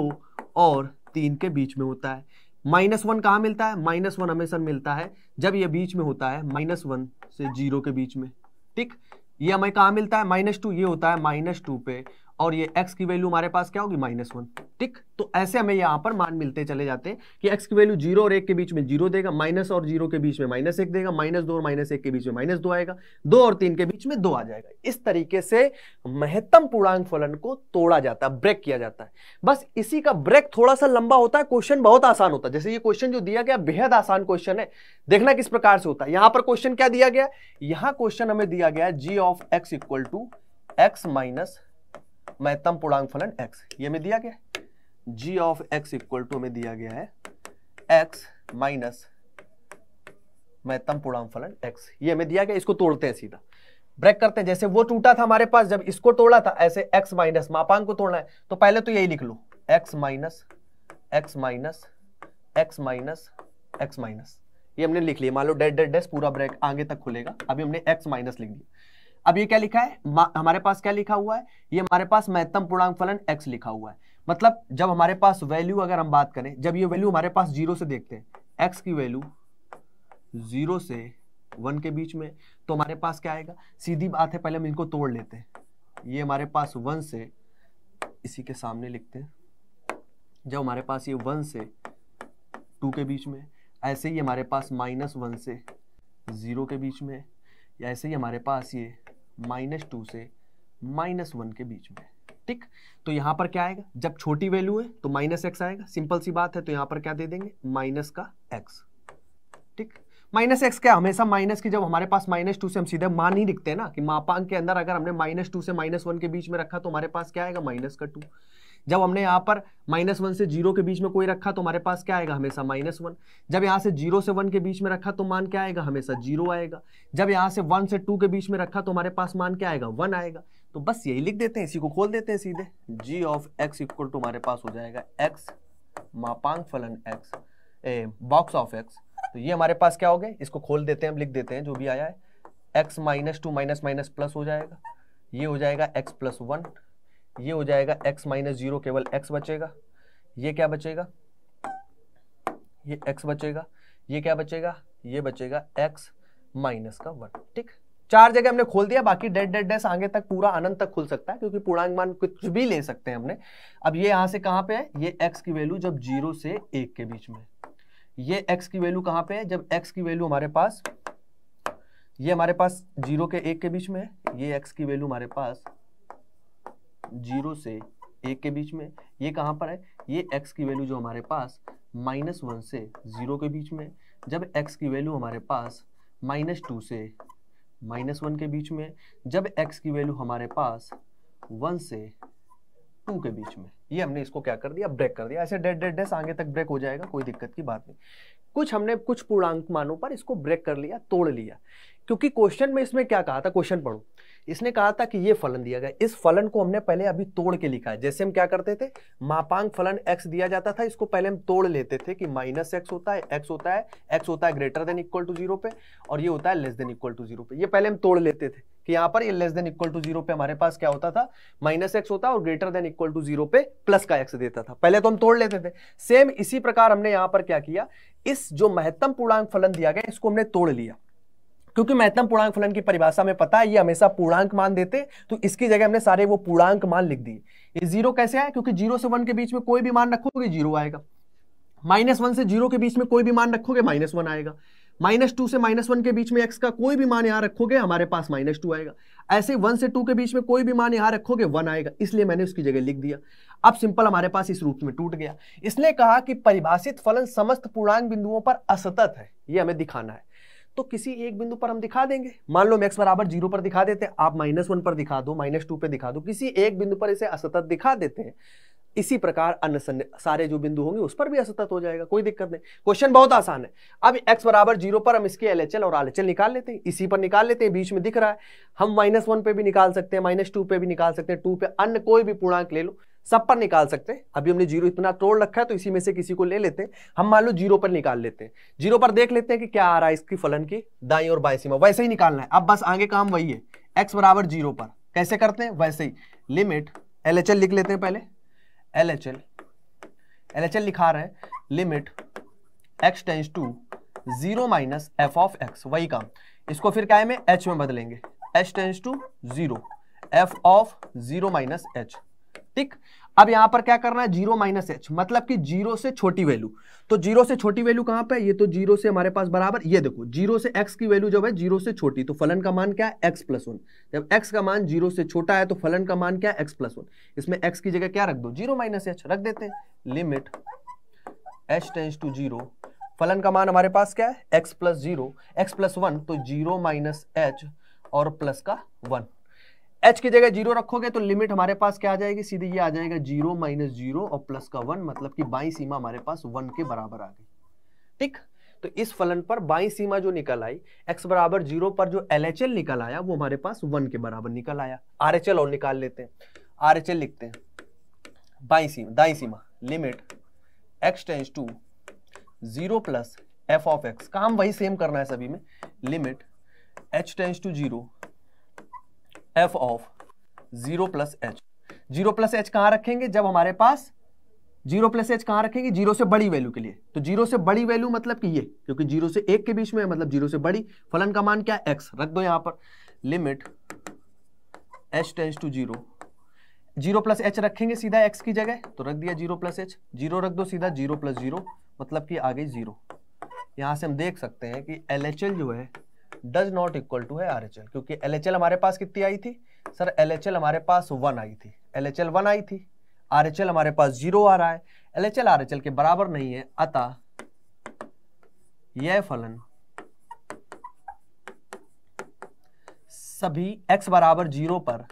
और तीन के बीच में होता है माइनस वन कहा मिलता है माइनस वन हमेशा मिलता है जब ये बीच में होता है माइनस वन से जीरो के बीच में ठीक ये हमें कहा मिलता है माइनस टू ये होता है माइनस टू पे और ये x की वैल्यू हमारे पास क्या होगी माइनस वन ठीक तो ऐसे हमें यहाँ पर मान मिलते चले जाते हैं कि x की वैल्यू जीरो और एक के बीच में जीरो देगा माइनस और जीरो के बीच में माइनस एक देगा माइनस दो और माइनस एक के बीच में माइनस दो आएगा दो और तीन के बीच में दो आ जाएगा इस तरीके से महत्तम पूर्णांक फलन को तोड़ा जाता है ब्रेक किया जाता है बस इसी का ब्रेक थोड़ा सा लंबा होता है क्वेश्चन बहुत आसान होता है जैसे ये क्वेश्चन जो दिया गया बेहद आसान क्वेश्चन है देखना किस प्रकार से होता है यहाँ पर क्वेश्चन क्या दिया गया यहाँ क्वेश्चन हमें दिया गया g of x equal to x minus महत्तम पूर्णांक फलन एक्स ये में दिया गया है g of x equal to में दिया गया है एक्स माइनस महत्तम पूर्णांक फलन एक्स ये में दिया गया इसको तोड़ते हैं सीधा ब्रेक करते हैं जैसे वो टूटा था हमारे पास जब इसको तोड़ा था ऐसे x माइनस मापांक को तोड़ना है तो पहले तो यही लिख लो x minus x minus x minus x minus ये हमने लिख लिया मान लो डेड डेड डेस पूरा ब्रेक आगे तक खुलेगा अभी हमने x माइनस लिख दिया अब ये क्या लिखा है हमारे पास क्या लिखा हुआ है ये हमारे पास महत्तम पूर्णांक फलन एक्स लिखा हुआ है मतलब जब हमारे पास वैल्यू अगर हम बात करें जब ये वैल्यू हमारे पास जीरो से देखते हैं एक्स की वैल्यू जीरो से वन के बीच में तो हमारे पास क्या आएगा सीधी बात है पहले हम इनको तोड़ लेते हैं ये हमारे पास वन से इसी के सामने लिखते हैं जब हमारे पास ये वन से टू के बीच में ऐसे ही हमारे पास माइनस वन से ज़ीरो के बीच में या ऐसे ही हमारे पास ये माइनस टू से माइनस वन के बीच में ठीक तो यहां पर क्या आएगा जब छोटी वैल्यू है तो माइनस एक्स आएगा सिंपल सी बात है तो यहां पर क्या दे देंगे माइनस का एक्स ठीक माइनस एक्स क्या हमेशा माइनस की जब हमारे पास माइनस टू से हम सीधे मान ही लिखते हैं ना कि मापांक के अंदर अगर हमने माइनस टू से माइनस वन के बीच में रखा तो हमारे पास क्या आएगा माइनस का टू जब हमने यहाँ पर माइनस वन से जीरो के बीच में कोई रखा तो हमारे पास क्या आएगा हमेशा माइनस वन जब यहाँ से जीरो से वन के बीच में रखा तो मान क्या आएगा हमेशा जीरो आएगा जब यहाँ से वन से टू के बीच में रखा तो हमारे पास मान क्या आएगा वन आएगा तो बस यही लिख देते हैं इसी को खोल देते हैं सीधे g of x equal to हमारे पास हो जाएगा एक्स मापांग फलन एक्स बॉक्स ऑफ एक्स तो ये हमारे पास क्या हो गया इसको खोल देते हैं हम लिख देते हैं जो भी आया है x minus two minus minus plus हो जाएगा ये हो जाएगा एक्स प्लस वन ये हो जाएगा x माइनस जीरो केवल x बचेगा ये क्या बचेगा ये x बचेगा ये क्या बचेगा ये बचेगा x माइनस का वन ठीक चार जगह हमने खोल दिया बाकी डेड डेड डेस आगे तक पूरा अनंत तक खुल सकता है क्योंकि पूर्णांक मान कुछ भी ले सकते हैं हमने अब ये यहां से कहां पे है ये x की वैल्यू जब जीरो से एक के बीच में ये x की वैल्यू कहां पे है जब x की वैल्यू हमारे पास ये हमारे पास जीरो के एक के बीच में है ये x की वैल्यू हमारे पास जीरो से एक के बीच में ये कहाँ पर है ये एक्स की वैल्यू जो हमारे पास माइनस वन से ज़ीरो के बीच में जब एक्स की वैल्यू हमारे पास माइनस टू से माइनस वन के बीच में जब एक्स की वैल्यू हमारे पास वन से टू के बीच में ये हमने इसको क्या कर दिया ब्रेक कर दिया ऐसे डेड डेड डेस आगे तक ब्रेक हो जाएगा कोई दिक्कत की बात नहीं कुछ हमने कुछ पूर्णांक मानों पर इसको ब्रेक कर लिया तोड़ लिया क्योंकि क्वेश्चन में इसमें क्या कहा था क्वेश्चन पढ़ो इसने कहा था कि ये फलन दिया गया इस फलन को हमने पहले अभी तोड़ के लिखा है जैसे हम क्या करते थे मापांक फलन x दिया जाता था इसको पहले हम तोड़ लेते थे कि माइनस एक्स होता है x होता है x होता है greater than equal to zero पे और ये होता है less than equal to zero पे ये पहले हम तोड़ लेते थे कि यहां पर ये less than equal to zero पे हमारे पास क्या होता था माइनस एक्स होता और greater than equal to zero पे प्लस का एक्स देता था पहले तो हम तोड़ लेते थे सेम इसी प्रकार हमने यहां पर क्या किया इस जो महत्तम पूर्णांक फलन दिया गया इसको हमने तोड़ लिया क्योंकि महत्तम पूर्णांक फलन की परिभाषा में पता है ये हमेशा पूर्णांक मान देते तो इसकी जगह हमने सारे वो पूर्णांक मान लिख दिए ये जीरो कैसे आया क्योंकि जीरो से वन के बीच में कोई भी मान रखोगे जीरो आएगा माइनस वन से जीरो के बीच में कोई भी मान रखोगे माइनस वन आएगा माइनस टू से माइनस वन के बीच में एक्स का कोई भी मान यहां रखोगे हमारे पास माइनस टू आएगा ऐसे वन से टू के बीच में कोई भी मान यहां रखोगे वन आएगा इसलिए मैंने उसकी जगह लिख दिया अब सिंपल हमारे पास इस रूप में टूट गया इसने कहा कि परिभाषित फलन समस्त पूर्णांक बिंदुओं पर असतत है ये हमें दिखाना है तो किसी एक बिंदु पर हम दिखा देंगे मान लो मैक्स बराबर जीरो पर दिखा देते हैं आप माइनस वन पर दिखा दो माइनस टू पर दिखा दो किसी एक बिंदु पर इसे असतत दिखा देते हैं इसी प्रकार अन्य सारे जो बिंदु होंगे उस पर भी असतत हो जाएगा कोई दिक्कत नहीं क्वेश्चन बहुत आसान है अब x बराबर जीरो पर हम इसके एलएचएल और आलएचएल निकाल लेते हैं इसी पर निकाल लेते हैं बीच में दिख रहा है हम माइनस वन पे भी निकाल सकते हैं माइनस टू पे भी निकाल सकते हैं टू पे अन्य कोई भी पूर्णांक ले लो सब पर निकाल सकते हैं अभी हमने जीरो इतना तोड़ रखा है तो इसी में से किसी को ले लेते हैं हम मान लो जीरो पर निकाल लेते हैं जीरो पर देख लेते हैं कि क्या आ रहा है इसकी फलन की दाई और बाई सीमा वैसे ही निकालना है अब बस आगे काम वही है एक्स बराबर जीरो पर कैसे करते हैं वैसे ही लिमिट एल लिख लेते हैं पहले L H L L H L लिखा रहे limit x tends to zero minus F of x वही काम इसको फिर क्या है में एच में बदलेंगे H tends to zero F of zero minus H ठीक अब यहां पर क्या करना है जीरो माइनस एच मतलब कि जीरो से छोटी वैल्यू तो जीरो से छोटी वैल्यू कहां पे ये तो जीरो से हमारे पास बराबर ये देखो जीरो से एक्स की वैल्यू जब है जीरो से छोटी तो फलन का मान क्या है एक्स प्लस वन जब एक्स का मान जीरो से छोटा है तो फलन का मान क्या है एक्स प्लस वन इसमें एक्स की जगह क्या रख दो जीरो माइनस एच रख देते हैं limit H tends to zero फलन का मान हमारे पास क्या है x plus zero x plus one तो जीरो माइनस एच और प्लस का वन एच की जगह जीरो रखोगे तो लिमिट हमारे पास क्या आ जाएगी सीधे ये आ जाएगा जीरो माइनस जीरो और प्लस का वन मतलब कि बाई सीमा हमारे पास वन के बराबर आ गई ठीक तो इस फलन पर बाई सीमा जो निकल आई एक्स बराबर जीरो पर जो एल निकल आया वो हमारे पास वन के बराबर निकल आया आर और निकाल लेते हैं आर लिखते हैं बाई सीमा दाई सीमा limit x tends to zero plus F of x काम वही सेम करना है सभी में limit H tends to zero F of zero plus h zero plus h कहां रखेंगे जब हमारे पास जीरो प्लस एच कहां रखेंगे जीरो से बड़ी वैल्यू के लिए तो जीरो से बड़ी वैल्यू मतलब कि ये क्योंकि जीरो से एक के बीच में है मतलब जीरो से बड़ी फलन का मान क्या एक्स रख दो यहां पर limit H tends to zero zero plus h रखेंगे सीधा एक्स की जगह तो रख दिया जीरो प्लस एच जीरो रख दो सीधा जीरो प्लस जीरो मतलब कि आगे जीरो यहां से हम देख सकते हैं कि एल जो है डज नॉट इक्वल टू है आर क्योंकि एल हमारे पास कितनी आई थी सर एल हमारे पास वन आई थी एल एच आई थी आर हमारे पास जीरो आ रहा है एल एच आर के बराबर नहीं है अतः यह फलन सभी x बराबर जीरो पर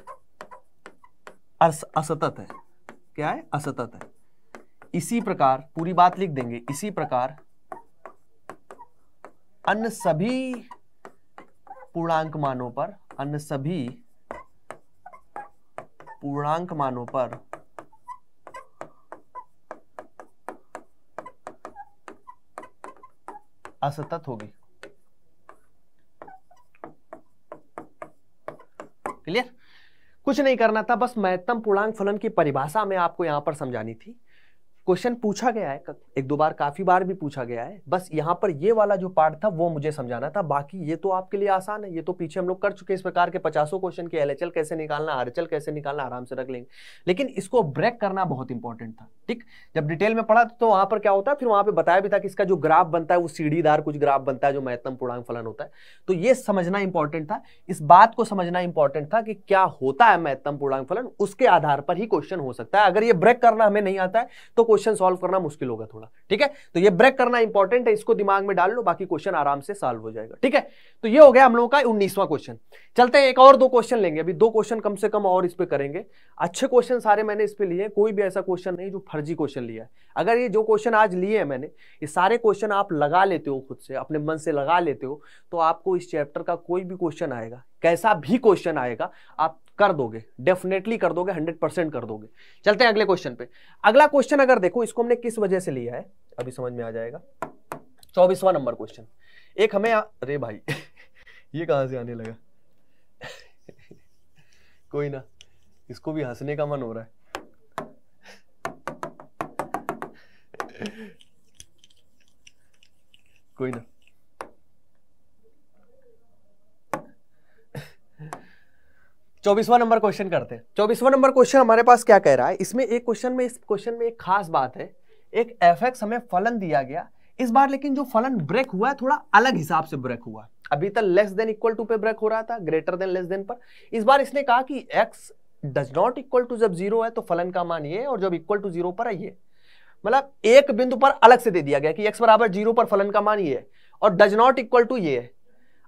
असतत है क्या है असतत है इसी प्रकार पूरी बात लिख देंगे इसी प्रकार अन्य सभी पूर्णांक मानों पर अन्य सभी पूर्णांक मानों पर असतत होगी क्लियर कुछ नहीं करना था बस महत्तम पूर्णांक फलन की परिभाषा में आपको यहां पर समझानी थी क्वेश्चन पूछा गया है एक दो बार काफ़ी बार भी पूछा गया है बस यहाँ पर ये वाला जो पार्ट था वो मुझे समझाना था बाकी ये तो आपके लिए आसान है ये तो पीछे हम लोग कर चुके इस प्रकार के पचासों क्वेश्चन के एल कैसे निकालना आर कैसे निकालना आराम से रख लेंगे लेकिन इसको ब्रेक करना बहुत इंपॉर्टेंट था ठीक जब डिटेल में पढ़ा तो वहां पर क्या होता है फिर वहां पर बताया भी था कि इसका जो ग्राफ बनता है वो सीढ़ीदार कुछ ग्राफ बनता है जो महत्तम पूर्णांग फलन होता है तो ये समझना इंपॉर्टेंट था इस बात को समझना इंपॉर्टेंट था कि क्या होता है महत्तम पूर्णांग फलन उसके आधार पर ही क्वेश्चन हो सकता है अगर ये ब्रेक करना हमें नहीं आता है तो क्वेश्चन क्वेश्चन सॉल्व करना मुश्किल होगा थोड़ा ठीक है तो ये ब्रेक करना इंपॉर्टेंट है इसको दिमाग में डाल लो बाकी क्वेश्चन आराम से सॉल्व हो जाएगा ठीक है तो ये हो गया हम लोगों का उन्नीसवा क्वेश्चन चलते हैं एक और दो क्वेश्चन लेंगे अभी दो क्वेश्चन कम से कम और इस पर करेंगे अच्छे क्वेश्चन सारे मैंने इस पर लिए कोई भी ऐसा क्वेश्चन नहीं जो फर्जी क्वेश्चन लिया है अगर ये जो क्वेश्चन आज लिए हैं मैंने ये सारे क्वेश्चन आप लगा लेते हो खुद से अपने मन से लगा लेते हो तो आपको इस चैप्टर का कोई भी क्वेश्चन आएगा कैसा भी क्वेश्चन आएगा आप कर दोगे डेफिनेटली कर दोगे हंड्रेड परसेंट कर दोगे चलते हैं अगले क्वेश्चन पे अगला क्वेश्चन अगर देखो इसको हमने किस वजह से लिया है अभी समझ में आ जाएगा चौबीसवा नंबर क्वेश्चन एक हमें अरे भाई ये कहाँ से आने लगा कोई ना इसको भी हंसने का मन हो रहा है कोई ना चौबीसवा नंबर क्वेश्चन करते हैं चौबीसवा नंबर क्वेश्चन हमारे पास क्या कह रहा है इसमें एक क्वेश्चन में इस क्वेश्चन में एक खास बात है एक एफ एक्स हमें फलन दिया गया इस बार लेकिन जो फलन ब्रेक हुआ है थोड़ा अलग हिसाब से ब्रेक हुआ अभी तक लेस देन इक्वल टू पे ब्रेक हो रहा था ग्रेटर देन लेस देन पर इस बार इसने कहा कि x does not equal to जब जीरो है तो फलन का मान ये और जब इक्वल टू जीरो पर है ये मतलब एक बिंदु पर अलग से दे दिया गया कि x बराबर जीरो पर फलन का मान ये है और डज नॉट इक्वल टू ये है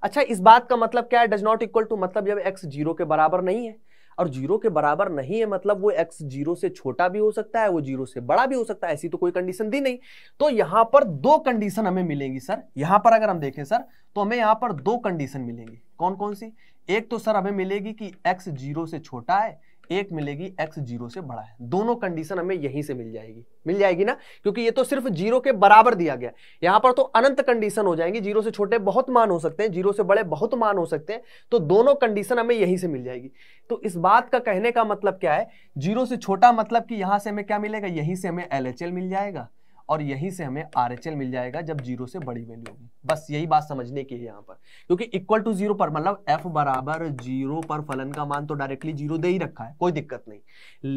अच्छा इस बात का मतलब क्या है डज नॉट इक्वल टू मतलब जब x जीरो के बराबर नहीं है और जीरो के बराबर नहीं है मतलब वो एक्स जीरो से छोटा भी हो सकता है वो जीरो से बड़ा भी हो सकता है ऐसी तो कोई कंडीशन दी नहीं तो यहां पर दो कंडीशन हमें मिलेंगी सर यहां पर अगर हम देखें सर तो हमें यहां पर दो कंडीशन मिलेंगी कौन कौन सी एक तो सर हमें मिलेगी कि एक्स जीरो से छोटा है एक मिलेगी एक्स जीरो से बड़ा है दोनों कंडीशन हमें यहीं से मिल जाएगी मिल जाएगी ना क्योंकि ये तो सिर्फ जीरो के बराबर दिया गया यहां पर तो अनंत कंडीशन हो जाएंगी जीरो से छोटे बहुत मान हो सकते हैं जीरो से बड़े बहुत मान हो सकते हैं तो दोनों कंडीशन हमें यहीं से मिल जाएगी तो इस बात का कहने का मतलब क्या है जीरो से छोटा मतलब कि यहां से हमें क्या मिलेगा यहीं से हमें एल मिल जाएगा और यहीं से हमें आर मिल जाएगा जब जीरो से बड़ी वैल्यू होगी बस यही बात समझने की है यहाँ पर क्योंकि इक्वल टू जीरो पर मतलब एफ बराबर जीरो पर फलन का मान तो डायरेक्टली जीरो दे ही रखा है कोई दिक्कत नहीं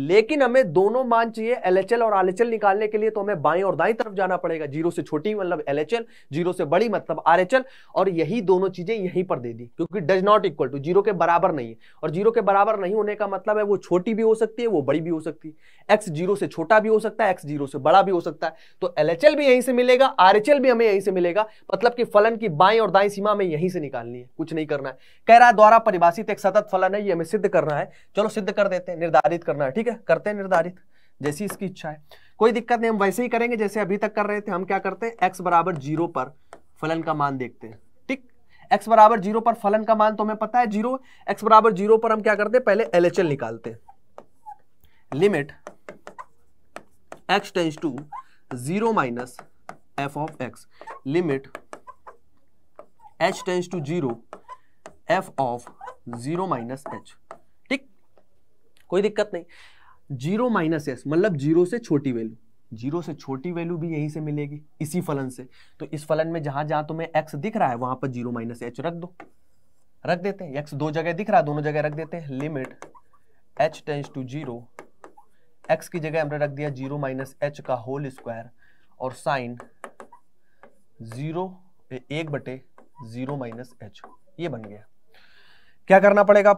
लेकिन हमें दोनों मान चाहिए एल और आर निकालने के लिए तो हमें बाई और दाई तरफ जाना पड़ेगा जीरो से छोटी मतलब एल जीरो से बड़ी मतलब आर और यही दोनों चीजें यहीं पर दे दी क्योंकि does not equal to zero के बराबर नहीं है और जीरो के बराबर नहीं होने का मतलब है वो छोटी भी हो सकती है वो बड़ी भी हो सकती है एक्स जीरो से छोटा भी हो सकता है एक्स जीरो से बड़ा भी हो सकता है तो एलएचएल भी यहीं से मिलेगा आरएचएल भी हमें यहीं से मिलेगा मतलब कि फलन की बाई और दाई सीमा में यहीं से निकालनी है कुछ नहीं करना है कह रहा है द्वारा परिभाषित एक सतत फलन है ये हमें सिद्ध करना है चलो सिद्ध कर देते हैं निर्धारित करना है ठीक है करते हैं निर्धारित जैसी इसकी इच्छा है कोई दिक्कत नहीं हम वैसे ही करेंगे जैसे अभी तक कर रहे थे हम क्या करते हैं एक्स बराबर जीरो पर फलन का मान देखते हैं ठीक एक्स बराबर जीरो पर फलन का मान तो हमें पता है जीरो एक्स बराबर जीरो पर हम क्या करते हैं पहले एल निकालते हैं limit x tends to zero minus F of x limit H tends to zero F of zero minus H ठीक कोई दिक्कत नहीं जीरो माइनस एस मतलब जीरो से छोटी वैल्यू जीरो से छोटी वैल्यू भी यहीं से मिलेगी इसी फलन से तो इस फलन में जहां जहां तुम्हें एक्स दिख रहा है वहां पर जीरो माइनस एच रख दो रख देते हैं एक्स दो जगह दिख रहा है दोनों जगह रख देते हैं limit H tends to zero x की जगह हमने रख दिया जीरो माइनस एच का होल स्क्वायर और साइन जीरो एक बटे जीरो माइनस एच ये बन गया क्या करना पड़ेगा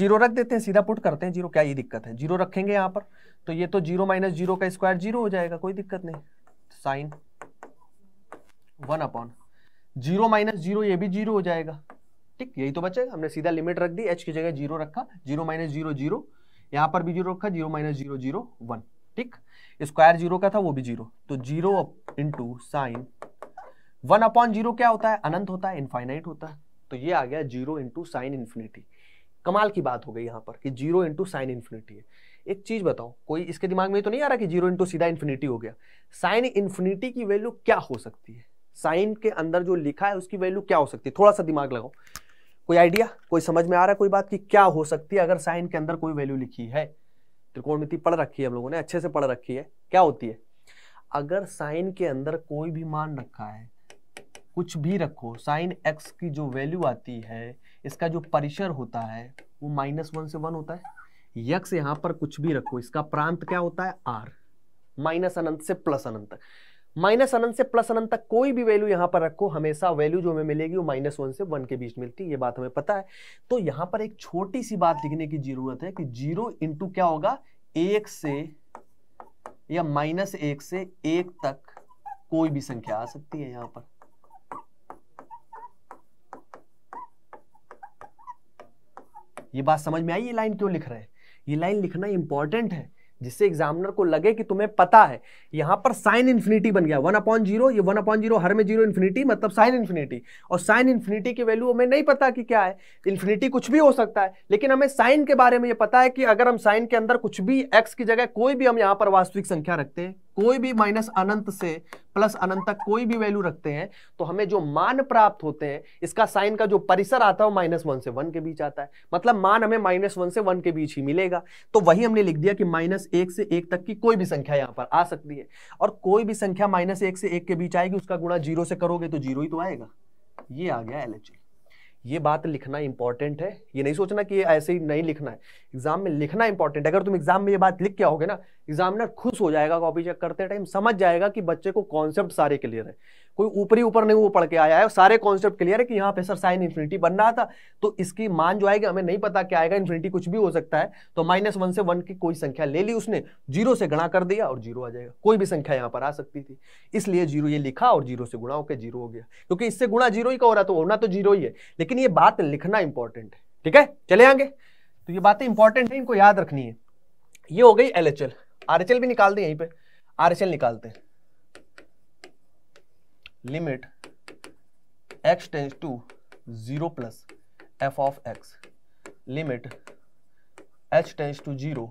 जीरो रख देते हैं सीधा पुट करते हैं जीरो क्या ये दिक्कत है जीरो रखेंगे यहां पर तो ये तो जीरो माइनस जीरो का स्क्वायर जीरो हो जाएगा कोई दिक्कत नहीं sine one upon zero minus zero ये भी जीरो हो जाएगा ठीक यही तो बचेगा हमने सीधा लिमिट रख दी एच की जगह जीरो रखा जीरो माइनस जीरो जीरो यहां पर भी जीरो रखा zero minus zero zero one ठीक स्क्वायर जीरो का था वो भी जीरो तो zero into sine one upon zero क्या होता है अनंत होता है इनफाइनाइट होता है तो ये आ गया जीरो इंटू साइन इन्फिनिटी कमाल की बात हो गई यहाँ पर कि जीरो इंटू साइन इन्फिनिटी है एक चीज बताओ कोई इसके दिमाग में तो नहीं आ रहा कि जीरो इंटू सीधा इन्फिनिटी हो गया साइन इन्फिनिटी की वैल्यू क्या हो सकती है साइन के अंदर जो लिखा है उसकी वैल्यू क्या हो सकती है थोड़ा सा दिमाग लगाओ कोई आइडिया कोई समझ में आ रहा है कोई बात कि क्या हो सकती है अगर साइन के अंदर कोई वैल्यू लिखी है त्रिकोणमिति पढ़ रखी है हम लोगों ने अच्छे से पढ़ रखी है क्या होती है अगर साइन के अंदर कोई भी मान रखा है कुछ भी रखो साइन एक्स की जो वैल्यू आती है इसका जो परिसर होता है वो माइनस वन से वन होता है यक्स यहां पर कुछ भी रखो इसका प्रांत क्या होता है आर माइनस अनंत से प्लस अनंत तक माइनस अनंत से प्लस अनंत तक कोई भी वैल्यू यहां पर रखो हमेशा वैल्यू जो हमें मिलेगी वो माइनस वन से वन के बीच मिलती है ये बात हमें पता है तो यहां पर एक छोटी सी बात लिखने की जरूरत है कि जीरो इंटू क्या होगा एक से या माइनस एक से एक तक कोई भी संख्या आ सकती है यहां पर ये बात समझ में आई ये लाइन क्यों लिख रहे हैं ये लाइन लिखना इंपॉर्टेंट है जिससे एग्जामिनर को लगे कि तुम्हें पता है यहाँ पर साइन इन्फिनिटी बन गया वन अपॉइंट जीरो ये वन अपॉइंट जीरो हर में जीरो इन्फिनिटी मतलब साइन इन्फिनिटी और साइन इन्फिनिटी की वैल्यू हमें नहीं पता कि क्या है इन्फिनिटी कुछ भी हो सकता है लेकिन हमें साइन के बारे में ये पता है कि अगर हम साइन के अंदर कुछ भी एक्स की जगह कोई भी हम यहाँ पर वास्तविक संख्या रखते हैं कोई भी माइनस अनंत से प्लस अनंत तक कोई भी वैल्यू रखते हैं तो हमें जो मान प्राप्त होते हैं इसका साइन का जो परिसर आता है वो माइनस वन से वन के बीच आता है मतलब मान हमें माइनस वन से वन के बीच ही मिलेगा तो वही हमने लिख दिया कि माइनस एक से एक तक की कोई भी संख्या यहां पर आ सकती है और कोई भी संख्या माइनस एक से एक के बीच आएगी उसका गुणा जीरो से करोगे तो जीरो ही तो आएगा ये आ गया एल ये बात लिखना इंपॉर्टेंट है ये नहीं सोचना कि ये ऐसे ही नहीं लिखना है एग्जाम में लिखना इंपॉर्टेंट है अगर तुम एग्जाम में ये बात लिख के आओगे ना एग्जामिनर खुश हो जाएगा कॉपी चेक करते टाइम समझ जाएगा कि बच्चे को कॉन्सेप्ट सारे क्लियर है कोई ऊपरी ऊपर नहीं वो पढ़ के आया है सारे कॉन्सेप्ट क्लियर है कि यहाँ पे सर साइन इन्फिनिटी बन रहा था तो इसकी मान जो आएगी हमें नहीं पता क्या आएगा इन्फिनिटी कुछ भी हो सकता है तो माइनस वन से वन की कोई संख्या ले ली उसने जीरो से गुणा कर दिया और जीरो आ जाएगा कोई भी संख्या यहाँ पर आ सकती थी इसलिए जीरो ये लिखा और जीरो से गुणा होकर जीरो हो गया क्योंकि इससे गुणा जीरो ही का हो रहा तो होना तो जीरो ही है लेकिन ये बात लिखना इंपॉर्टेंट है ठीक है चले आगे तो ये बातें इंपॉर्टेंट है इनको याद रखनी है ये हो गई L H L R H L भी निकाल दें यहीं पे आर एच एल निकालते हैं limit x tends to zero plus F of x limit H tends to zero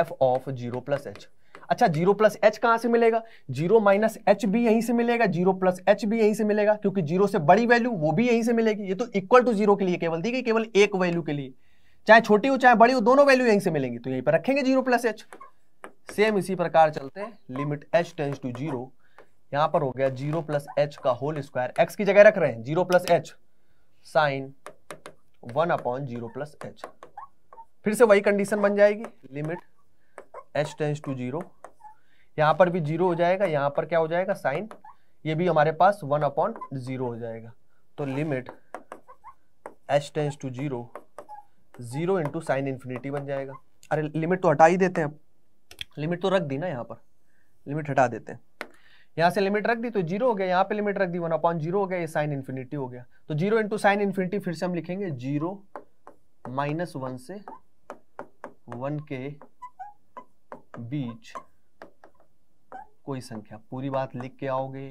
F of zero plus h अच्छा जीरो प्लस एच कहां से मिलेगा जीरो माइनस एच भी यहीं से मिलेगा जीरो प्लस एच भी यहीं से मिलेगा क्योंकि जीरो से बड़ी वैल्यू वो भी यहीं से मिलेगी ये तो इक्वल टू जीरो के लिए केवल दी गई केवल एक वैल्यू के लिए चाहे छोटी हो चाहे बड़ी हो दोनों वैल्यू यहीं से मिलेंगी तो यहीं पर रखेंगे जीरो प्लस एच सेम इसी प्रकार चलते हैं limit H tends to zero यहां पर हो गया जीरो प्लस एच का होल स्क्वायर एक्स की जगह रख रहे हैं zero plus h sine one upon zero plus h फिर से वही कंडीशन बन जाएगी limit H tends to zero यहां पर भी जीरो हो जाएगा यहां पर क्या हो जाएगा साइन ये भी हमारे पास वन अपॉन जीरो हो जाएगा तो limit H tends to zero zero into sine infinity बन जाएगा अरे लिमिट तो हटा ही देते हैं लिमिट तो रख दी ना यहाँ पर लिमिट हटा देते हैं यहाँ से लिमिट रख दी तो जीरो हो गया यहाँ पे लिमिट रख दी वन अपॉन जीरो हो गया ये साइन इन्फिनिटी हो गया तो जीरो इंटू साइन इन्फिनिटी फिर से हम लिखेंगे जीरो माइनस वन से वन के बीच कोई संख्या पूरी बात लिख के आओगे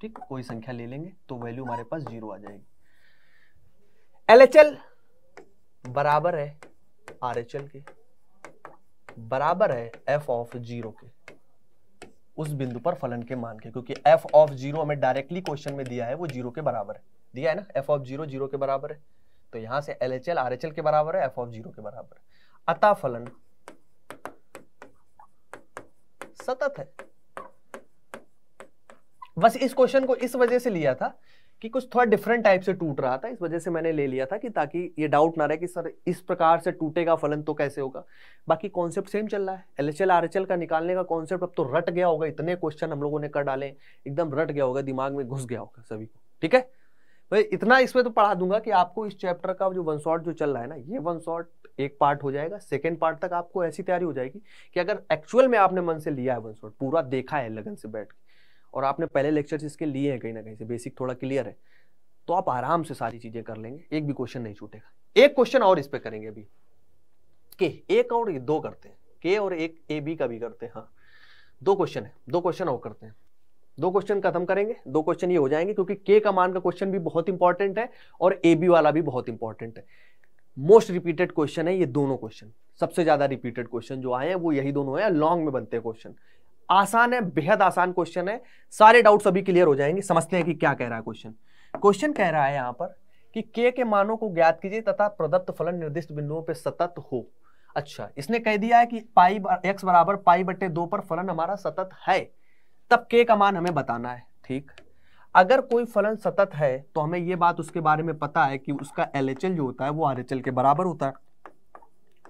ठीक कोई संख्या ले लेंगे तो वैल्यू हमारे पास जीरो आ जाएगी एल बराबर है आर एच एल के बराबर है एफ ऑफ जीरो के उस बिंदु पर फलन के मान के क्योंकि एफ ऑफ जीरो हमें डायरेक्टली क्वेश्चन में दिया है वो जीरो के बराबर है दिया है ना एफ ऑफ जीरो जीरो के बराबर है तो यहां से L H L R H L के बराबर है एफ ऑफ जीरो के बराबर है अतः फलन सतत है बस इस क्वेश्चन को इस वजह से लिया था कि कुछ थोड़ा डिफरेंट टाइप से टूट रहा था इस वजह से मैंने ले लिया था कि ताकि ये डाउट ना रहे कि सर इस प्रकार से टूटेगा फलन तो कैसे होगा बाकी कॉन्सेप्ट सेम चल रहा है L H L R H L का निकालने का कॉन्सेप्ट अब तो रट गया होगा इतने क्वेश्चन हम लोगों ने कर डाले एकदम रट गया होगा दिमाग में घुस गया होगा सभी को ठीक है भाई इतना इसमें तो पढ़ा दूंगा कि आपको इस चैप्टर का जो वन शॉट जो चल रहा है ना ये वन शॉट एक पार्ट हो जाएगा सेकेंड पार्ट तक आपको ऐसी तैयारी हो जाएगी कि अगर एक्चुअल में आपने मन से लिया है वन शॉट पूरा देखा है लगन से बैठ के और आपने पहले लेक्चर्स इसके लिए हैं कहीं ना कहीं से बेसिक थोड़ा क्लियर है तो आप आराम से सारी चीजें कर लेंगे एक भी क्वेश्चन नहीं छूटेगा एक क्वेश्चन और इस पर करेंगे अभी के एक और दो करते हैं के और एक ए बी का भी करते हैं हाँ दो क्वेश्चन है दो क्वेश्चन और करते हैं दो क्वेश्चन खत्म करेंगे दो क्वेश्चन ये हो जाएंगे क्योंकि के का मान का क्वेश्चन भी बहुत इंपॉर्टेंट है और ए बी वाला भी बहुत इंपॉर्टेंट है मोस्ट रिपीटेड क्वेश्चन है ये दोनों क्वेश्चन सबसे ज्यादा रिपीटेड क्वेश्चन जो आए हैं वो यही दोनों हैं लॉन्ग में बनते हैं क्वेश्चन आसान है बेहद आसान क्वेश्चन है सारे डाउट सभी क्लियर हो जाएंगे समझते हैं कि क्या कह रहा है क्वेश्चन क्वेश्चन कह रहा है यहाँ पर कि के के मानों को ज्ञात कीजिए तथा प्रदत्त फलन निर्दिष्ट बिंदुओं पर सतत हो अच्छा इसने कह दिया है कि पाई एक्स बराबर पाई बटे दो पर फलन हमारा सतत है तब के का मान हमें बताना है ठीक अगर कोई फलन सतत है तो हमें यह बात उसके बारे में पता है कि उसका एल जो होता है वो आर के बराबर होता है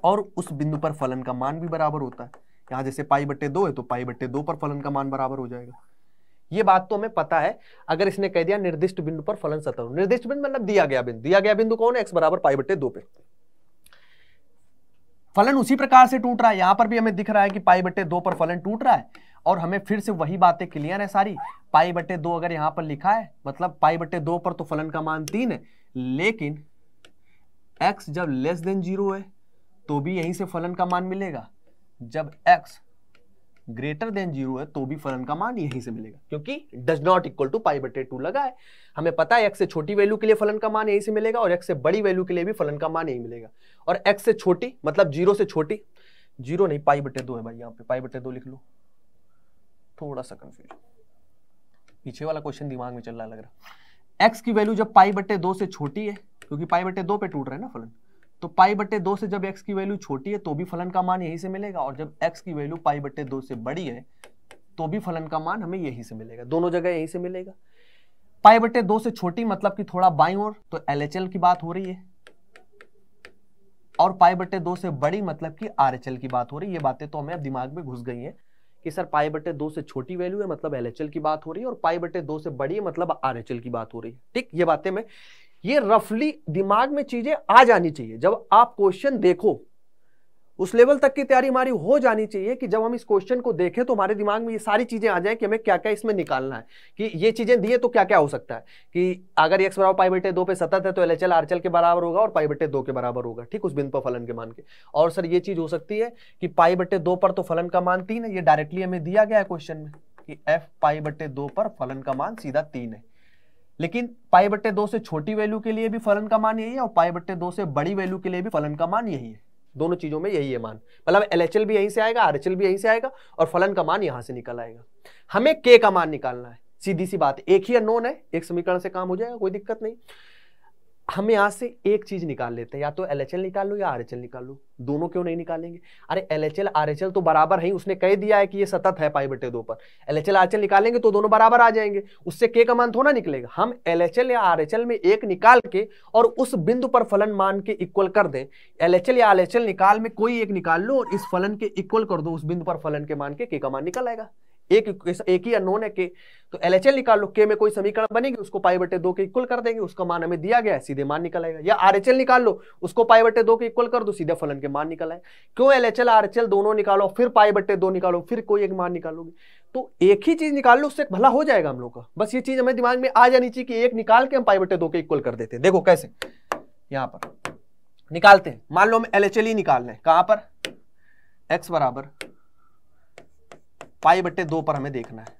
और उस बिंदु पर फलन का मान भी बराबर होता है यहां जैसे पाई बट्टे दो है तो पाई बट्टे दो पर फलन का मान बराबर हो जाएगा ये बात तो हमें पता है अगर इसने कह दिया निर्दिष्ट बिंदु पर फलन सतह निर्दिष्ट बिंदु मतलब दिया गया बिंदु दिया गया बिंदु कौन है एक्स बराबर पाई बट्टे दो पे फलन उसी प्रकार से टूट रहा है यहां पर भी हमें दिख रहा है कि पाई बट्टे दो पर फलन टूट रहा है और हमें फिर से वही बातें क्लियर है सारी पाई बट्टे दो अगर यहां पर लिखा है मतलब पाई बट्टे दो पर तो फलन का मान तीन है लेकिन एक्स जब लेस देन जीरो है तो भी यहीं से फलन का मान मिलेगा जब x ग्रेटर देन जीरो है तो भी फलन का मान यहीं से मिलेगा क्योंकि does not equal to pi बटे टू लगा है हमें पता है एक्स से छोटी वैल्यू के लिए फलन का मान यहीं से मिलेगा और एक्स से बड़ी वैल्यू के लिए भी फलन का मान यही मिलेगा और एक्स से छोटी मतलब जीरो से छोटी जीरो नहीं पाई बटे दो है भाई यहाँ पे पाई बटे दो लिख लो थोड़ा सा कंफ्यूज पीछे वाला क्वेश्चन दिमाग में चल रहा लग रहा एक्स की वैल्यू जब पाई बटे दो से छोटी है क्योंकि पाई बटे दो पे टूट रहा है ना फलन तो पाई बट्टे दो से जब एक्स की वैल्यू छोटी है तो भी फलन का मान यहीं से मिलेगा और जब एक्स की वैल्यू पाई बट्टे दो से बड़ी है तो भी फलन का मान हमें यहीं से मिलेगा दोनों जगह यहीं से मिलेगा पाई बट्टे दो से छोटी मतलब कि थोड़ा बाई और तो एल की बात हो रही है और पाई बट्टे दो से बड़ी मतलब कि आर की बात हो रही है ये बातें तो हमें अब दिमाग में घुस गई है कि सर पाई बट्टे दो से छोटी वैल्यू है मतलब एल की बात हो रही है और पाई बट्टे दो से बड़ी है मतलब आर की बात हो रही है ठीक ये बातें मैं ये रफली दिमाग में चीजें आ जानी चाहिए जब आप क्वेश्चन देखो उस लेवल तक की तैयारी हमारी हो जानी चाहिए कि जब हम इस क्वेश्चन को देखें तो हमारे दिमाग में ये सारी चीजें आ जाए कि हमें क्या क्या इसमें निकालना है कि ये चीजें दिए तो क्या क्या हो सकता है कि अगर एक्स बराबर पाई बटे दो पे सतत है तो एल एच एल आरचल के बराबर होगा और पाई बटे दो के बराबर होगा ठीक उस बिंदु पर फलन के मान के और सर ये चीज हो सकती है कि पाई बटे दो पर तो फलन का मान तीन है ये डायरेक्टली हमें दिया गया है क्वेश्चन में कि एफ पाई बटे दो पर फलन का मान सीधा तीन है लेकिन पाई बट्टे दो से छोटी वैल्यू के लिए भी फलन का मान यही है और पाई बट्टे दो से बड़ी वैल्यू के लिए भी फलन का मान यही है दोनों चीजों में यही है मान मतलब एल भी यहीं से आएगा आर भी यहीं से आएगा और फलन का मान यहाँ से निकल आएगा हमें के का मान निकालना है सीधी सी बात एक ही अनोन है एक समीकरण से काम हो जाएगा कोई दिक्कत नहीं हम यहाँ से एक चीज निकाल लेते हैं या तो एल एच एल निकाल लो या आर एच एल निकाल लो दोनों क्यों नहीं निकालेंगे अरे L H L R H L तो बराबर है उसने कह दिया है कि ये सतत है पाई बटे दो पर L H L R H L निकालेंगे तो दोनों बराबर आ जाएंगे उससे के का मान थोड़ा निकलेगा हम एल एच एल या आर एच एल में एक निकाल के और उस बिंदु पर फलन मान के इक्वल कर दें एल एच एल या आर एच एल निकाल में कोई एक निकाल लो और इस फलन के इक्वल कर दो उस बिंदु पर फलन के मान के के का मान निकल आएगा एक एक ही अनोन है के तो एल एच एल निकाल लो के में कोई समीकरण बनेगी उसको पाई बटे दो के इक्वल कर देंगे उसका मान हमें दिया गया है सीधे मान निकल आएगा या आर एच एल निकाल लो उसको पाई बटे दो के इक्वल कर दो सीधे फलन के मान निकल आए क्यों L H L L R H दोनों निकालो फिर पाई बटे दो निकालो फिर कोई एक मान निकालोगे तो एक ही चीज निकाल लो उससे भला हो जाएगा हम लोग का बस ये चीज हमें दिमाग में आ जानी चाहिए कि एक निकाल के हम पाई बटे दो के इक्वल कर देते देखो कैसे यहाँ पर निकालते हैं मान लो हम एल एच एल ही निकालना है कहां पर एक्स बराबर पाई बट्टे दो पर हमें देखना है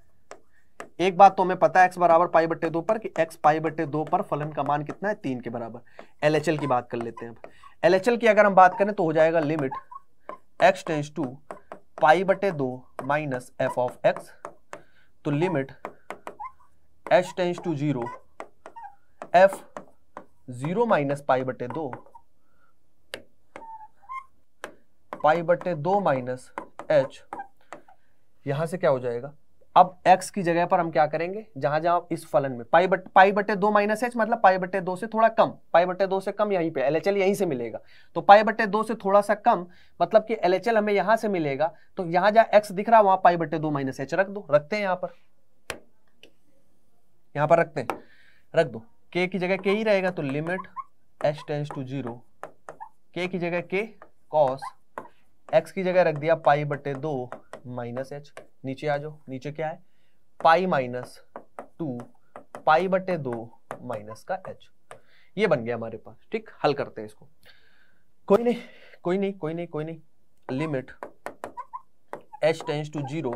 एक बात तो हमें पता है एक्स बराबर पाई बट्टे दो पर कि एक्स पाई बट्टे दो पर फलन का मान कितना है तीन के बराबर एल की बात कर लेते हैं एल की अगर हम बात करें तो हो जाएगा limit x tends to pi बटे दो माइनस एफ ऑफ एक्स तो limit H tends to zero F zero minus pi बटे दो पाई बटे दो माइनस एच यहां से क्या हो जाएगा अब x की जगह पर हम क्या करेंगे जहां जहां इस फलन में पाई बट पाई बटे दो माइनस एच मतलब पाई बटे दो से थोड़ा कम पाई बटे दो से कम यहीं पे एल यहीं से मिलेगा तो पाई बटे दो से थोड़ा सा कम मतलब कि एल हमें यहां से मिलेगा तो यहां जहां x दिख रहा है वहां पाई बटे दो माइनस एच रख दो रखते हैं यहां पर यहां पर रखते हैं रख दो के की जगह के ही रहेगा तो limit H tends to zero के की जगह के कॉस x की जगह रख दिया पाई बटे दो माइनस एच नीचे आ जाओ नीचे क्या है पाई माइनस टू पाई बटे दो माइनस का एच ये बन गया हमारे पास ठीक हल करते हैं इसको कोई नहीं कोई नहीं कोई नहीं कोई नहीं limit H tends to zero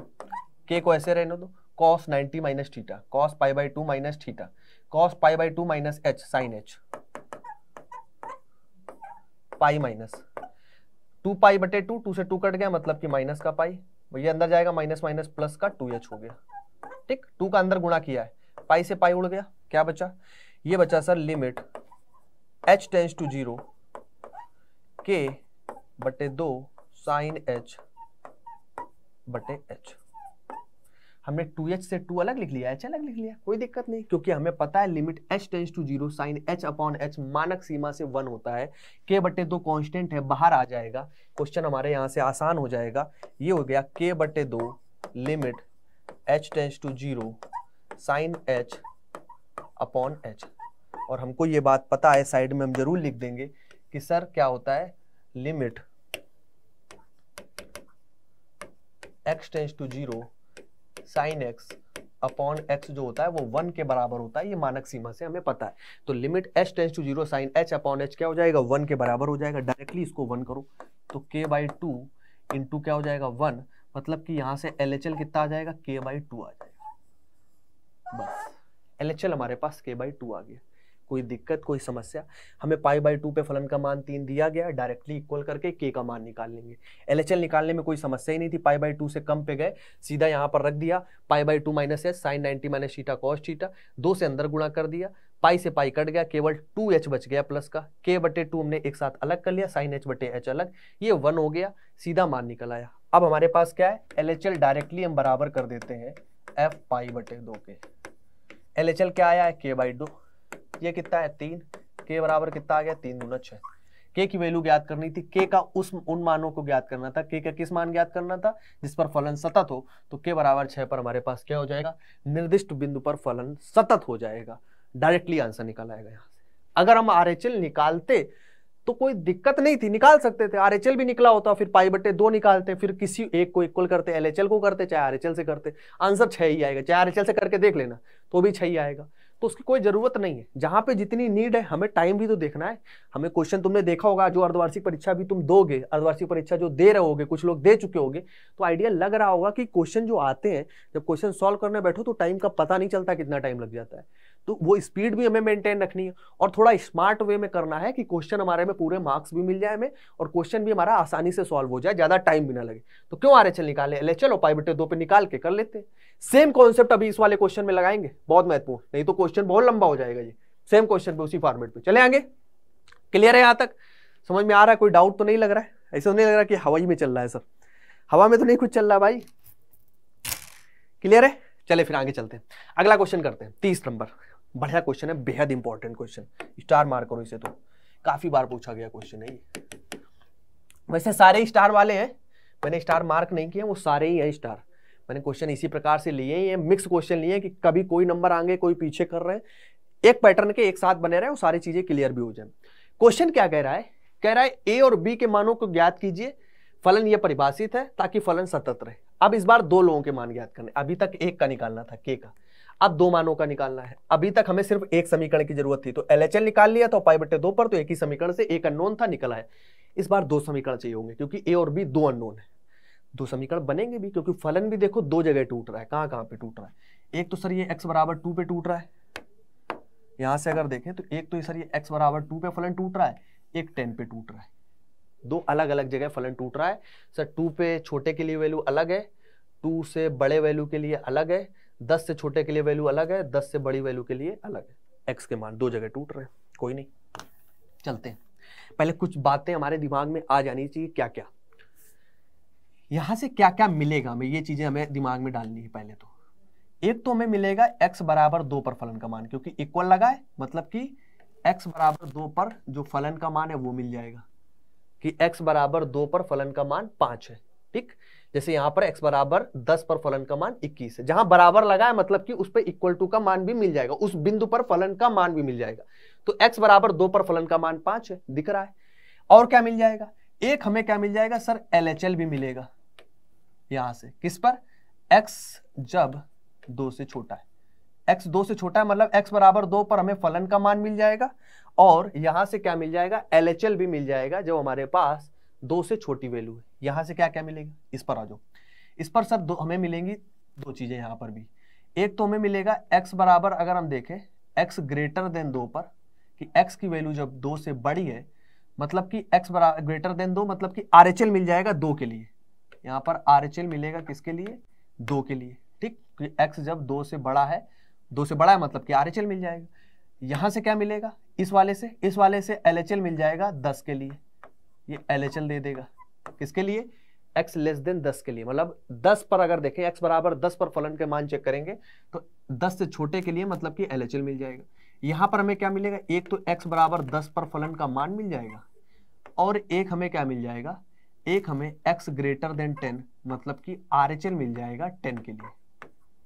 के को ऐसे रहने दो cos ninety minus theta cos pi by two minus theta cos pi by two minus h sine h pi minus two pi बटे टू टू से टू कट गया मतलब कि माइनस का पाई ये अंदर जाएगा माइनस माइनस प्लस का टू एच हो गया ठीक टू का अंदर गुणा किया है पाई से पाई उड़ गया क्या बचा ये बचा sir limit H tends to zero के बटे दो साइन एच बटे एच हमने टू एच से टू अलग लिख लिया एच अलग लिख लिया कोई दिक्कत नहीं क्योंकि हमें पता है limit H tends to zero sine h upon h मानक सीमा से वन होता है के बटे दो कॉन्स्टेंट है बाहर आ जाएगा क्वेश्चन हमारे यहाँ से आसान हो जाएगा ये हो गया के बटे दो limit H tends to zero sine h upon h और हमको ये बात पता है साइड में हम जरूर लिख देंगे कि सर क्या होता है limit x tends to zero sine x upon x जो होता है वो वन के बराबर होता है ये मानक सीमा से हमें पता है तो limit H tends to zero sine h upon h क्या हो जाएगा वन के बराबर हो जाएगा डायरेक्टली इसको वन करो तो के बाई टू इंटू क्या हो जाएगा वन मतलब कि यहाँ से एल एच एल कितना आ जाएगा के बाई टू आ जाएगा बस एल एच एल हमारे पास के बाई टू आ गया कोई दिक्कत कोई समस्या हमें पाई बाई टू पे फलन का मान तीन दिया गया डायरेक्टली इक्वल करके के का मान निकाल लेंगे एल एच एल निकालने में कोई समस्या ही नहीं थी पाई बाई टू से कम पे गए सीधा यहाँ पर रख दिया pi by two minus s sine ninety minus theta cos theta दो से अंदर गुणा कर दिया पाई से पाई कट गया केवल टू एच बच गया प्लस का के बटे टू हमने एक साथ अलग कर लिया साइन एच बटे एच अलग ये वन हो गया सीधा मान निकल आया अब हमारे पास क्या है एल एच एल डायरेक्टली हम बराबर कर देते हैं एफ पाई बटे दो के एल एच एल क्या आया है के बाई टू ये कितना है तीन के बराबर कितना आ गया तीन दूना छह के की वैल्यू ज्ञात करनी थी के का उस उन मानों को ज्ञात करना था के का किस मान ज्ञात करना था जिस पर फलन सतत हो तो के बराबर छह पर हमारे पास क्या हो जाएगा निर्दिष्ट बिंदु पर फलन सतत हो जाएगा डायरेक्टली आंसर निकल आएगा यहाँ से अगर हम आर निकालते तो कोई दिक्कत नहीं थी निकाल सकते थे आर भी निकला होता फिर पाई बटे दो निकालते फिर किसी एक को इक्वल करते एल को करते चाहे आर से करते आंसर छह ही आएगा चाहे आर से करके देख लेना तो भी छह ही आएगा तो उसकी कोई ज़रूरत नहीं है जहां पे जितनी नीड है हमें टाइम भी तो देखना है हमें क्वेश्चन तुमने देखा होगा जो अर्धवार्षिक परीक्षा भी तुम दोगे अर्धवार्षिक परीक्षा जो दे रहे होगे कुछ लोग दे चुके होंगे तो आइडिया लग रहा होगा कि क्वेश्चन जो आते हैं जब क्वेश्चन सॉल्व करने बैठो तो टाइम का पता नहीं चलता कितना टाइम लग जाता है तो वो स्पीड भी हमें मेंटेन रखनी है और थोड़ा स्मार्ट वे में करना है कि क्वेश्चन हमारे में पूरे मार्क्स भी मिल जाए हमें और क्वेश्चन भी हमारा आसानी से सॉल्व हो जाए ज़्यादा टाइम भी ना लगे तो क्यों आर एच एल निकाले ले चलो पाई बटे दो पे निकाल के कर लेते हैं सेम कॉन्सेप्ट अभी इस वाले क्वेश्चन में लगाएंगे बहुत महत्वपूर्ण नहीं तो क्वेश्चन क्वेश्चन बहुत लंबा हो जाएगा जी सेम क्वेश्चन पे उसी फॉर्मेट पे चले आगे क्लियर है यहाँ तक समझ में आ रहा है कोई डाउट तो नहीं लग रहा है ऐसा तो नहीं लग रहा कि हवाई में चल रहा है सर हवा में तो नहीं कुछ चल रहा भाई क्लियर है चले फिर आगे चलते हैं अगला क्वेश्चन करते हैं तीस नंबर बढ़िया क्वेश्चन है बेहद इंपॉर्टेंट क्वेश्चन स्टार मार करो इसे तो काफी बार पूछा गया क्वेश्चन है ये वैसे सारे स्टार वाले हैं मैंने स्टार मार्क नहीं किए वो सारे ही हैं स्टार मैंने क्वेश्चन इसी प्रकार से लिए ये मिक्स क्वेश्चन लिए कि कभी कोई नंबर आगे कोई पीछे कर रहे हैं एक पैटर्न के एक साथ बने रहे और सारी चीजें क्लियर भी हो जाए क्वेश्चन क्या कह रहा है कह रहा है ए और बी के मानों को ज्ञात कीजिए फलन ये परिभाषित है ताकि फलन सतत रहे अब इस बार दो लोगों के मान ज्ञात करने अभी तक एक का निकालना था के का अब दो मानों का निकालना है अभी तक हमें सिर्फ एक समीकरण की जरूरत थी तो एल निकाल लिया तो पाई बट्टे दो पर तो एक ही समीकरण से एक अनोन था निकला है इस बार दो समीकरण चाहिए होंगे क्योंकि ए और बी दो अनोन है दो समीकरण बनेंगे भी क्योंकि फलन भी देखो दो जगह टूट रहा है कहाँ कहां पे टूट रहा है एक तो सर ये x बराबर टू पे टूट रहा है यहाँ से अगर देखें तो एक तो ये सर ये x बराबर टू पे फलन टूट रहा है एक टेन पे टूट रहा है दो अलग अलग जगह फलन टूट रहा है सर टू पे छोटे के लिए वैल्यू अलग है टू से बड़े वैल्यू के लिए अलग है दस से छोटे के लिए वैल्यू अलग है दस से बड़ी वैल्यू के लिए अलग है एक्स के मान दो जगह टूट रहे हैं कोई नहीं चलते हैं पहले कुछ बातें हमारे दिमाग में आ जानी चाहिए क्या क्या यहां से क्या क्या मिलेगा हमें ये चीज़ें हमें दिमाग में डालनी है पहले तो एक तो हमें मिलेगा x बराबर दो पर फलन का मान क्योंकि इक्वल लगा है मतलब कि x बराबर दो पर जो फलन का मान है वो मिल जाएगा कि x बराबर दो पर फलन का मान पांच है ठीक जैसे यहां पर x बराबर दस पर फलन का मान इक्कीस है जहां बराबर लगा है मतलब कि उस पर इक्वल टू का मान भी मिल जाएगा उस बिंदु पर फलन का मान भी मिल जाएगा तो x बराबर दो पर फलन का मान पांच है दिख रहा है और क्या मिल जाएगा एक हमें क्या मिल जाएगा सर एल भी मिलेगा यहां से किस पर x जब दो से छोटा है x दो से छोटा है मतलब x बराबर दो पर हमें फलन का मान मिल जाएगा और यहां से क्या मिल जाएगा एल भी मिल जाएगा जो हमारे पास दो से छोटी वैल्यू है यहां से क्या क्या मिलेगा इस पर आ जाओ इस पर सर दो हमें मिलेंगी दो चीजें यहां पर भी एक तो हमें मिलेगा x बराबर अगर हम देखें x ग्रेटर देन दो पर कि x की वैल्यू जब दो से बड़ी है मतलब कि x बराबर ग्रेटर देन दो मतलब कि आर मिल जाएगा दो के लिए यहाँ पर आर मिलेगा किसके लिए दो के लिए ठीक एक्स जब दो से बड़ा है दो से बड़ा है मतलब कि आर मिल जाएगा यहाँ से क्या मिलेगा इस वाले से इस वाले से एल मिल जाएगा दस के लिए ये एल दे देगा किसके लिए एक्स लेस देन दस के लिए मतलब दस पर अगर देखें एक्स बराबर दस पर फलन के मान चेक करेंगे तो दस से छोटे के लिए मतलब कि एल मिल जाएगा यहाँ पर हमें क्या मिलेगा एक तो एक्स बराबर दस पर फलन का मान मिल जाएगा और एक हमें क्या मिल जाएगा एक हमें x ग्रेटर देन 10 मतलब कि आर मिल जाएगा 10 के लिए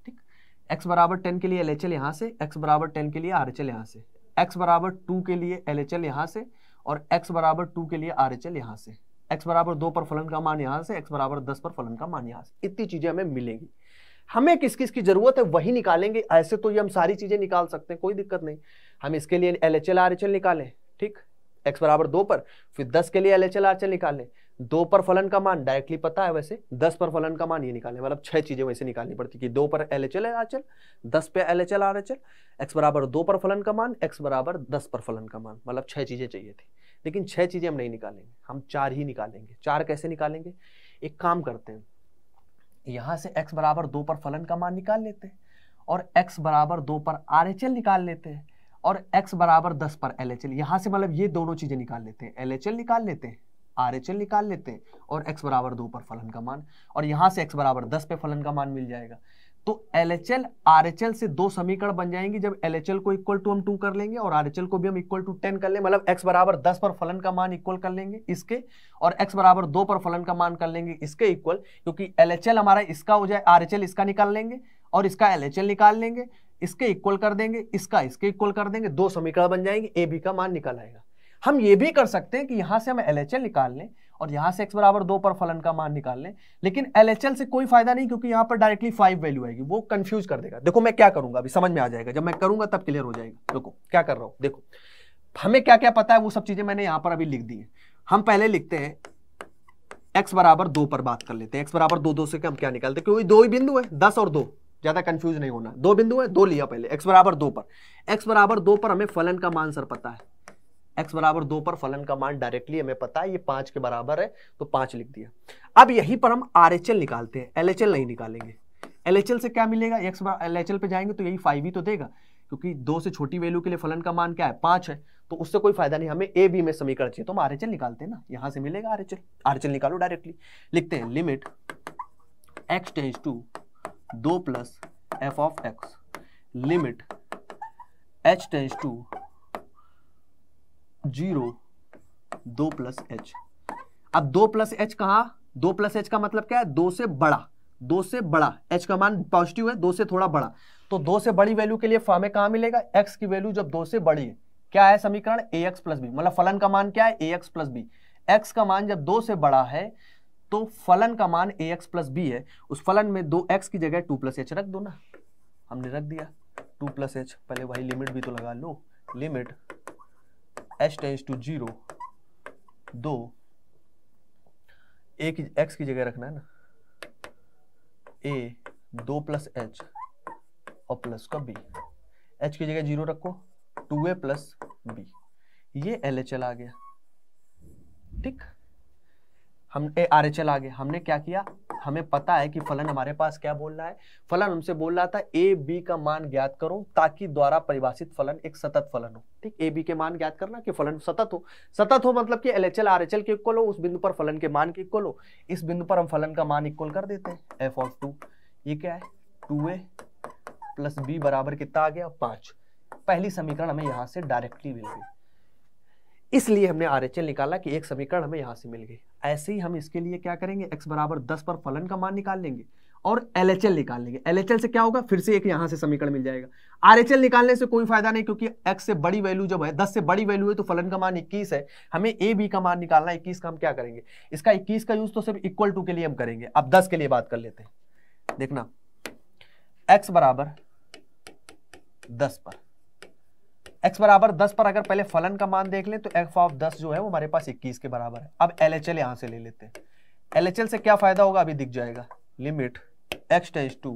ठीक x बराबर 10 के लिए एल एच एल यहाँ से x बराबर 10 के लिए आर एच एल यहाँ से x बराबर 2 के लिए एल एच एल यहाँ से और x बराबर 2 के लिए आर एच एल यहाँ से x बराबर दो पर फलन का मान यहाँ से x बराबर दस पर फलन का मान यहाँ से इतनी चीज़ें हमें मिलेंगी हमें किस किस की जरूरत है वही निकालेंगे ऐसे तो ये हम सारी चीज़ें निकाल सकते हैं कोई दिक्कत नहीं हम इसके लिए L H L R H L निकालें ठीक एक्स बराबर दो पर फिर दस के लिए L H L R H L निकालें दो पर फलन का मान डायरेक्टली पता है वैसे दस पर फलन का मान ये निकालने मतलब छह चीजें वैसे निकालनी पड़ती कि दो पर L H L R H L दस पे L H L R H L x बराबर दो पर फलन का मान एक्स बराबर दस पर फलन का मान मतलब छह चीजें चाहिए थी लेकिन छह चीजें हम नहीं निकालेंगे हम चार ही निकालेंगे चार कैसे निकालेंगे एक काम करते हैं यहाँ से एक्स बराबर दो पर फलन का मान निकाल लेते हैं और एक्स बराबर दो पर आर एच एल निकाल लेते हैं और एक्स बराबर दस पर एल एच एल यहाँ से मतलब ये दोनों चीजें निकाल लेते हैं एल एच एल निकाल लेते हैं आर निकाल लेते हैं और x बराबर दो पर फलन का मान और यहाँ से x बराबर दस पे फलन का मान मिल जाएगा तो L H L R H L से दो समीकरण बन जाएंगे जब एल एच एल को इक्वल टू हम टू कर लेंगे और आर एच एल को भी हम इक्वल टू टेन कर लेंगे मतलब एक्स बराबर दस पर फलन का मान इक्वल कर लेंगे इसके और एक्स बराबर दो पर फलन का मान कर लेंगे इसके इक्वल क्योंकि एल एच एल हमारा इसका हो जाए आर एच एल इसका निकाल लेंगे और इसका एल एच एल निकाल लेंगे इसके इक्वल कर देंगे इसका इसके इक्वल कर देंगे दो समीकरण बन जाएंगे ए बी का मान निकल आएगा हम ये भी कर सकते हैं कि यहां से हम एल निकाल लें और यहां से एक्स बराबर दो पर फलन का मान निकाल लें लेकिन एल से कोई फायदा नहीं क्योंकि यहां पर डायरेक्टली फाइव वैल्यू आएगी वो कंफ्यूज कर देगा देखो मैं क्या करूंगा अभी समझ में आ जाएगा जब मैं करूंगा तब क्लियर हो जाएगा देखो क्या कर रहा हूँ देखो हमें क्या क्या पता है वो सब चीजें मैंने यहां पर अभी लिख दी है हम पहले लिखते हैं x बराबर दो पर बात कर लेते हैं x बराबर दो दो से हम क्या निकालते हैं क्योंकि दो ही बिंदु है दस और दो ज्यादा कंफ्यूज नहीं होना दो बिंदु है दो लिया पहले x बराबर दो पर x बराबर दो पर हमें फलन का मान सर पता है एक्स बराबर दो पर फलन का मान डायरेक्टली हमें पता है ये पांच के बराबर है तो पांच लिख दिया अब यही पर हम आर निकालते हैं एल नहीं निकालेंगे एल से क्या मिलेगा एक्स एल पे जाएंगे तो यही फाइव ही तो देगा क्योंकि दो से छोटी वैल्यू के लिए फलन का मान क्या है पांच है तो उससे कोई फायदा नहीं हमें ए बी में समीकरण चाहिए तो हम आर निकालते हैं ना यहां से मिलेगा आर एच निकालो डायरेक्टली लिखते हैं लिमिट एक्स टेंस टू दो plus F of x limit H tends to zero दो प्लस एच अब दो प्लस एच कहा दो प्लस एच का मतलब क्या है दो से बड़ा दो से बड़ा एच का मान पॉजिटिव है दो से थोड़ा बड़ा तो दो से बड़ी वैल्यू के लिए फॉर्मे कहा मिलेगा एक्स की वैल्यू जब दो से बड़ी है क्या है समीकरण ए एक्स प्लस बी मतलब फलन का मान क्या है a x plus b x का मान जब दो से बड़ा है तो फलन का मान ए एक्स प्लस बी है उस फलन में दो एक्स की जगह टू प्लस एच रख दो ना हमने रख दिया टू प्लस एच पहले भाई लिमिट भी तो लगा लो limit H tends to zero दो ए की एक्स की जगह रखना है ना ए दो प्लस एच और प्लस का बी एच की जगह जीरो रखो टू ए प्लस बी ये एल एच एल आ गया ठीक हम आर एच एल आ गए हमने क्या किया हमें पता है कि फलन हमारे पास क्या बोल रहा है फलन हमसे बोल रहा था ए बी का मान ज्ञात करो ताकि द्वारा परिभाषित फलन एक सतत फलन हो ठीक ए बी के मान ज्ञात करना कि फलन सतत हो सतत हो मतलब कि L H L R H L के इक्वल हो उस बिंदु पर फलन के मान के इक्वल हो इस बिंदु पर हम फलन का मान इक्वल कर देते हैं एफ ऑफ टू ये क्या है टू ए प्लस बी बराबर कितना आ गया पांच पहली समीकरण हमें यहाँ से डायरेक्टली मिल गई इसलिए हमने आर एच एल निकाला कि एक समीकरण हमें यहाँ से मिल गई ऐसे ही हम इसके लिए क्या करेंगे एक्स बराबर दस पर फलन का मान निकाल लेंगे और एल एच एल निकाल लेंगे एल एच एल से क्या होगा फिर से एक यहाँ से समीकरण मिल जाएगा आर एच एल निकालने से कोई फायदा नहीं क्योंकि एक्स से बड़ी वैल्यू जब है दस से बड़ी वैल्यू है तो फलन का मान इक्कीस है हमें ए बी का मान निकालना है इक्कीस का हम क्या करेंगे इसका इक्कीस का यूज तो सिर्फ इक्वल टू के लिए हम करेंगे अब दस के लिए बात कर लेते हैं देखना एक्स बराबर दस पर x बराबर 10 पर अगर पहले फलन का मान देख लें तो f ऑफ 10 जो है वो हमारे पास 21 के बराबर है अब एल एच एल यहां से ले लेते हैं एल से क्या फायदा होगा अभी दिख जाएगा limit x tends to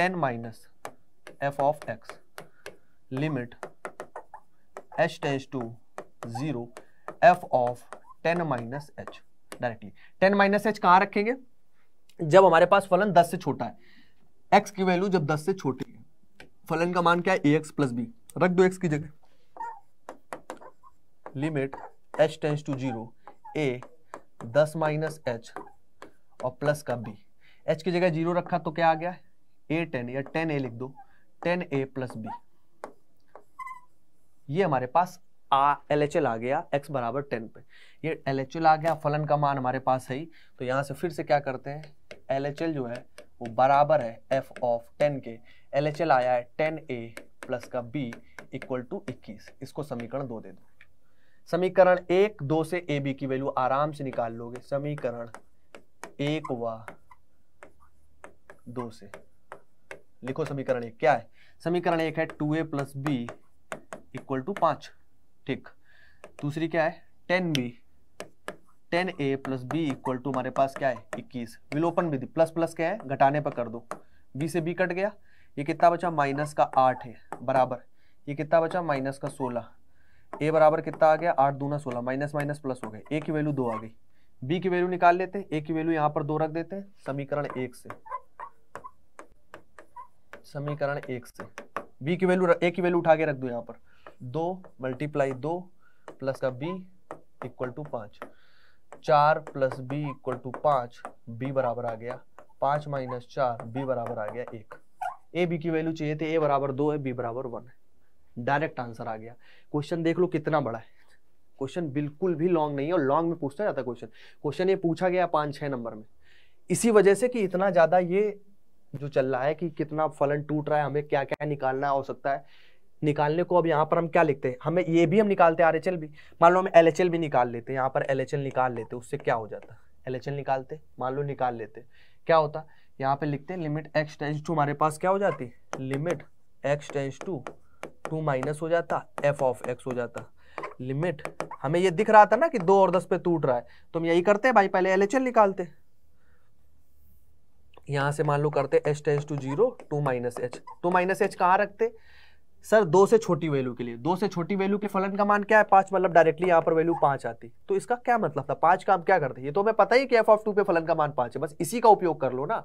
10 minus F of x limit h tends to zero f of 10 minus H directly 10 minus h कहां रखेंगे जब हमारे पास फलन 10 से छोटा है x की वैल्यू जब 10 से छोटी है फलन का मान क्या है ए एक्स प्लस बी रख दो एक्स की जगह limit H tends to zero a दस माइनस एच और प्लस का बी एच की जगह जीरो रखा तो क्या आ गया ए टेन या टेन ए लिख दो टेन ए प्लस बी ये हमारे पास आ एल एच एल आ गया x बराबर टेन पे ये एल एच एल आ गया फलन का मान हमारे पास है ही तो यहाँ से फिर से क्या करते हैं एल एच एल जो है वो बराबर है एफ ऑफ टेन के एल एच एल आया है टेन ए प्लस का बी इक्वल टू इक्कीस इसको समीकरण दो दे दो समीकरण एक दो से ए बी की वैल्यू आराम से निकाल लोगे समीकरण एक व दो से लिखो समीकरण एक क्या है समीकरण एक है two A plus b equal to पांच ठीक दूसरी क्या है ten b ten a plus b equal to हमारे पास क्या है इक्कीस विलोपन विधि प्लस प्लस क्या है घटाने पर कर दो बी से बी कट गया ये कितना बचा माइनस का आठ है बराबर ये कितना बचा माइनस का सोलह ए बराबर कितना आ गया आठ दूना सोलह माइनस माइनस प्लस हो गए ए की वैल्यू दो आ गई बी की वैल्यू निकाल लेते हैं ए की वैल्यू यहाँ पर दो रख देते हैं समीकरण एक से समीकरण एक से बी की वैल्यू ए की वैल्यू उठा के रख दो यहाँ पर दो मल्टीप्लाई दो प्लस का बी इक्वल टू पांच चार प्लस बी इक्वल टू पांच बी बराबर आ गया पांच माइनस चार बी बराबर आ गया एक ए बी की वैल्यू चाहिए थे ए बराबर दो है बी बराबर वन है डायरेक्ट आंसर आ गया क्वेश्चन देख लो कितना बड़ा है क्वेश्चन बिल्कुल भी लॉन्ग नहीं है और लॉन्ग में पूछता जाता क्वेश्चन क्वेश्चन ये पूछा गया पाँच छः नंबर में इसी वजह से कि इतना ज़्यादा ये जो चल रहा है कि कितना फलन टूट रहा है हमें क्या क्या निकालना हो सकता है निकालने को अब यहाँ पर हम क्या लिखते हैं हमें ये भी हम निकालते हैं आर भी मान लो हम एल भी निकाल लेते हैं यहाँ पर एल निकाल लेते उससे क्या हो जाता है एल निकालते मान लो निकाल लेते क्या होता यहाँ पे लिखते हैं लिमिट एक्स टेंस टू हमारे पास क्या हो जाती है limit x tends to two minus हो जाता एफ ऑफ एक्स हो जाता लिमिट हमें ये दिख रहा था ना कि दो और दस पे टूट रहा है तो हम यही करते हैं भाई पहले एल निकालते यहां से मान लो करते h tends to zero two minus h two minus h कहाँ रखते सर दो से छोटी वैल्यू के लिए दो से छोटी वैल्यू के फलन का मान क्या है पांच मतलब डायरेक्टली यहाँ पर वैल्यू पांच आती तो इसका क्या मतलब था पांच का हम क्या करते ये तो हमें पता ही कि एफ ऑफ टू पे फलन का मान पांच है बस इसी का उपयोग कर लो ना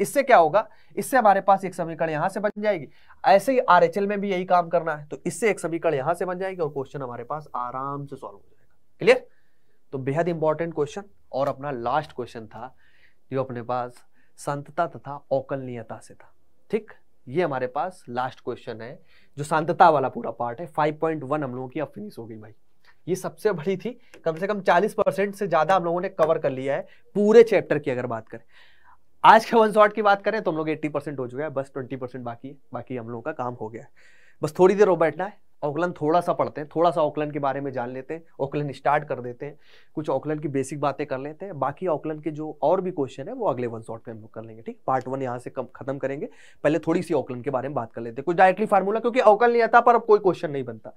इससे क्या होगा इससे हमारे पास एक समीकरण यहां से बन जाएगी ऐसे ही आर में भी यही काम करना है तो इससे एक समीकरण यहां से बन जाएगी और क्वेश्चन हमारे पास आराम से सॉल्व हो जाएगा क्लियर तो बेहद इंपॉर्टेंट क्वेश्चन और अपना लास्ट क्वेश्चन था जो अपने पास संतता तथा औकलनीयता से था ठीक ये हमारे पास लास्ट क्वेश्चन है जो शांतता वाला पूरा पार्ट है 5.1 हम लोगों की अब फिनिश हो गई भाई ये सबसे बड़ी थी कम से कम 40 परसेंट से ज़्यादा हम लोगों ने कवर कर लिया है पूरे चैप्टर की अगर बात करें आज के वन शॉट की बात करें तो हम लोग एट्टी परसेंट हो चुका है बस ट्वेंटी परसेंट बाकी है बाकी हम लोगों का काम हो गया है बस थोड़ी देर और बैठना है ऑकलैंड थोड़ा सा पढ़ते हैं थोड़ा सा ऑकलैंड के बारे में जान लेते हैं ऑकलैंड स्टार्ट कर देते हैं कुछ ऑकलैंड की बेसिक बातें कर लेते हैं बाकी ऑकलैंड के जो और भी क्वेश्चन है वो अगले वन शॉट में हम लोग कर लेंगे ठीक पार्ट वन यहाँ से कम खत्म करेंगे पहले थोड़ी सी ऑकलैंड के बारे में बात कर लेते हैं कुछ डायरेक्टली फार्मूला क्योंकि ऑकलैंड नहीं आता पर अब कोई क्वेश्चन नहीं बनता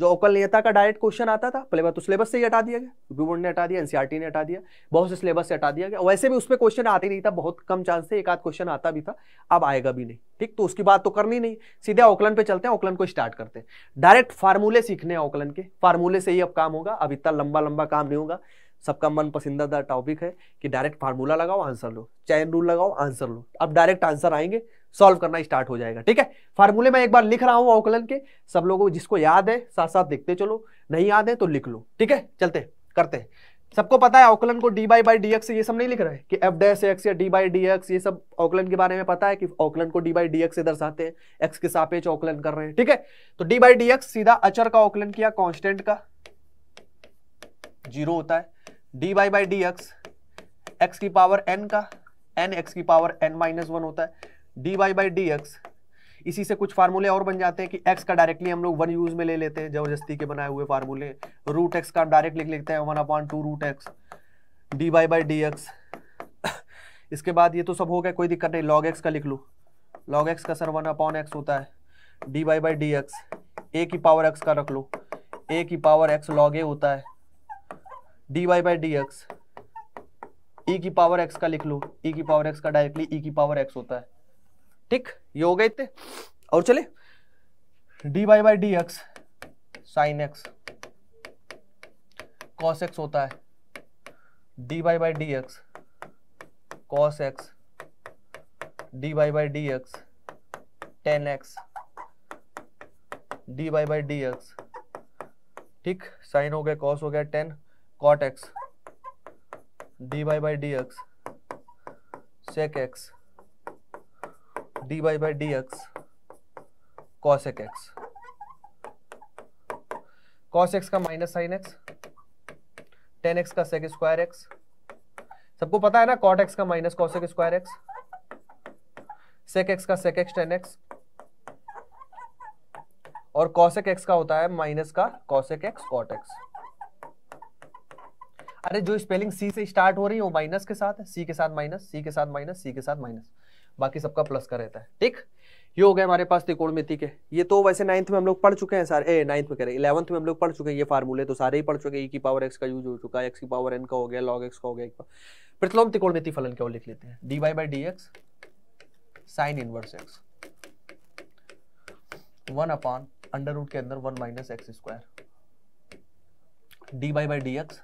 जो नेता का डायरेक्ट क्वेश्चन आता था पहले बात तो सिलेबस से ही हटा दिया गया यूपी बोर्ड ने हटा दिया एनसीआरटी e ने हटा दिया बहुत से सिलेबस से हटा दिया गया वैसे भी उस पर क्वेश्चन आते नहीं था बहुत कम चांस थे एक आध क्वेश्चन आता भी था अब आएगा भी नहीं ठीक तो उसकी बात तो करनी नहीं सीधे ओकलन पे चलते हैं ओकलन को स्टार्ट करते हैं डायरेक्ट फार्मूले सीखने हैं ओकलन के फार्मूले से ही अब काम होगा अब इतना लंबा लंबा काम नहीं होगा सबका मन पसंदीदा टॉपिक है कि डायरेक्ट फार्मूला लगाओ आंसर लो चैन रूल लगाओ आंसर लो अब डायरेक्ट आंसर आएंगे सॉल्व करना स्टार्ट हो जाएगा ठीक है फार्मूले मैं एक बार लिख रहा हूँ अवकलन के सब लोगों जिसको याद है साथ साथ देखते चलो नहीं याद है तो लिख लो ठीक है चलते करते हैं सबको पता है अवकलन को d by by d x ये सब नहीं लिख रहे कि एफ डैश एक्स या डी बाई डी एक्स ये सब अवकलन के बारे में पता है कि अवकलन को डी बाई डी एक्स से दर्शाते हैं एक्स के सापेक्ष अवकलन कर रहे हैं ठीक है तो डी बाई डी एक्स सीधा अचर का अवकलन किया कांस्टेंट का जीरो होता है d y by d x x की पावर एन का एन एक्स की पावर एन माइनस वन होता है d y by d x इसी से कुछ फार्मूले और बन जाते हैं कि एक्स का डायरेक्टली हम लोग वन यूज में ले लेते हैं जबरदस्ती के बनाए हुए फार्मूले रूट एक्स का हम डायरेक्ट लिख लेते हैं one upon two root x d y by d x इसके बाद ये तो सब हो गया कोई दिक्कत नहीं लॉग एक्स का लिख लो लॉग एक्स का सर वन अपॉन एक्स होता है d y by d x a की पावर एक्स का रख लो ए की पावर एक्स लॉग ए होता है d y by d x e की पावर एक्स का लिख लो ई e की पावर एक्स का डायरेक्टली ई e की पावर एक्स होता है ठीक ये हो गए इतने और चले d y by d x sine x cos x होता है d y by d x cos x d y by d x tan x d y by d x ठीक साइन हो गया कॉस हो गया tan x d y by d x sec x d y by d x cosec x cos x का minus sine x tan x का सेक स्क्वायर एक्स सबको पता है ना कॉट एक्स का minus cosec square x sec x का सेक एक्स टेन एक्स और कॉसेक एक्स का होता है माइनस का कॉसेक एक्स कॉट एक्स अरे जो स्पेलिंग सी से स्टार्ट हो रही है वो माइनस के साथ सी के साथ माइनस सी के साथ माइनस सी के साथ माइनस बाकी सबका प्लस का रहता है ठीक ये हो गया हमारे पास त्रिकोणमिति के ये तो वैसे नाइन्थ में हम लोग पढ़ चुके हैं सारे ए नाइन्थ में कह रहे हैं इलेवंथ में हम लोग पढ़ चुके हैं ये फार्मूले तो सारे ही पढ़ चुके हैं ई e की पावर एक्स का यूज हो चुका है एक्स की पावर एन का हो गया लॉग एक्स का हो गया एक प्रतिलोम त्रिकोणमिति फलन क्या लिख लेते हैं d y by d x sine inverse x one upon under root के अंदर one minus x square d y by d x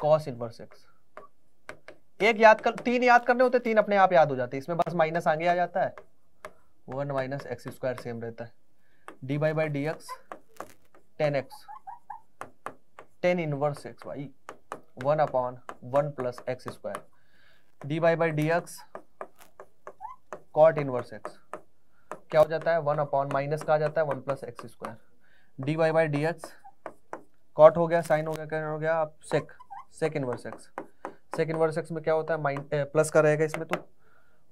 cos inverse x एक याद कर तीन याद करने होते तीन अपने आप याद हो जाते इसमें बस माइनस आगे आ जाता है one minus x square same रहता है d by by d x tan x tan inverse x y one upon one plus x square d by by d x cot inverse x क्या हो जाता है वन अपॉन माइनस का आ जाता है one plus x square d y by d x cot हो गया साइन हो गया क्या हो गया आप sec second verse x second verse x में क्या होता है माइन प्लस eh, का रहेगा इसमें तो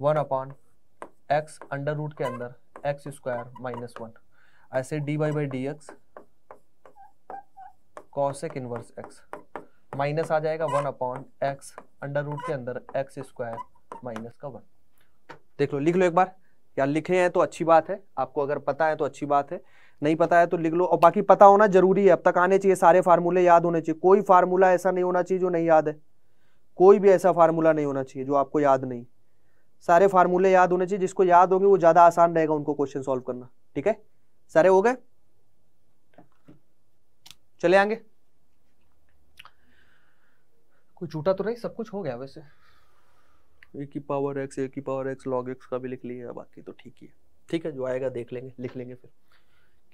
one upon x under root के अंदर एक्स स्क्वायर माइनस वन ऐसे d y by d x cosec inverse x minus आ जाएगा one upon x under root के अंदर एक्स स्क्वायर माइनस का वन देख लो लिख लो एक बार यार लिखे हैं तो अच्छी बात है आपको अगर पता है तो अच्छी बात है नहीं पता है तो लिख लो और बाकी पता होना जरूरी है अब तक आने चाहिए सारे फार्मूले याद होने चाहिए कोई फार्मूला ऐसा नहीं होना चाहिए जो नहीं याद है कोई भी ऐसा फार्मूला नहीं होना चाहिए जो आपको याद नहीं सारे फार्मूले याद होने चाहिए जिसको याद होंगे वो ज़्यादा आसान रहेगा उनको क्वेश्चन सोल्व करना ठीक है सारे हो गए चले आएंगे कोई झूठा तो नहीं सब कुछ हो गया वैसे ए की पावर एक्स ए की पावर एक्स लॉग एक्स का भी लिख लिया बाकी तो ठीक ही है ठीक है जो आएगा देख लेंगे लिख लेंगे फिर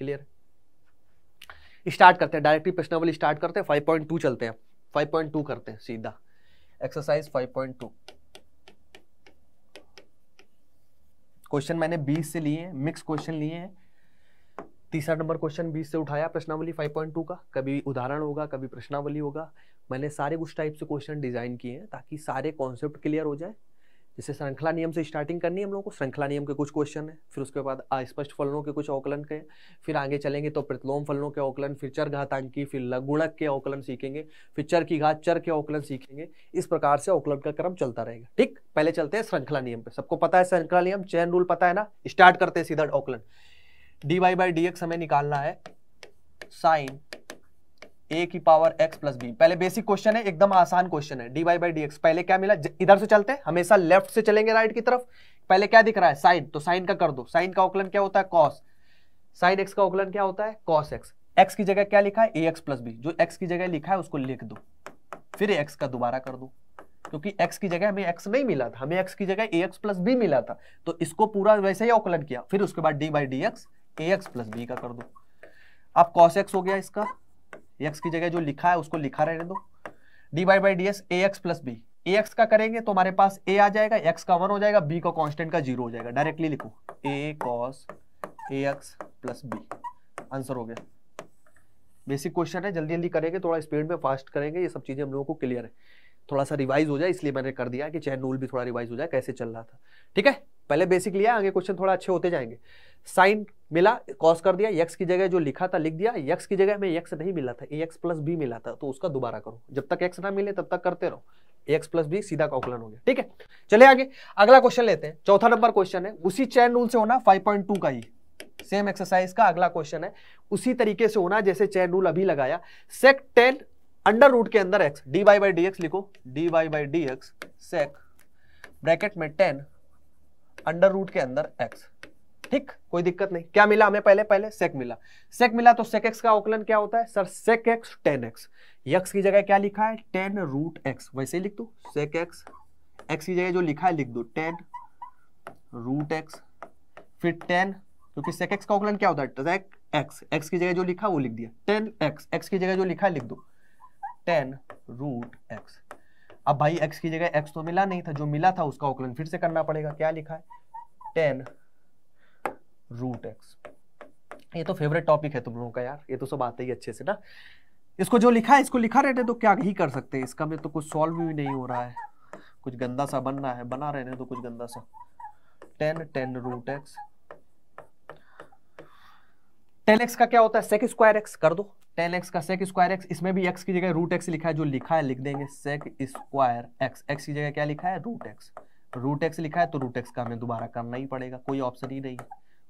क्लियर स्टार्ट करते हैं डायरेक्टली प्रश्न वाली स्टार्ट करते हैं फाइव पॉइंट टू चलते हैं फाइव पॉइंट टू करते हैं सीधा exercise five point two question मैंने बीस से लिए हैं मिक्स क्वेश्चन लिए हैं तीसरा नंबर क्वेश्चन बीस से उठाया प्रश्नावली फाइव पॉइंट टू का कभी उदाहरण होगा कभी प्रश्नावली होगा मैंने सारे उस टाइप से क्वेश्चन डिजाइन किए हैं ताकि सारे कॉन्सेप्ट क्लियर हो जाए जैसे श्रृंखला नियम से स्टार्टिंग करनी है हम लोगों को श्रृंखला नियम के कुछ क्वेश्चन है फिर उसके बाद अस्पष्ट फलनों के कुछ अवकलन के फिर आगे चलेंगे तो प्रतिलोम फलनों के अवकलन फिर चर घातांकी फिर लघुणक के अवकलन सीखेंगे फिर चर की घात चर के अवकलन सीखेंगे इस प्रकार से अवकलन का क्रम चलता रहेगा ठीक पहले चलते हैं श्रृंखला नियम पर सबको पता है श्रृंखला नियम चैन रूल पता है ना स्टार्ट करते हैं सीधा अवकलन d y by d x हमें निकालना है साइन ए की पावर एक्स प्लस बी पहले बेसिक क्वेश्चन है एकदम आसान क्वेश्चन है d y by d x पहले क्या मिला इधर से चलते हैं हमेशा लेफ्ट से चलेंगे राइट की तरफ पहले क्या दिख रहा है साइन तो साइन का कर दो साइन का ओकलन क्या होता है कॉस साइन एक्स का ओकलन क्या होता है कॉस एक्स एक्स की जगह क्या लिखा है ए एक्स प्लस बी जो एक्स की जगह लिखा है उसको लिख दो फिर एक्स का दोबारा कर दो क्योंकि एक्स की जगह हमें एक्स नहीं मिला था हमें एक्स की जगह ए एक्स प्लस बी मिला था तो इसको पूरा वैसे ही ओकलन किया फिर उसके बाद d by d x a x plus b का कर दो अब कॉस एक्स हो गया इसका एक्स की जगह जो लिखा है उसको लिखा रहने दो d y by d s a x plus b a x का करेंगे तो हमारे पास ए आ जाएगा एक्स का वन हो जाएगा बी का कॉन्स्टेंट का जीरो हो जाएगा डायरेक्टली लिखो a cos a x plus b answer हो गया बेसिक क्वेश्चन है जल्दी जल्दी करेंगे थोड़ा स्पीड में फास्ट करेंगे ये सब चीज़ें हम लोगों को क्लियर है थोड़ा सा रिवाइज हो जाए इसलिए मैंने कर दिया कि चैन रूल भी थोड़ा रिवाइज हो जाए कैसे चल रहा था ठीक है पहले बेसिक लिया आगे क्वेश्चन थोड़ा अच्छे होते जाएंगे साइन मिला कॉस कर दिया यक्स की जगह जो लिखा था लिख दिया यक्स की जगह में यक्स नहीं मिला था एक्स प्लस बी मिला था तो उसका दोबारा करो जब तक एक्स ना मिले तब तक करते रहो एक्स प्लस बी सीधा कॉकलन हो गया ठीक है चले आगे अगला क्वेश्चन लेते हैं चौथा नंबर क्वेश्चन है उसी चैन रूल से होना फाइव का ही सेम एक्सरसाइज का अगला क्वेश्चन है उसी तरीके से होना जैसे चैन रूल अभी लगाया सेक टेन अंडर रूट के अंदर x d y by d x लिखो d y by d x sec bracket में टेन अंडर रूट के अंदर x ठीक कोई दिक्कत नहीं क्या मिला हमें पहले पहले sec मिला sec मिला तो sec x का अवकलन क्या होता है sir sec x tan x x की जगह क्या लिखा है tan रूट x वैसे लिख दो sec x x की जगह जो लिखा है लिख दो tan रूट x फिर tan क्योंकि sec x का अवकलन क्या होता है sec x x की जगह जो लिखा वो लिख दिया tan x x की जगह जो लिखा है लिख दो tan रूट x अब भाई एक्स की जगह एक्स तो मिला नहीं था जो मिला था उसका उकलन फिर से करना पड़ेगा क्या लिखा है टेन रूट एक्स ये तो फेवरेट टॉपिक है तुम लोगों का यार ये तो सब आते ही अच्छे से ना इसको जो लिखा है इसको लिखा रहने तो क्या ही कर सकते हैं इसका में तो कुछ सॉल्व भी नहीं हो रहा है कुछ गंदा सा बनना है बना रहने तो कुछ गंदा सा tan tan root x tan x का क्या होता है सेक स्क्वायर एक्स कर दो टेन एक्स का सेक स्क्वायर एक्स इसमें भी एक्स की जगह रूट एक्स लिखा है जो लिखा है लिख देंगे सेक स्क्वायर एक्स एक्स की जगह क्या लिखा है रूट एक्स रूट एक्स लिखा है तो रूट एक्स का हमें दोबारा करना ही पड़ेगा कोई ऑप्शन ही नहीं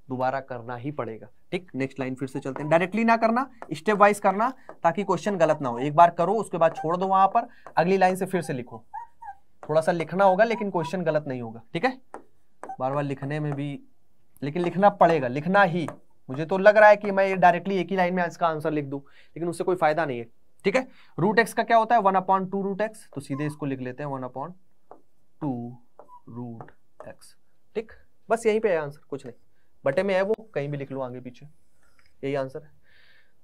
दोबारा करना ही पड़ेगा ठीक नेक्स्ट लाइन फिर से चलते हैं डायरेक्टली ना करना स्टेप वाइज करना ताकि क्वेश्चन गलत ना हो एक बार करो उसके बाद छोड़ दो वहां पर अगली लाइन से फिर से लिखो थोड़ा सा लिखना होगा लेकिन क्वेश्चन गलत नहीं होगा ठीक है बार बार लिखने में भी लेकिन लिखना पड़ेगा लिखना ही मुझे तो लग रहा है कि मैं ये डायरेक्टली एक ही लाइन में इसका आंसर लिख दू लेकिन उससे कोई फायदा नहीं है ठीक है रूट एक्स का क्या होता है one upon two root x तो सीधे इसको लिख लेते हैं one upon two root x ठीक बस यहीं पे है आंसर कुछ नहीं बटे में है वो कहीं भी लिख लो आगे पीछे यही आंसर है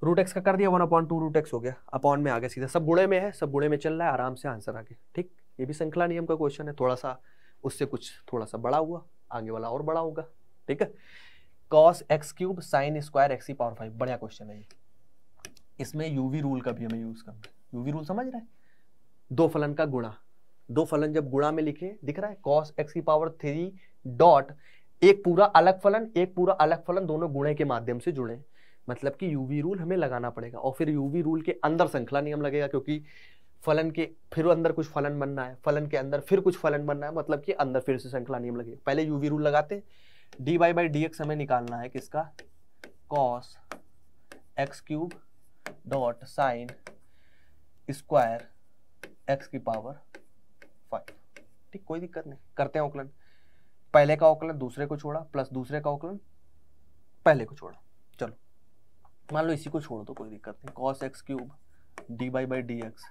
रूट एक्स का कर दिया one upon two root x हो गया अपॉन में आ गया सीधा सब बुढ़े में है सब बुढ़े में चल रहा है आराम से आंसर आगे ठीक ये भी श्रृंखला नियम का क्वेश्चन है थोड़ा सा उससे कुछ थोड़ा सा बड़ा हुआ आगे वाला और बड़ा होगा ठीक है cos x cube sine square x power five बढ़िया क्वेश्चन है ये इसमें यूवी रूल का भी हमें यूज करना है यूवी रूल समझ रहे दो फलन का गुणा दो फलन जब गुणा में लिखे दिख रहा है कॉस एक्स की पावर थ्री डॉट एक पूरा अलग फलन एक पूरा अलग फलन दोनों गुणे के माध्यम से जुड़े मतलब कि यूवी रूल हमें लगाना पड़ेगा और फिर यूवी रूल के अंदर श्रृंखला नियम लगेगा क्योंकि फलन के फिर अंदर कुछ फलन बनना है फलन के अंदर फिर कुछ फलन बनना है मतलब कि अंदर फिर से श्रृंखला नियम लगेगा पहले यूवी रूल लगाते हैं d y by d x हमें निकालना है किसका cos x cube dot sine square x की पावर फाइव ठीक कोई दिक्कत नहीं करते हैं आकलन पहले का औकलन दूसरे को छोड़ा प्लस दूसरे का ओकलन पहले को छोड़ा चलो मान लो इसी को छोड़ दो तो कोई दिक्कत नहीं cos x cube d by by d x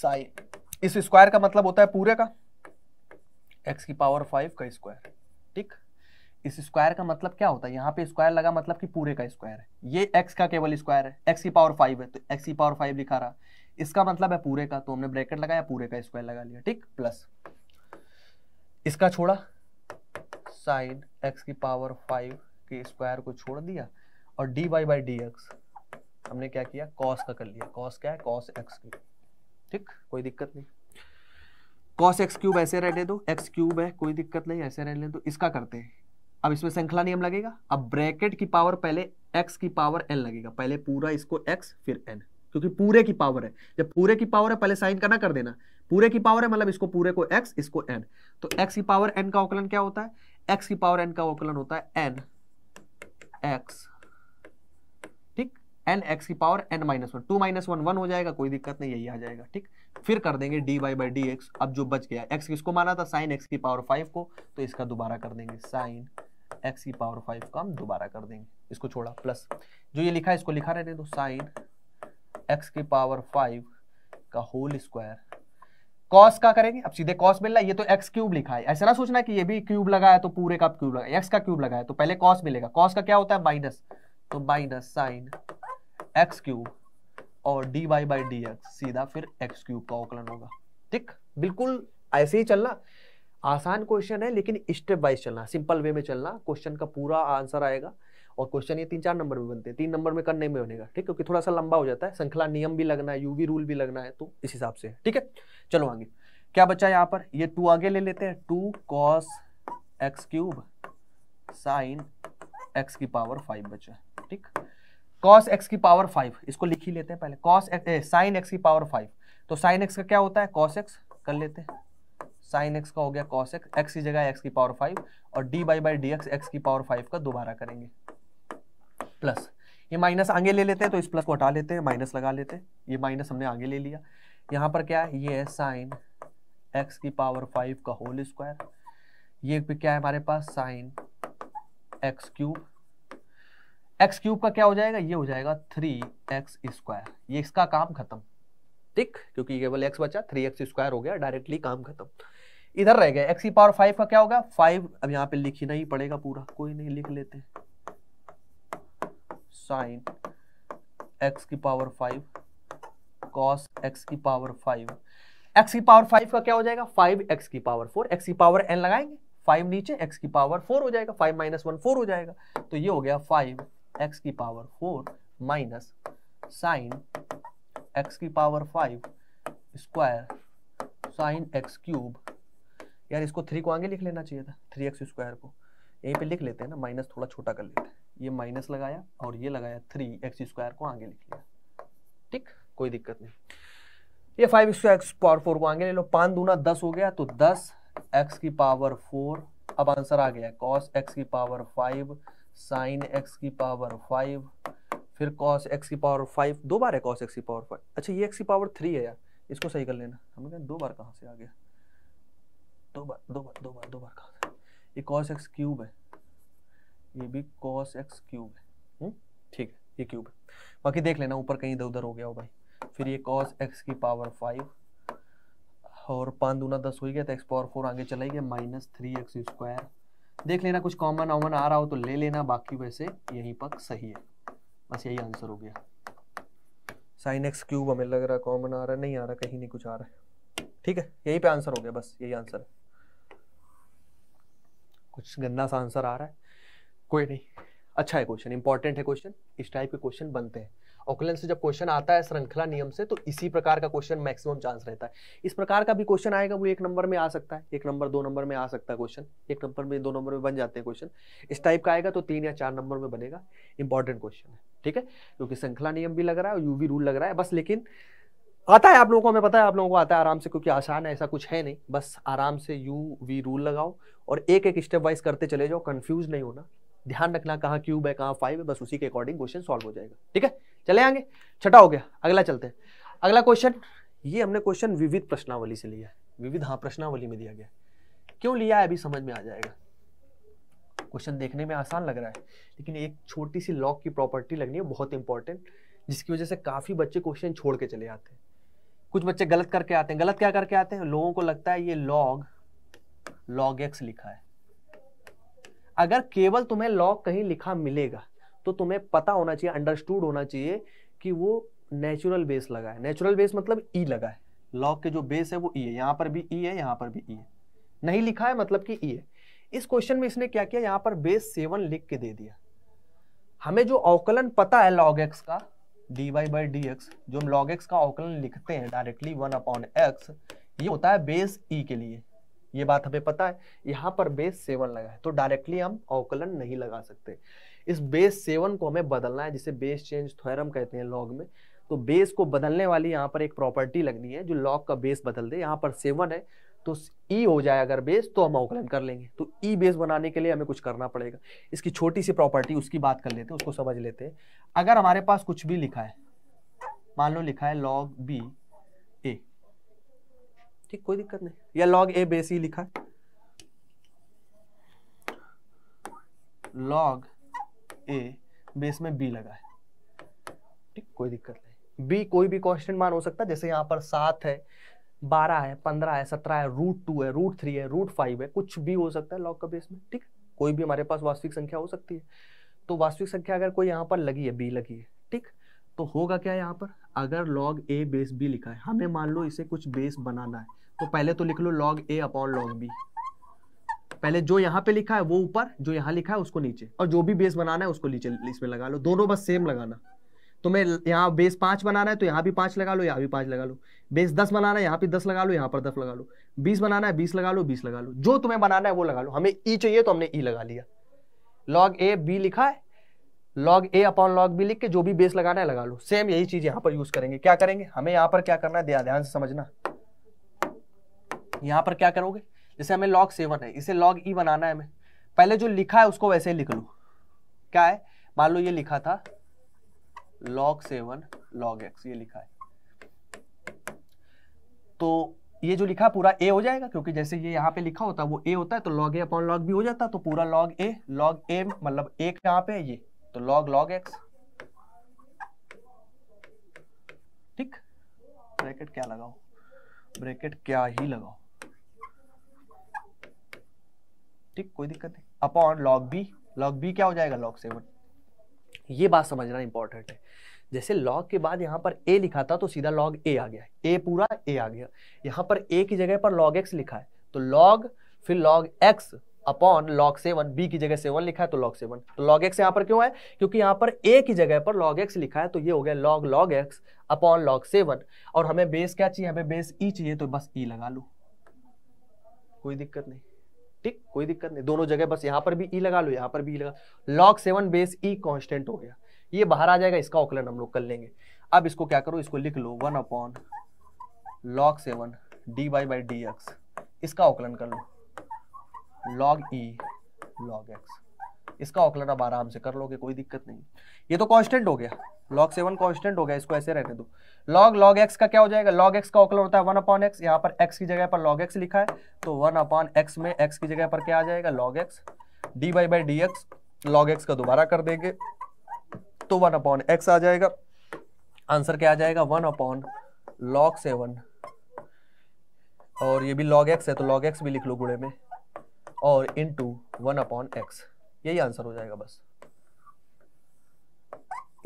sine इस स्क्वायर का मतलब होता है पूरे का एक्स की पावर फाइव का स्क्वायर ठीक इस स्क्वायर का मतलब क्या होता है यहाँ पे स्क्वायर लगा मतलब कि पूरे का स्क्वायर है ये एक्स का केवल स्क्वायर है एक्स की पावर फाइव है तो एक्स की पावर फाइव लिखा रहा इसका मतलब है पूरे का तो हमने ब्रैकेट लगाया पूरे का स्क्वायर लगा लिया ठीक प्लस इसका छोड़ा साइन एक्स की पावर फाइव के स्क्वायर को छोड़ दिया और d y by d x हमने क्या किया कॉस का कर लिया कॉस क्या है कॉस एक्स की ठीक कोई दिक्कत नहीं कॉस एक्स क्यूब ऐसे रहने दो एक्स क्यूब है कोई दिक्कत नहीं ऐसे रहने दो इसका करते हैं अब इसमें श्रृंखला नियम लगेगा अब ब्रैकेट की पावर पहले एक्स की पावर एन लगेगा पहले पूरा इसको एक्स फिर एन क्योंकि पूरे की पावर है जब पूरे की पावर है पहले साइन करना कर देना पूरे की पावर है मतलब इसको पूरे को एक्स इसको एन तो एक्स की पावर एन का अवकलन क्या होता है एक्स की पावर एन का अवकलन होता है एन एक्स ठीक एन एक्स की power n minus one two minus one one हो जाएगा कोई दिक्कत नहीं यही आ जाएगा ठीक फिर कर देंगे d y by d x अब जो बच गया एक्स किसको माना था साइन एक्स की पावर फाइव को तो इसका दोबारा कर देंगे साइन एक्स की पावर फाइव का हम दोबारा कर देंगे इसको छोड़ा प्लस जो ये लिखा है इसको लिखा रहने दो साइन एक्स की पावर फाइव का होल स्क्वायर कॉस का करेंगे अब सीधे कॉस मिल रहा है ये तो एक्स क्यूब लिखा है ऐसा ना सोचना कि ये भी क्यूब लगा है तो पूरे का क्यूब लगा एक्स का क्यूब लगा है तो पहले कॉस मिलेगा कॉस का क्या होता है माइनस तो माइनस साइन एक्स क्यूब और d y by d x सीधा फिर एक्स क्यूब का आकलन होगा ठीक बिल्कुल ऐसे ही चलना आसान क्वेश्चन है लेकिन स्टेप वाइज चलना सिंपल वे में चलना क्वेश्चन का पूरा आंसर आएगा और क्वेश्चन ये तीन चार नंबर में बनते हैं तीन नंबर में करने में बनेगा ठीक क्योंकि थोड़ा सा लंबा हो जाता है श्रृंखला नियम भी लगना है यूवी रूल भी लगना है तो इस हिसाब से ठीक है चलो आगे क्या बचा यहाँ पर ये टू आगे ले लेते हैं two cos x cube sine x की पावर फाइव बचा ठीक कॉस एक्स की पावर फाइव इसको लिख ही लेते हैं पहले कॉस साइन एक्स की पावर फाइव तो साइन एक्स का क्या होता है कॉस एक्स कर लेते हैं साइन एक्स का हो गया कॉस एक्स एक्स की जगह एक्स की पावर फाइव और d by by d x x की पावर फाइव का दोबारा करेंगे प्लस ये माइनस आगे ले लेते हैं तो इस प्लस को हटा लेते हैं माइनस लगा लेते हैं ये माइनस हमने आगे ले लिया यहाँ पर क्या है ये है साइन एक्स की पावर फाइव का होल स्क्वायर ये क्या है हमारे पास sine x cube x cube का क्या हो जाएगा ये हो जाएगा थ्री एक्स स्क्वायर ये इसका काम खत्म ठीक क्योंकि केवल एक्स बचा थ्री एक्स स्क्वायर हो गया डायरेक्टली काम खत्म इधर रह गया एक्स की पावर फाइव का क्या होगा फाइव अब यहाँ पे लिखना ही पड़ेगा पूरा कोई नहीं लिख लेते साइन एक्स की पावर फाइव कॉस एक्स की पावर फाइव एक्स की पावर फाइव का क्या हो जाएगा फाइव एक्स की पावर फोर एक्स की पावर एन लगाएंगे फाइव नीचे एक्स की पावर फोर हो जाएगा फाइव माइनस वन फोर हो जाएगा तो ये हो गया फाइव एक्स की power four minus sine x की power five square sine x cube यार इसको थ्री को आगे लिख लेना चाहिए था थ्री एक्स स्क्वायर को यहीं पे लिख लेते हैं ना माइनस थोड़ा छोटा कर लेते हैं ये माइनस लगाया और ये लगाया थ्री एक्स स्क्वायर को आगे लिख लिया ठीक कोई दिक्कत नहीं ये five square x power four को आगे ले लो पाँच दूना दस हो गया तो दस एक्स की पावर फोर अब आंसर आ गया कॉस एक्स की पावर फाइव साइन एक्स की पावर फाइव फिर कॉस एक्स की पावर फाइव दो बार है कॉस एक्स की पावर फाइव अच्छा ये एक्स की पावर थ्री है यार इसको सही कर लेना हम कहें दो बार कहाँ से आ गया दो बार दो बार दो बार दो बार कहाँ से ये कॉस एक्स क्यूब है ये भी कॉस एक्स क्यूब है हम्म, ठीक है ये क्यूब है बाकी देख लेना ऊपर कहीं इधर उधर हो गया हो भाई फिर ये कॉस एक्स की पावर फाइव और पाँच दूना दस हो गया तो एक्स पावर फोर आगे चला गया माइनस थ्री एक्स स्क्वायर देख लेना कुछ कॉमन ऑमन आ रहा हो तो ले लेना बाकी वैसे यही पक सही है बस यही आंसर हो गया साइन एक्स क्यूब हमें लग रहा है कॉमन आ रहा है नहीं आ रहा कहीं नहीं कुछ आ रहा है ठीक है यही पे आंसर हो गया बस यही आंसर है कुछ गंदा सा आंसर आ रहा है कोई नहीं अच्छा है क्वेश्चन इंपॉर्टेंट है क्वेश्चन इस टाइप के क्वेश्चन बनते हैं ऑकलैंड से जब क्वेश्चन आता है श्रृंखला नियम से तो इसी प्रकार का क्वेश्चन मैक्सिमम चांस रहता है इस प्रकार का भी क्वेश्चन आएगा वो एक नंबर में आ सकता है एक नंबर दो नंबर में आ सकता है क्वेश्चन एक नंबर में दो नंबर में बन जाते हैं क्वेश्चन इस टाइप का आएगा तो तीन या चार नंबर में बनेगा इंपॉर्टेंट क्वेश्चन है ठीक है क्योंकि श्रृंखला नियम भी लग रहा है और यूवी रूल लग रहा है बस लेकिन आता है आप लोगों को हमें पता है आप लोगों को आता है आराम से क्योंकि आसान है ऐसा कुछ है नहीं बस आराम से यू वी रूल लगाओ और एक एक स्टेप वाइज करते चले जाओ कंफ्यूज नहीं होना ध्यान रखना कहाँ क्यूब है कहाँ फाइव है बस उसी के अकॉर्डिंग क्वेश्चन सॉल्व हो जाएगा ठीक है चले आगे छठा हो गया अगला चलते हैं अगला क्वेश्चन ये हमने क्वेश्चन विविध प्रश्नावली से लिया है विविध हाँ प्रश्नावली में दिया गया क्यों लिया है अभी समझ में आ जाएगा क्वेश्चन देखने में आसान लग रहा है लेकिन एक छोटी सी लॉक की प्रॉपर्टी लगनी है बहुत इंपॉर्टेंट जिसकी वजह से काफ़ी बच्चे क्वेश्चन छोड़ के चले आते हैं कुछ बच्चे गलत करके आते हैं गलत क्या करके आते हैं लोगों को लगता है ये लॉग लॉग एक्स लिखा है अगर केवल तुम्हें लॉग कहीं लिखा मिलेगा तो तुम्हें पता होना चाहिए अंडरस्टूड होना चाहिए कि वो नेचुरल बेस लगा है नेचुरल बेस मतलब ई e लगा है लॉग के जो बेस है वो ई e है यहाँ पर भी ई e है यहाँ पर भी ई है नहीं लिखा है मतलब कि ई है इस क्वेश्चन में इसने क्या किया यहाँ पर बेस सेवन लिख के दे दिया हमें जो अवकलन पता है लॉग एक्स का d y by d x जो हम लॉग एक्स का अवकलन लिखते हैं डायरेक्टली वन अपॉन एक्स ये होता है बेस ई के लिए ये बात हमें पता है यहाँ पर बेस सेवन लगा है तो डायरेक्टली हम अवकलन नहीं लगा सकते इस बेस सेवन को हमें बदलना है जिसे बेस चेंज थ्योरम कहते हैं लॉग में तो बेस को बदलने वाली यहाँ पर एक प्रॉपर्टी लगनी है जो लॉग का बेस बदल दे यहाँ पर सेवन है तो ई e हो जाए अगर बेस तो हम अवकलन कर लेंगे तो ई e बेस बनाने के लिए हमें कुछ करना पड़ेगा इसकी छोटी सी प्रॉपर्टी उसकी बात कर लेते हैं उसको समझ लेते हैं अगर हमारे पास कुछ भी लिखा है मान लो लिखा है लॉग बी ए ठीक कोई दिक्कत नहीं या लॉग ए बेस ही लिखा है लॉग ए बेस में बी लगा है ठीक कोई दिक्कत नहीं बी कोई भी कॉन्स्टेंट मान हो सकता है जैसे यहाँ पर सात है बारह है पंद्रह है सत्रह है रूट टू है रूट थ्री है रूट फाइव है कुछ भी हो सकता है लॉग का बेस में ठीक कोई भी हमारे पास वास्तविक संख्या हो सकती है तो वास्तविक संख्या अगर कोई यहाँ पर लगी है बी लगी है ठीक तो होगा क्या यहाँ पर अगर लॉग ए बेस बी लिखा है हमें मान लो इसे कुछ बेस बनाना है तो पहले तो लिख लो log a upon log b पहले जो यहाँ पे लिखा है वो ऊपर जो यहाँ लिखा है उसको नीचे और जो भी बेस बनाना है उसको नीचे इसमें लगा लो दोनों बस सेम लगाना तो मैं यहाँ बेस पाँच बनाना है तो यहाँ भी पाँच लगा लो यहाँ भी पाँच लगा लो बेस दस बनाना है यहाँ पे दस लगा लो यहाँ पर दस लगा लो बीस बनाना है बीस लगा लो बीस लगा लो जो तुम्हें बनाना है वो लगा लो हमें ई e चाहिए तो हमने ई e लगा लिया लॉग ए बी लिखा है log a upon log b लिख के जो भी बेस लगाना है लगा लो सेम यही चीज यहाँ पर यूज करेंगे क्या करेंगे हमें यहाँ पर क्या करना है ध्यान से समझना यहाँ पर क्या करोगे जैसे हमें लॉग सेवन है इसे लॉग ई e बनाना है हमें पहले जो लिखा है उसको वैसे ही लिख लू क्या है मान लो ये लिखा था लॉग सेवन लॉग एक्स ये लिखा है तो ये जो लिखा पूरा ए हो जाएगा क्योंकि जैसे ये यहाँ पे लिखा होता है वो ए होता है तो लॉग ए अपॉन लॉग भी हो जाता है तो पूरा लॉग ए लॉग ए मतलब ए यहाँ पे ये तो लॉग लॉग एक्स ठीक ब्रैकेट क्या लगाओ ब्रैकेट क्या ही लगाओ ठीक कोई दिक्कत नहीं upon log b log b क्या हो जाएगा लॉग सेवन ये बात समझना इंपॉर्टेंट है जैसे लॉग के बाद यहाँ पर ए लिखा था तो सीधा लॉग ए आ गया ए पूरा ए आ गया यहाँ पर ए की जगह पर लॉग एक्स लिखा है तो लॉग फिर log x upon log seven b की जगह सेवन लिखा है तो लॉग सेवन तो लॉग एक्स यहाँ पर क्यों है क्योंकि यहाँ पर ए की जगह पर लॉग एक्स लिखा है तो ये हो गया log log x upon log seven और हमें बेस क्या चाहिए हमें बेस ई e चाहिए तो बस ई e लगा लो कोई दिक्कत नहीं ठीक कोई दिक्कत नहीं दोनों जगह बस यहाँ पर भी ई e लगा लो यहाँ पर भी ई e लगा log seven base e constant हो गया ये बाहर आ जाएगा इसका ऑकलन हम लोग कर लेंगे अब इसको क्या करो इसको लिख लो one upon log seven d y by d x इसका ऑकलन कर लो लॉग ई लॉग एक्स इसका ऑकलन आप आराम से कर लोगे कोई दिक्कत नहीं ये तो कांस्टेंट हो गया लॉग सेवन कांस्टेंट हो गया इसको ऐसे रहने दो लॉग लॉग एक्स का क्या हो जाएगा लॉग एक्स का ऑकलन होता है वन अपॉन एक्स यहाँ पर एक्स की जगह पर लॉग एक्स लिखा है तो वन अपॉन एक्स में एक्स की जगह पर क्या आ जाएगा log x d by by d x log x का दोबारा कर देंगे तो वन अपॉन एक्स आ जाएगा आंसर क्या आ जाएगा वन अपॉन लॉग सेवन और ये भी लॉग एक्स है तो लॉग एक्स भी लिख लो गुड़े में और into one upon x यही आंसर हो जाएगा बस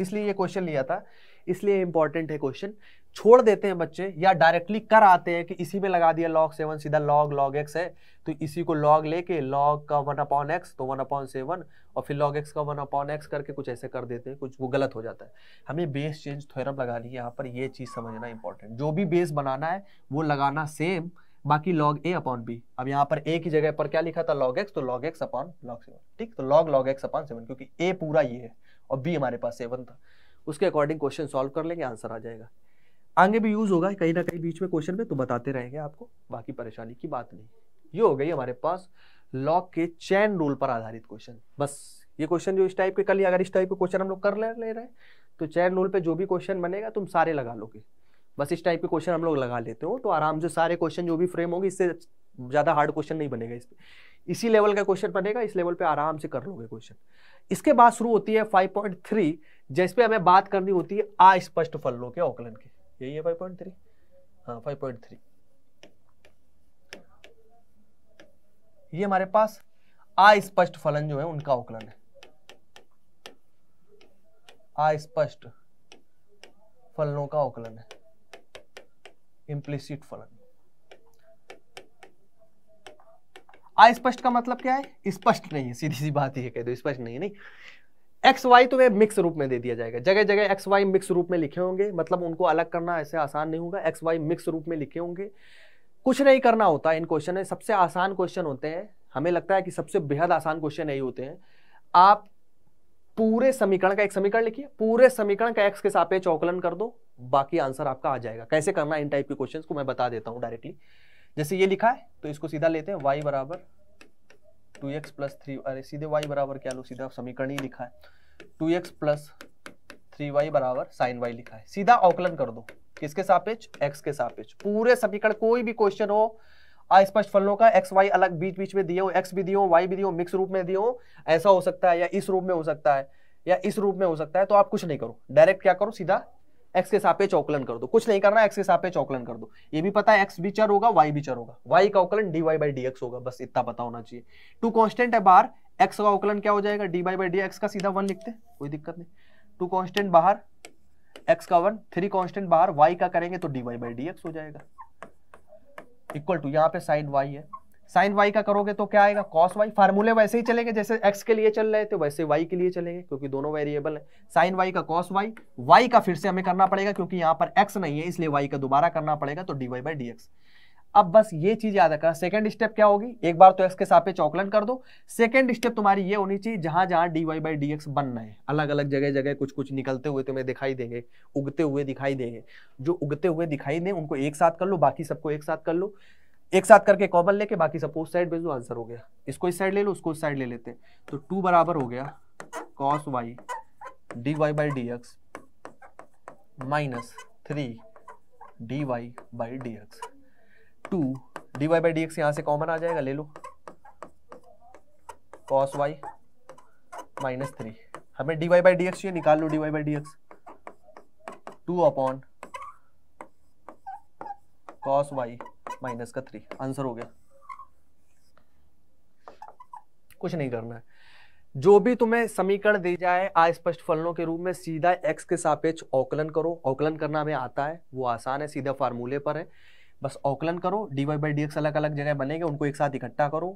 इसलिए ये क्वेश्चन लिया था इसलिए इंपॉर्टेंट है क्वेश्चन छोड़ देते हैं बच्चे या डायरेक्टली कर आते हैं कि इसी में लगा दिया लॉग सेवन सीधा लॉग लॉग एक्स है तो इसी को लॉग लेके लॉग का वन अपॉन एक्स तो वन अपॉन सेवन और फिर लॉग एक्स का वन अपॉन एक्स करके कुछ ऐसे कर देते हैं कुछ वो गलत हो जाता है हमें बेस चेंज थ्योरम लगानी है यहाँ पर ये चीज़ समझना इंपॉर्टेंट जो भी बेस बनाना है वो लगाना सेम बाकी log a अपॉन बी अब यहाँ पर a की जगह पर क्या लिखा था log x तो log x upon log seven ठीक तो log log x upon seven क्योंकि a पूरा ये है और b हमारे पास सेवन था उसके अकॉर्डिंग क्वेश्चन सॉल्व कर लेंगे आंसर आ जाएगा आगे भी यूज होगा कहीं ना कहीं बीच में क्वेश्चन में तो बताते रहेंगे आपको बाकी परेशानी की बात नहीं ये हो गई हमारे पास लॉग के चैन रूल पर आधारित क्वेश्चन बस ये क्वेश्चन जो इस टाइप के कल अगर इस टाइप के क्वेश्चन हम लोग कर ले, ले रहे हैं तो चैन रूल पे जो भी क्वेश्चन बनेगा तुम सारे लगा लोगे बस इस टाइप के क्वेश्चन हम लोग लगा लेते हो तो आराम से सारे क्वेश्चन जो भी फ्रेम होंगे इससे ज़्यादा हार्ड क्वेश्चन नहीं बनेगा इस पर इसी लेवल का क्वेश्चन बनेगा इस लेवल पे आराम से कर लोगे क्वेश्चन इसके बाद शुरू होती है 5.3 थ्री जिसपे हमें बात करनी होती है अस्पष्ट फलों के औकलन के यही है 5.3 हाँ फाइव थ्री ये हमारे पास अस्पष्ट फलन जो है उनका औकलन है अस्पष्ट फलनों का औकलन है इम्प्लिसिट फलन अस्पष्ट का मतलब क्या है स्पष्ट नहीं है सीधी सी बात ये कह दो स्पष्ट नहीं है नहीं एक्स वाई तुम्हें मिक्स रूप में दे दिया जाएगा जगह जगह एक्स वाई मिक्स रूप में लिखे होंगे मतलब उनको अलग करना ऐसे आसान नहीं होगा एक्स वाई मिक्स रूप में लिखे होंगे कुछ नहीं करना होता इन क्वेश्चन में सबसे आसान क्वेश्चन होते हैं हमें लगता है कि सबसे बेहद आसान क्वेश्चन यही होते हैं आप पूरे समीकरण का एक समीकरण लिखिए पूरे समीकरण का एक्स के सापेक्ष अवकलन कर दो बाकी आंसर आपका आ जाएगा कैसे करना इन टाइप के क्वेश्चन को मैं बता देता हूँ डायरेक्टली जैसे ये लिखा है तो इसको सीधा लेते हैं वाई बराबर टू एक्स प्लस थ्री अरे सीधे वाई बराबर क्या लो सीधा समीकरण ही लिखा है two x plus three y बराबर साइन वाई लिखा है सीधा अवकलन कर दो किसके सापेक्ष एक्स के सापेक्ष पूरे समीकरण कोई भी क्वेश्चन हो अस्पष्ट फलों का एक्स वाई अलग बीच बीच में दिए हो एक्स भी दिए हो वाई भी दिए हो मिक्स रूप में दिए हो ऐसा हो सकता है या इस रूप में हो सकता है या इस रूप में हो सकता है तो आप कुछ नहीं करो डायरेक्ट क्या करो सीधा एक्स के सापेक्ष चौकलन कर दो कुछ नहीं करना एक्स के सापेक्ष चौकलन कर दो ये भी पता है एक्स भी चर होगा वाई भी चर होगा वाई का अवकलन d y by d x होगा बस इतना पता होना चाहिए टू कॉन्स्टेंट है बाहर एक्स का अवकलन क्या हो जाएगा d y by d x का सीधा वन लिखते कोई दिक्कत नहीं टू कॉन्स्टेंट बाहर एक्स का वन थ्री कॉन्स्टेंट बाहर वाई का करेंगे तो d y by d x हो जाएगा इक्वल टू यहाँ पे साइन वाई है साइन वाई का करोगे तो क्या आएगा कॉस वाई फार्मूले वैसे ही चलेंगे जैसे एक्स के लिए चल रहे थे वैसे वाई के लिए चलेंगे क्योंकि दोनों वेरिएबल है साइन वाई का कॉस वाई वाई का फिर से हमें करना पड़ेगा क्योंकि यहाँ पर एक्स नहीं है इसलिए वाई का दोबारा करना पड़ेगा तो d y by d x अब बस ये चीज याद रखना सेकंड स्टेप क्या होगी एक बार तो एक्स के सापेक्ष चौकलन कर दो सेकंड स्टेप तुम्हारी ये होनी चाहिए जहां जहां d y by d x बन रहे हैं अलग अलग जगह जगह कुछ कुछ निकलते हुए तुम्हें दिखाई देंगे उगते हुए दिखाई देंगे जो उगते हुए दिखाई दें उनको एक साथ कर लो बाकी सबको एक साथ कर लो एक साथ करके कॉमन लेके बाकी सब उस साइड भेज दो आंसर हो गया इसको इस साइड ले लो उसको इस साइड ले लेते हैं तो टू बराबर हो गया cos y d y by d x minus three d y by d x two d y by d x यहाँ से कॉमन आ जाएगा ले लो कॉस वाई माइनस थ्री हमें d y by d x चाहिए निकाल लो d y by d x two upon cos y minus का थ्री आंसर हो गया कुछ नहीं करना है जो भी तुम्हें समीकरण दे जाए अस्पष्ट फलनों के रूप में सीधा एक्स के सापेक्ष औकलन करो औकलन करना हमें आता है वो आसान है सीधा फार्मूले पर है बस औकलन करो d y by d x अलग अलग जगह बनेंगे उनको एक साथ इकट्ठा करो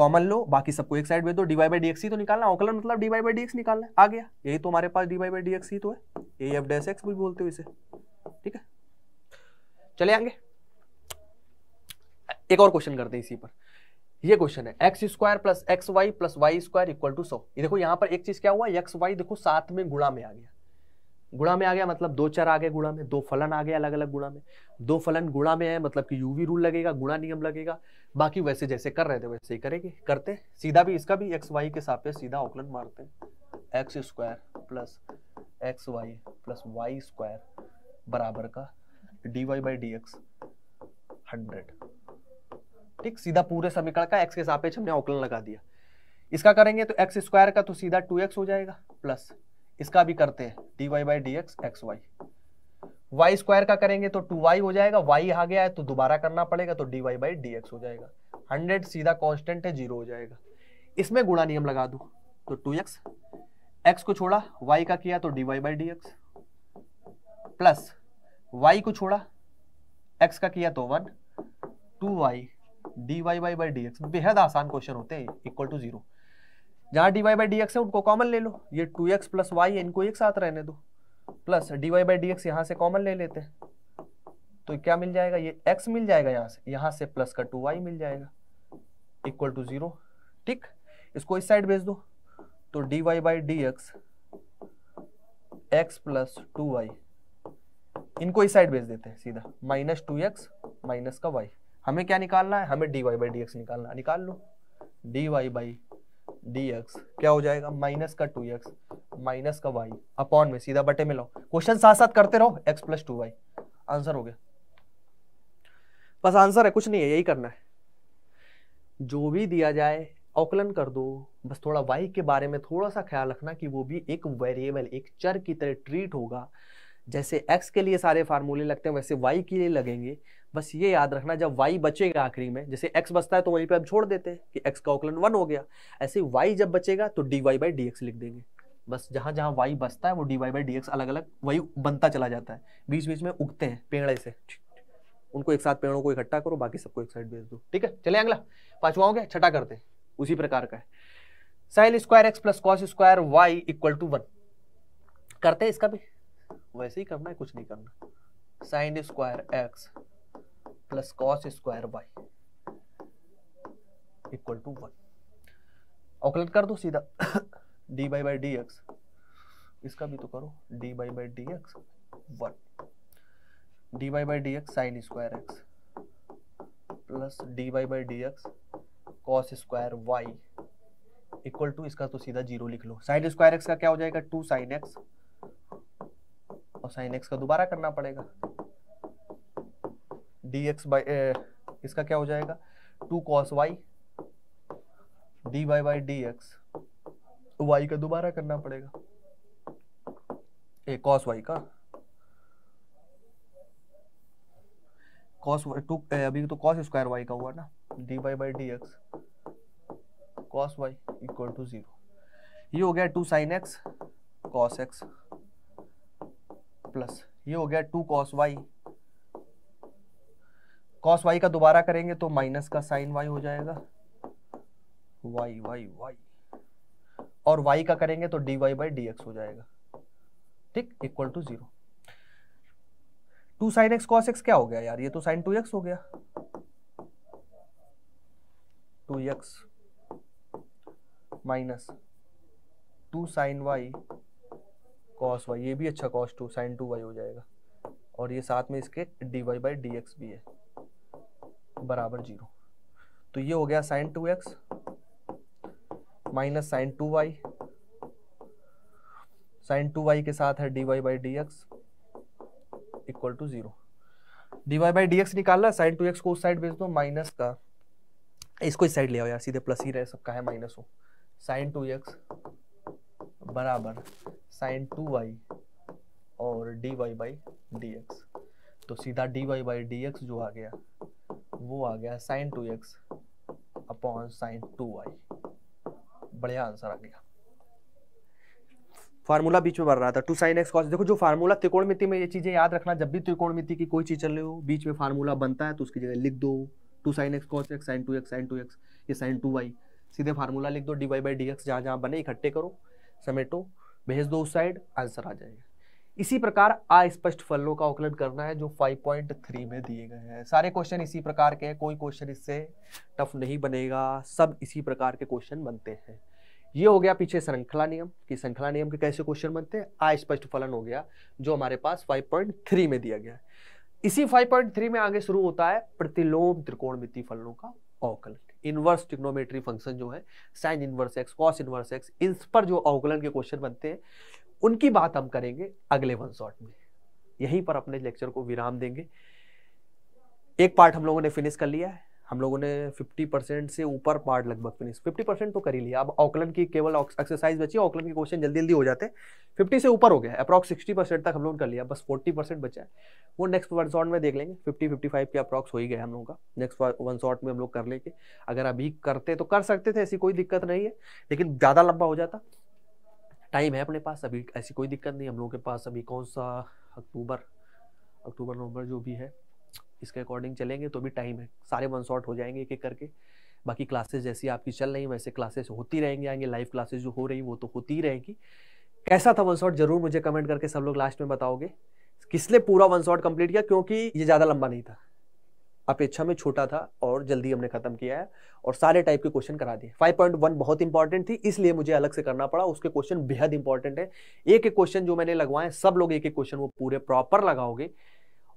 कॉमन लो बाकी सबको एक साइड भेज दो d y by d x ही तो निकालना औकलन मतलब d y by d x निकालना आ गया यही तो हमारे पास d y by d x ही तो है ए एफ डैश एक्स भी बोलते हो इसे ठीक है चले आएंगे एक और क्वेश्चन करते हैं इसी पर ये क्वेश्चन है x square plus x y plus y square equal to सौ ये देखो यहाँ पर एक चीज क्या हुआ एक्स वाई देखो सात में गुणा में आ गया गुणा में आ गया मतलब दो चर आ गए गुणा में दो फलन आ गया अलग अलग गुणा में दो फलन गुणा में है मतलब कि यूवी रूल लगेगा गुणा नियम लगेगा बाकी वैसे जैसे कर रहे थे वैसे ही करेंगे करते सीधा भी इसका भी एक्स वाई के साथ सीधा औकलन मारते हैं x square plus x y plus y square बराबर का d y by d x hundred ठीक सीधा पूरे समीकरण का एक्स के सापेक्ष हमने अवकलन लगा दिया इसका करेंगे तो एक्स स्क्वायर का तो सीधा टू एक्स हो जाएगा प्लस इसका भी करते हैं d y by d x x y y square का करेंगे तो टू वाई हो जाएगा वाई आ गया है तो दोबारा करना पड़ेगा तो d y by d x हो जाएगा हंड्रेड सीधा कॉन्स्टेंट है जीरो हो जाएगा इसमें गुणा नियम लगा दू तो टू एक्स एक्स को छोड़ा वाई का किया तो d y by d x plus y को छोड़ा एक्स का किया तो one two y d y y by d x बेहद आसान क्वेश्चन होते हैं इक्वल टू जीरो जहाँ d y by d x है उनको कॉमन ले लो ये टू एक्स प्लस वाई इनको एक साथ रहने दो plus d y by d x यहाँ से कॉमन ले लेते हैं तो क्या मिल जाएगा ये एक्स मिल जाएगा यहाँ से यहाँ से प्लस का टू वाई मिल जाएगा इक्वल टू जीरो ठीक इसको इस साइड भेज दो तो d y by d x x plus two y इनको इस साइड भेज देते हैं सीधा माइनस टू एक्स माइनस का वाई हमें क्या निकालना है हमें d y by d x निकालना है निकाल लो d y by d x क्या हो जाएगा माइनस का टू एक्स माइनस का वाई अपॉन में सीधा बटे में लो क्वेश्चन साथ साथ करते रहो x plus two y answer हो गया बस आंसर है कुछ नहीं है यही करना है जो भी दिया जाए अवकलन कर दो बस थोड़ा वाई के बारे में थोड़ा सा ख्याल रखना कि वो भी एक वेरिएबल एक चर की तरह ट्रीट होगा जैसे x के लिए सारे फार्मूले लगते हैं वैसे y के लिए लगेंगे बस ये याद रखना जब y बचेगा आखिरी में जैसे x बचता है तो वहीं पे हम छोड़ देते हैं कि x का ओकलन वन हो गया ऐसे y जब बचेगा तो dy वाई बाई डी लिख देंगे बस जहाँ जहाँ y बचता है वो dy वाई बाई डी अलग अलग वही बनता चला जाता है बीच बीच में उगते हैं पेड़ ऐसे उनको एक साथ पेड़ों को इकट्ठा करो बाकी सबको एक साइड भेज दो ठीक है चले अगला पाँचवा हो गया छठा करते हैं उसी प्रकार का है sine square x plus cos square y equal to one करते हैं इसका भी वैसे ही करना है कुछ नहीं करना sine square x plus cos square y equal to one ऑकलेट कर दो सीधा d by by d x इसका भी तो करो d by by d x one d by by d x sine square x plus d by by d x cos square y equal to इसका तो सीधा जीरो लिख लो साइन स्क्वायर एक्स का क्या हो जाएगा टू साइन एक्स और साइन एक्स का दोबारा करना पड़ेगा डी एक्स बाई इसका क्या हो जाएगा two cos y d y by d x y का दोबारा करना पड़ेगा ए कॉस वाई का कॉस टू अभी तो कॉस स्क्वायर वाई का हुआ ना d y by d x cos y equal to zero ये हो गया two sine x cos x plus ये हो गया two cos y cos y का दोबारा करेंगे तो माइनस का साइन वाई हो जाएगा वाई वाई वाई और वाई का करेंगे तो d y by d x हो जाएगा ठीक equal to zero two sine x cos x क्या हो गया यार ये तो साइन टू एक्स हो गया two x minus two sine y cos y ये भी अच्छा cos two sine two y हो जाएगा और ये साथ में इसके d y by d x भी है बराबर जीरो तो ये हो गया sine two x minus sine two y sine two y के साथ है d y by d x equal to zero d y by d x निकालना साइन टू एक्स को उस साइड भेज दो माइनस का इसको इस साइड ले आओ यार सीधे प्लस ही रहे सबका है माइनस हो साइन टू एक्स बराबर साइन टू वाई और d y by d x तो सीधा d y by d x जो आ गया वो आ गया sine two x upon sine two y बढ़िया आंसर आ गया फार्मूला बीच में बढ़ रहा था टू साइन एक्स कॉस देखो जो फार्मूला त्रिकोणमिति में ये चीज़ें याद रखना जब भी त्रिकोणमिति की कोई चीज़ चल रही हो बीच में फार्मूला बनता है तो उसकी जगह लिख दो two sine x cos x sine two x sine two x ये साइन टू वाई सीधे फार्मूला लिख दो d y by d x जहाँ जहाँ बने इकट्ठे करो समेटो भेज दो उस साइड आंसर आ जाएगा इसी प्रकार अस्पष्ट फलों का आकलन करना है जो 5.3 में दिए गए हैं सारे क्वेश्चन इसी प्रकार के हैं कोई क्वेश्चन इससे टफ नहीं बनेगा सब इसी प्रकार के क्वेश्चन बनते हैं ये हो गया पीछे श्रृंखला नियम कि श्रृंखला नियम के कैसे क्वेश्चन बनते हैं अस्पष्ट फलन हो गया जो हमारे पास 5.3 में दिया गया है इसी 5.3 में आगे शुरू होता है प्रतिलोम त्रिकोणमिति फलनों का अवकलन इन्वर्स टिक्नोमेट्री फंक्शन जो है sine inverse x cos inverse x इन पर जो अवकलन के क्वेश्चन बनते हैं उनकी बात हम करेंगे अगले वन शॉट में यहीं पर अपने लेक्चर को विराम देंगे एक पार्ट हम लोगों ने फिनिश कर लिया है हम लोगों ने 50 परसेंट से ऊपर पार्ट लगभग फिनिश 50 परसेंट तो कर ही लिया अब ऑकलैंड की केवल एक्सरसाइज बची ऑकलन के क्वेश्चन जल्दी जल्दी हो जाते हैं फिफ्टी से ऊपर हो गया अप्रॉक्स 60 परसेंट तक हम लोग कर लिया बस फोर्टी परसेंट बचा है वो नेक्स्ट वन शॉट में देख लेंगे फिफ्टी फिफ्टी फाइव के अप्रॉक्स हो ही गया हम लोगों का नेक्स्ट वन शॉट में हम लोग कर लेंगे अगर अभी करते तो कर सकते थे ऐसी कोई दिक्कत नहीं है लेकिन ज़्यादा लंबा हो जाता टाइम है अपने पास अभी ऐसी कोई दिक्कत नहीं हम लोगों के पास अभी कौन सा अक्टूबर अक्टूबर नवंबर जो भी है इसके अकॉर्डिंग चलेंगे तो भी टाइम है सारे वन शॉट हो जाएंगे एक एक करके बाकी क्लासेस जैसी आपकी चल रही वैसे क्लासेस होती रहेंगी आएंगे लाइव क्लासेस जो हो रही वो तो होती ही रहेंगी कैसा था वन शॉट जरूर मुझे कमेंट करके सब लोग लास्ट में बताओगे किसने पूरा वन शॉट कंप्लीट किया क्योंकि ये ज़्यादा लंबा नहीं था अपेक्षा में छोटा था और जल्दी हमने खत्म किया है और सारे टाइप के क्वेश्चन करा दिए 5.1 बहुत इंपॉर्टेंट थी इसलिए मुझे अलग से करना पड़ा उसके क्वेश्चन बेहद इंपॉर्टेंट है एक एक क्वेश्चन जो मैंने लगवाए सब लोग एक एक क्वेश्चन वो पूरे प्रॉपर लगाओगे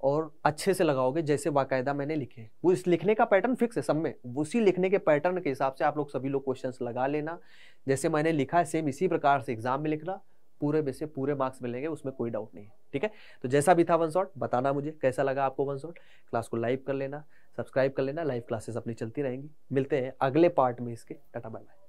और अच्छे से लगाओगे जैसे बाकायदा मैंने लिखे वो इस लिखने का पैटर्न फिक्स है सब में उसी लिखने के पैटर्न के हिसाब से आप लोग सभी लोग क्वेश्चन लगा लेना जैसे मैंने लिखा है सेम इसी प्रकार से एग्जाम में लिखना पूरे में से पूरे मार्क्स मिलेंगे उसमें कोई डाउट नहीं है ठीक है तो जैसा भी था वन शॉट बताना मुझे कैसा लगा आपको वन शॉट क्लास को लाइव कर लेना सब्सक्राइब कर लेना लाइव क्लासेस अपनी चलती रहेंगी मिलते हैं अगले पार्ट में इसके टाटा बाय बाय